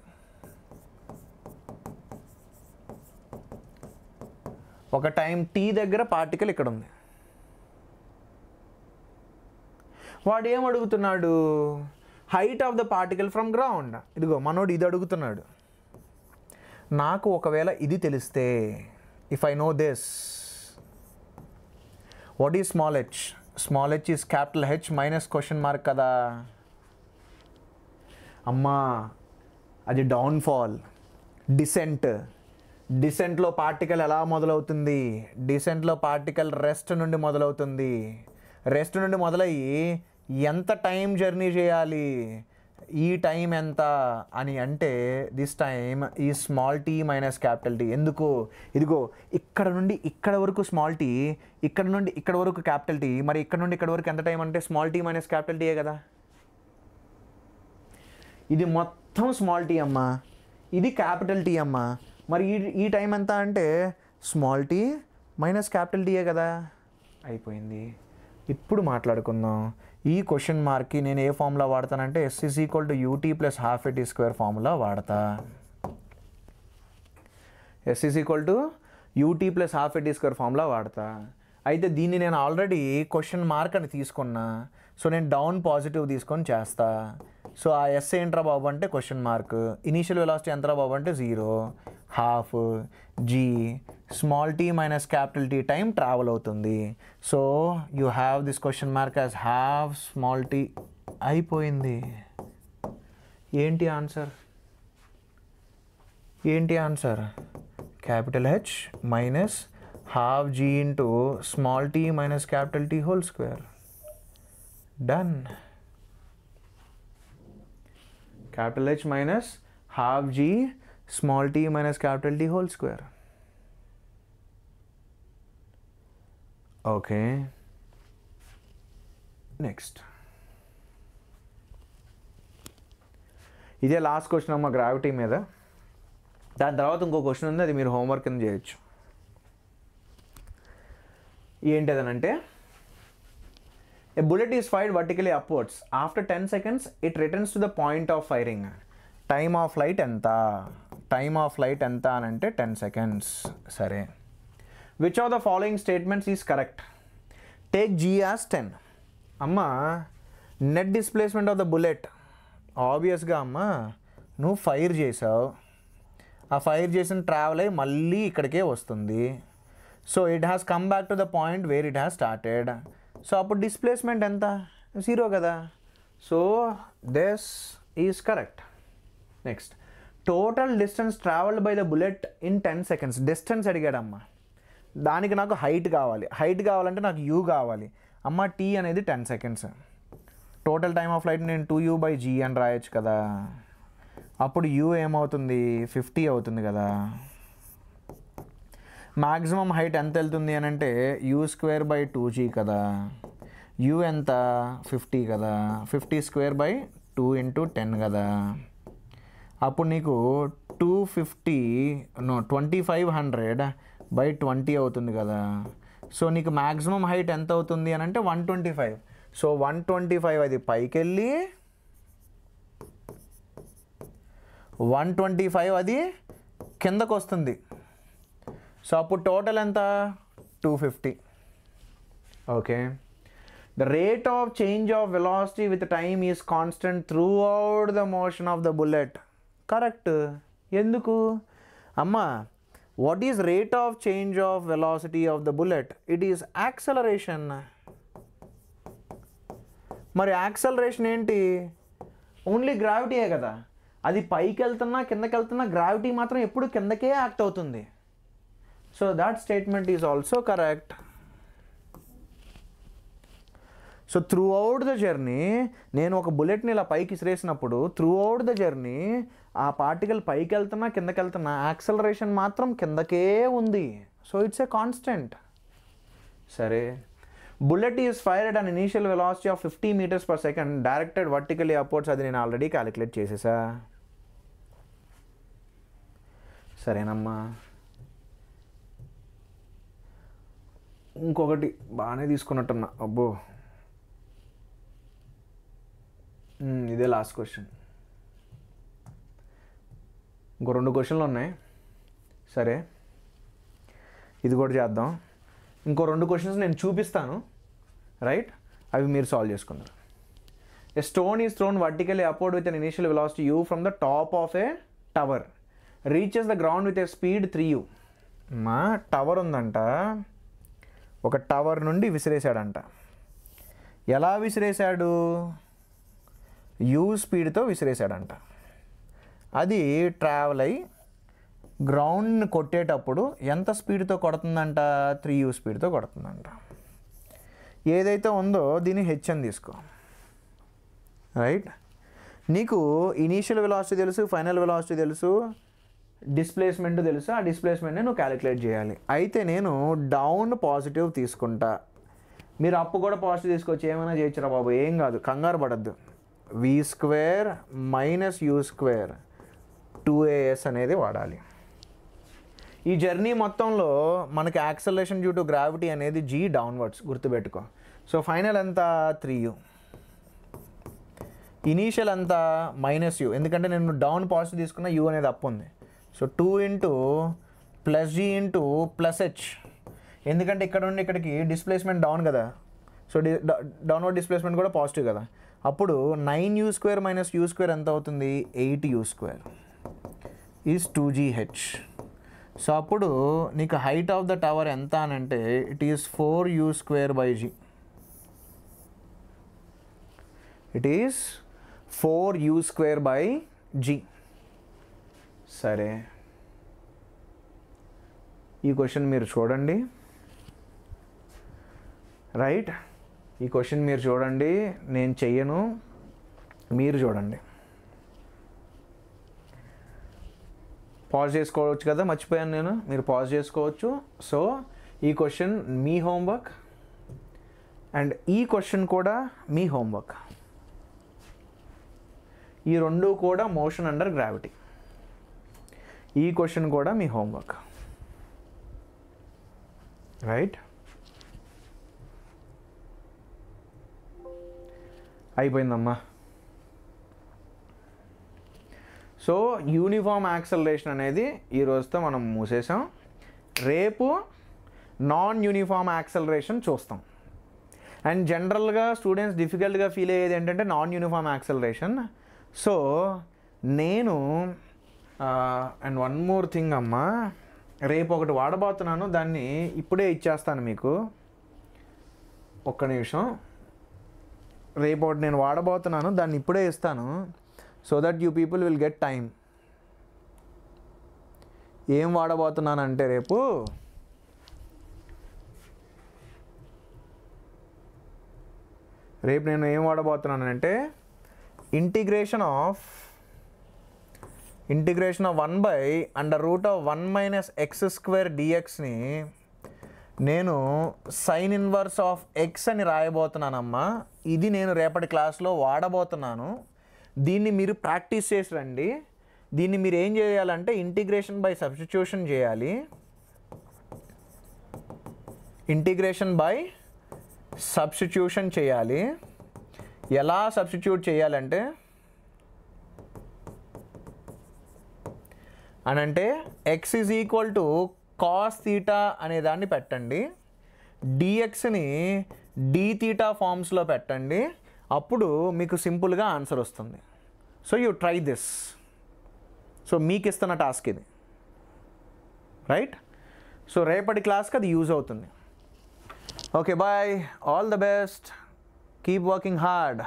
A: ఒక టైం టీ దగ్గర పార్టికల్ ఇక్కడ ఉంది వాడు ఏం అడుగుతున్నాడు height of the particle from ground ఇదిగో మనోడు ఇది అడుగుతున్నాడు నాకు ఒకవేళ ఇది తెలిస్తే if I know this, what is small h? Small h is capital H minus question mark kada. అమ్మా అది డౌన్ఫాల్ డిసెంట్ డిసెంట్లో పార్టికల్ ఎలా మొదలవుతుంది డిసెంట్లో పార్టికల్ రెస్ట్ నుండి మొదలవుతుంది రెస్ట్ నుండి మొదలయ్యి ఎంత టైం జర్నీ చేయాలి ఈ టైం ఎంత అని అంటే దిస్ టైం ఈ small t minus capital T ఎందుకు ఇదిగో ఇక్కడ నుండి ఇక్కడ వరకు స్మాల్ టీ ఇక్కడ నుండి ఇక్కడ వరకు క్యాపిటల్ టీ మరి ఇక్కడ నుండి ఇక్కడ వరకు ఎంత టైం అంటే స్మాల్ టీ మైనస్ క్యాపిటల్ టీయే కదా ఇది మొత్తం స్మాల్ టీ అమ్మా ఇది క్యాపిటల్ టీ అమ్మా మరి ఈ ఈ టైం ఎంత అంటే స్మాల్ టీ మైనస్ క్యాపిటల్ టీయే కదా అయిపోయింది ఇప్పుడు మాట్లాడుకుందాం ఈ క్వశ్చన్ మార్క్కి నేను ఏ ఫార్ములా వాడతానంటే s is equal to UT plus half tea square formula వాడతా s is equal to UT plus half tea square formula వాడతా అయితే దీన్ని నేను ఆల్రెడీ క్వశ్చన్ మార్క్ అని తీసుకున్నా సో నేను డౌన్ పాజిటివ్ తీసుకొని చేస్తా సో ఆ ఎస్ ఏంట్రా బాబు అంటే క్వశ్చన్ మార్క్ ఇనీషియల్ వెలాసిటీ ఎంత బాబు అంటే zero half g small t minus capital T time travel అవుతుంది so you have this question mark as half small t అయిపోయింది ఏంటి ఆన్సర్ ఏంటి answer capital H minus half g into small t minus capital T whole square done capital H minus half g small t minus capital T whole square okay next ఇదే last question అమ్మ gravity మీద దాని తర్వాత ఇంకో question ఉంది అది మీరు homework కింద చేయొచ్చు ఏంటదనంటే a bullet is fired vertically upwards after ten seconds it returns to the point of firing time of flight ఎంత టైమ్ ఆఫ్ లైట్ ఎంత అని అంటే టెన్ సెకండ్స్ సరే which of the following statements is correct take g as ten అమ్మ net displacement of the bullet ఆబ్వియస్గా అమ్మ నువ్వు fire చేసావు ఆ ఫైర్ చేసిన ట్రావెల్ అయ్యి మళ్ళీ ఇక్కడికే వస్తుంది so it has come back to the point where it has started so అప్పుడు డిస్ప్లేస్మెంట్ ఎంత జీరో కదా so this is correct next total distance travelled by the bullet in ten seconds distance అడిగాడమ్మా దానికి నాకు హైట్ కావాలి height కావాలంటే నాకు you కావాలి అమ్మ టీ అనేది ten seconds total time of flight నేను టూ యూ బై జీ అని రాయొచ్చు కదా అప్పుడు యూ ఏమవుతుంది ఫిఫ్టీ అవుతుంది కదా మ్యాక్సిమం హైట్ ఎంత వెళ్తుంది అని అంటే you square by two g కదా యూ ఎంత ఫిఫ్టీ కదా fifty square by two into ten కదా అప్పుడు నీకు two fifty no twenty five hundred by twenty అవుతుంది కదా సో నీకు మ్యాక్సిమం హైట్ ఎంత అవుతుంది అని అంటే one twenty five so one twenty five అది పైకి వెళ్ళి వన్ ట్వంటీ ఫైవ్ అది కిందకు వస్తుంది సో అప్పుడు టోటల్ ఎంత two fifty okay the rate of change of velocity with time is constant throughout the motion of the bullet correct ఎందుకు అమ్మా what is rate of change of velocity of the bullet it is acceleration మరి acceleration ఏంటి only గ్రావిటీయే కదా అది పైకి వెళ్తున్నా కిందకి వెళ్తున్నా గ్రావిటీ మాత్రం ఎప్పుడు కిందకే యాక్ట్ అవుతుంది So that statement is also correct. So throughout the journey నేను ఒక బుల్లెట్ని ఇలా పైకి ఇసిరేసినప్పుడు త్రూ అవుట్ ద జర్నీ ఆ పార్టికల్ పైకి వెళ్తున్నా కిందకి వెళ్తున్నా యాక్సలరేషన్ మాత్రం కిందకే ఉంది సో ఇట్స్ ఏ కాన్స్టెంట్ సరే bullet is fire at an initial velocity of fifty metres per second directed vertical upwards అది నేను ఆల్రెడీ క్యాలిక్యులేట్ చేసేసా సరేనమ్మా ఇంకొకటి బాగానే తీసుకున్నట్టున్నా అబ్బో ఇదే లాస్ట్ క్వశ్చన్ ఇంకో రెండు క్వశ్చన్లు ఉన్నాయి సరే ఇది కూడా చేద్దాం ఇంకో రెండు క్వశ్చన్స్ నేను చూపిస్తాను రైట్ అవి మీరు సాల్వ్ చేసుకున్నారు ఏ స్టోన్ ఈ stone vertical upward with an initial velocity u from the top of a tower reaches the ground with a speed three u మా టవర్ ఉందంట ఒక టవర్ నుండి విసిరేశాడంట ఎలా విసిరేశాడు యూ స్పీడ్తో విసిరేశాడంట అది ట్రావెల్ అయ్యి గ్రౌండ్ని కొట్టేటప్పుడు ఎంత స్పీడ్తో కొడుతుందంట త్రీ యూ స్పీడ్తో కొడుతుందంట ఏదైతే ఉందో దీన్ని హెచ్ అని తీసుకో రైట్ నీకు ఇనీషియల్ వెలాసిటీ తెలుసు ఫైనల్ వెలాసిటీ తెలుసు డిస్ప్లేస్మెంట్ తెలుసు ఆ డిస్ప్లేస్మెంట్ని నువ్వు క్యాలిక్యులేట్ చేయాలి అయితే నేను డౌన్ పాజిటివ్ తీసుకుంటా మీరు అప్పు కూడా పాజిటివ్ తీసుకొచ్చి ఏమైనా చేయించరా బాబు ఏం కాదు కంగారు పడద్దు v square minus you square two a s అనేది వాడాలి ఈ జర్నీ మొత్తంలో మనకి యాక్సలేషన్ డ్యూ టు గ్రావిటీ అనేది జీ డౌన్వర్డ్స్ గుర్తుపెట్టుకో సో ఫైనల్ అంతా త్రీ యూ ఇనీషియల్ అంతా మైనస్ యూ ఎందుకంటే నేను డౌన్ పాజిటివ్ తీసుకున్న యూ అనేది అప్పు ఉంది so two into plus G into plus h ఎందుకంటే ఇక్కడ నుండి ఇక్కడికి డిస్ప్లేస్మెంట్ డౌన్ కదా సో డి డౌన్వర్డ్ డిస్ప్లేస్మెంట్ కూడా పాజిటివ్ కదా అప్పుడు nine u square minus you square ఎంత అవుతుంది eight u square is two GH so అప్పుడు నీకు హైట్ ఆఫ్ ద టవర్ ఎంత అని అంటే it is four u square by g it is four u square by g సరే ఈ question మీరు చూడండి రైట్ ఈ క్వశ్చన్ మీరు చూడండి నేను చెయ్యను మీరు చూడండి పాజ్ చేసుకోవచ్చు కదా మర్చిపోయాను నేను మీరు పాజ్ చేసుకోవచ్చు సో ఈ క్వశ్చన్ మీ హోంవర్క్ అండ్ ఈ క్వశ్చన్ కూడా మీ హోంవర్క్ ఈ రెండు కూడా మోషన్ అండర్ గ్రావిటీ ఈ క్వశ్చన్ కూడా మీ హోంవర్క్ రైట్ అయిపోయిందమ్మా సో యూనిఫామ్ యాక్సలరేషన్ అనేది ఈరోజుతో మనం మూసేసాం రేపు నాన్ యూనిఫామ్ యాక్సలరేషన్ చూస్తాం అండ్ జనరల్గా స్టూడెంట్స్ డిఫికల్ట్గా ఫీల్ అయ్యేది ఏంటంటే నాన్ యూనిఫామ్ యాక్సలరేషన్ సో నేను అండ్ వన్ మోర్ థింగ్ అమ్మా రేపు ఒకటి వాడబోతున్నాను దాన్ని ఇప్పుడే ఇచ్చేస్తాను మీకు ఒక్క నిమిషం రేపు ఒకటి నేను వాడబోతున్నాను దాన్ని ఇప్పుడే ఇస్తాను so that you people will get time ఏం వాడబోతున్నానంటే రేపు రేపు నేను ఏం వాడబోతున్నానంటే integration of integration of one by under root of one minus x square డిఎక్స్ని నేను సైన్ ఇన్వర్స్ ఆఫ్ ఎక్స్ అని రాయబోతున్నానమ్మా ఇది నేను రేపటి క్లాస్లో వాడబోతున్నాను దీన్ని మీరు ప్రాక్టీస్ చేసి రండి దీన్ని మీరు ఏం చేయాలంటే ఇంటిగ్రేషన్ బై సబ్స్టిట్యూషన్ చేయాలి ఇంటిగ్రేషన్ బై సబ్స్టిట్యూషన్ చేయాలి ఎలా సబ్స్టిట్యూట్ చేయాలంటే అని అంటే x is equal to cos theta అనే దాన్ని పెట్టండి డిఎక్స్ని డి తీటా ఫామ్స్లో పెట్టండి అప్పుడు మీకు సింపుల్గా ఆన్సర్ వస్తుంది so you try this so మీకు ఇస్తున్న టాస్క్ ఇది రైట్ సో రేపటి క్లాస్కి అది యూజ్ అవుతుంది okay bye all the best keep working hard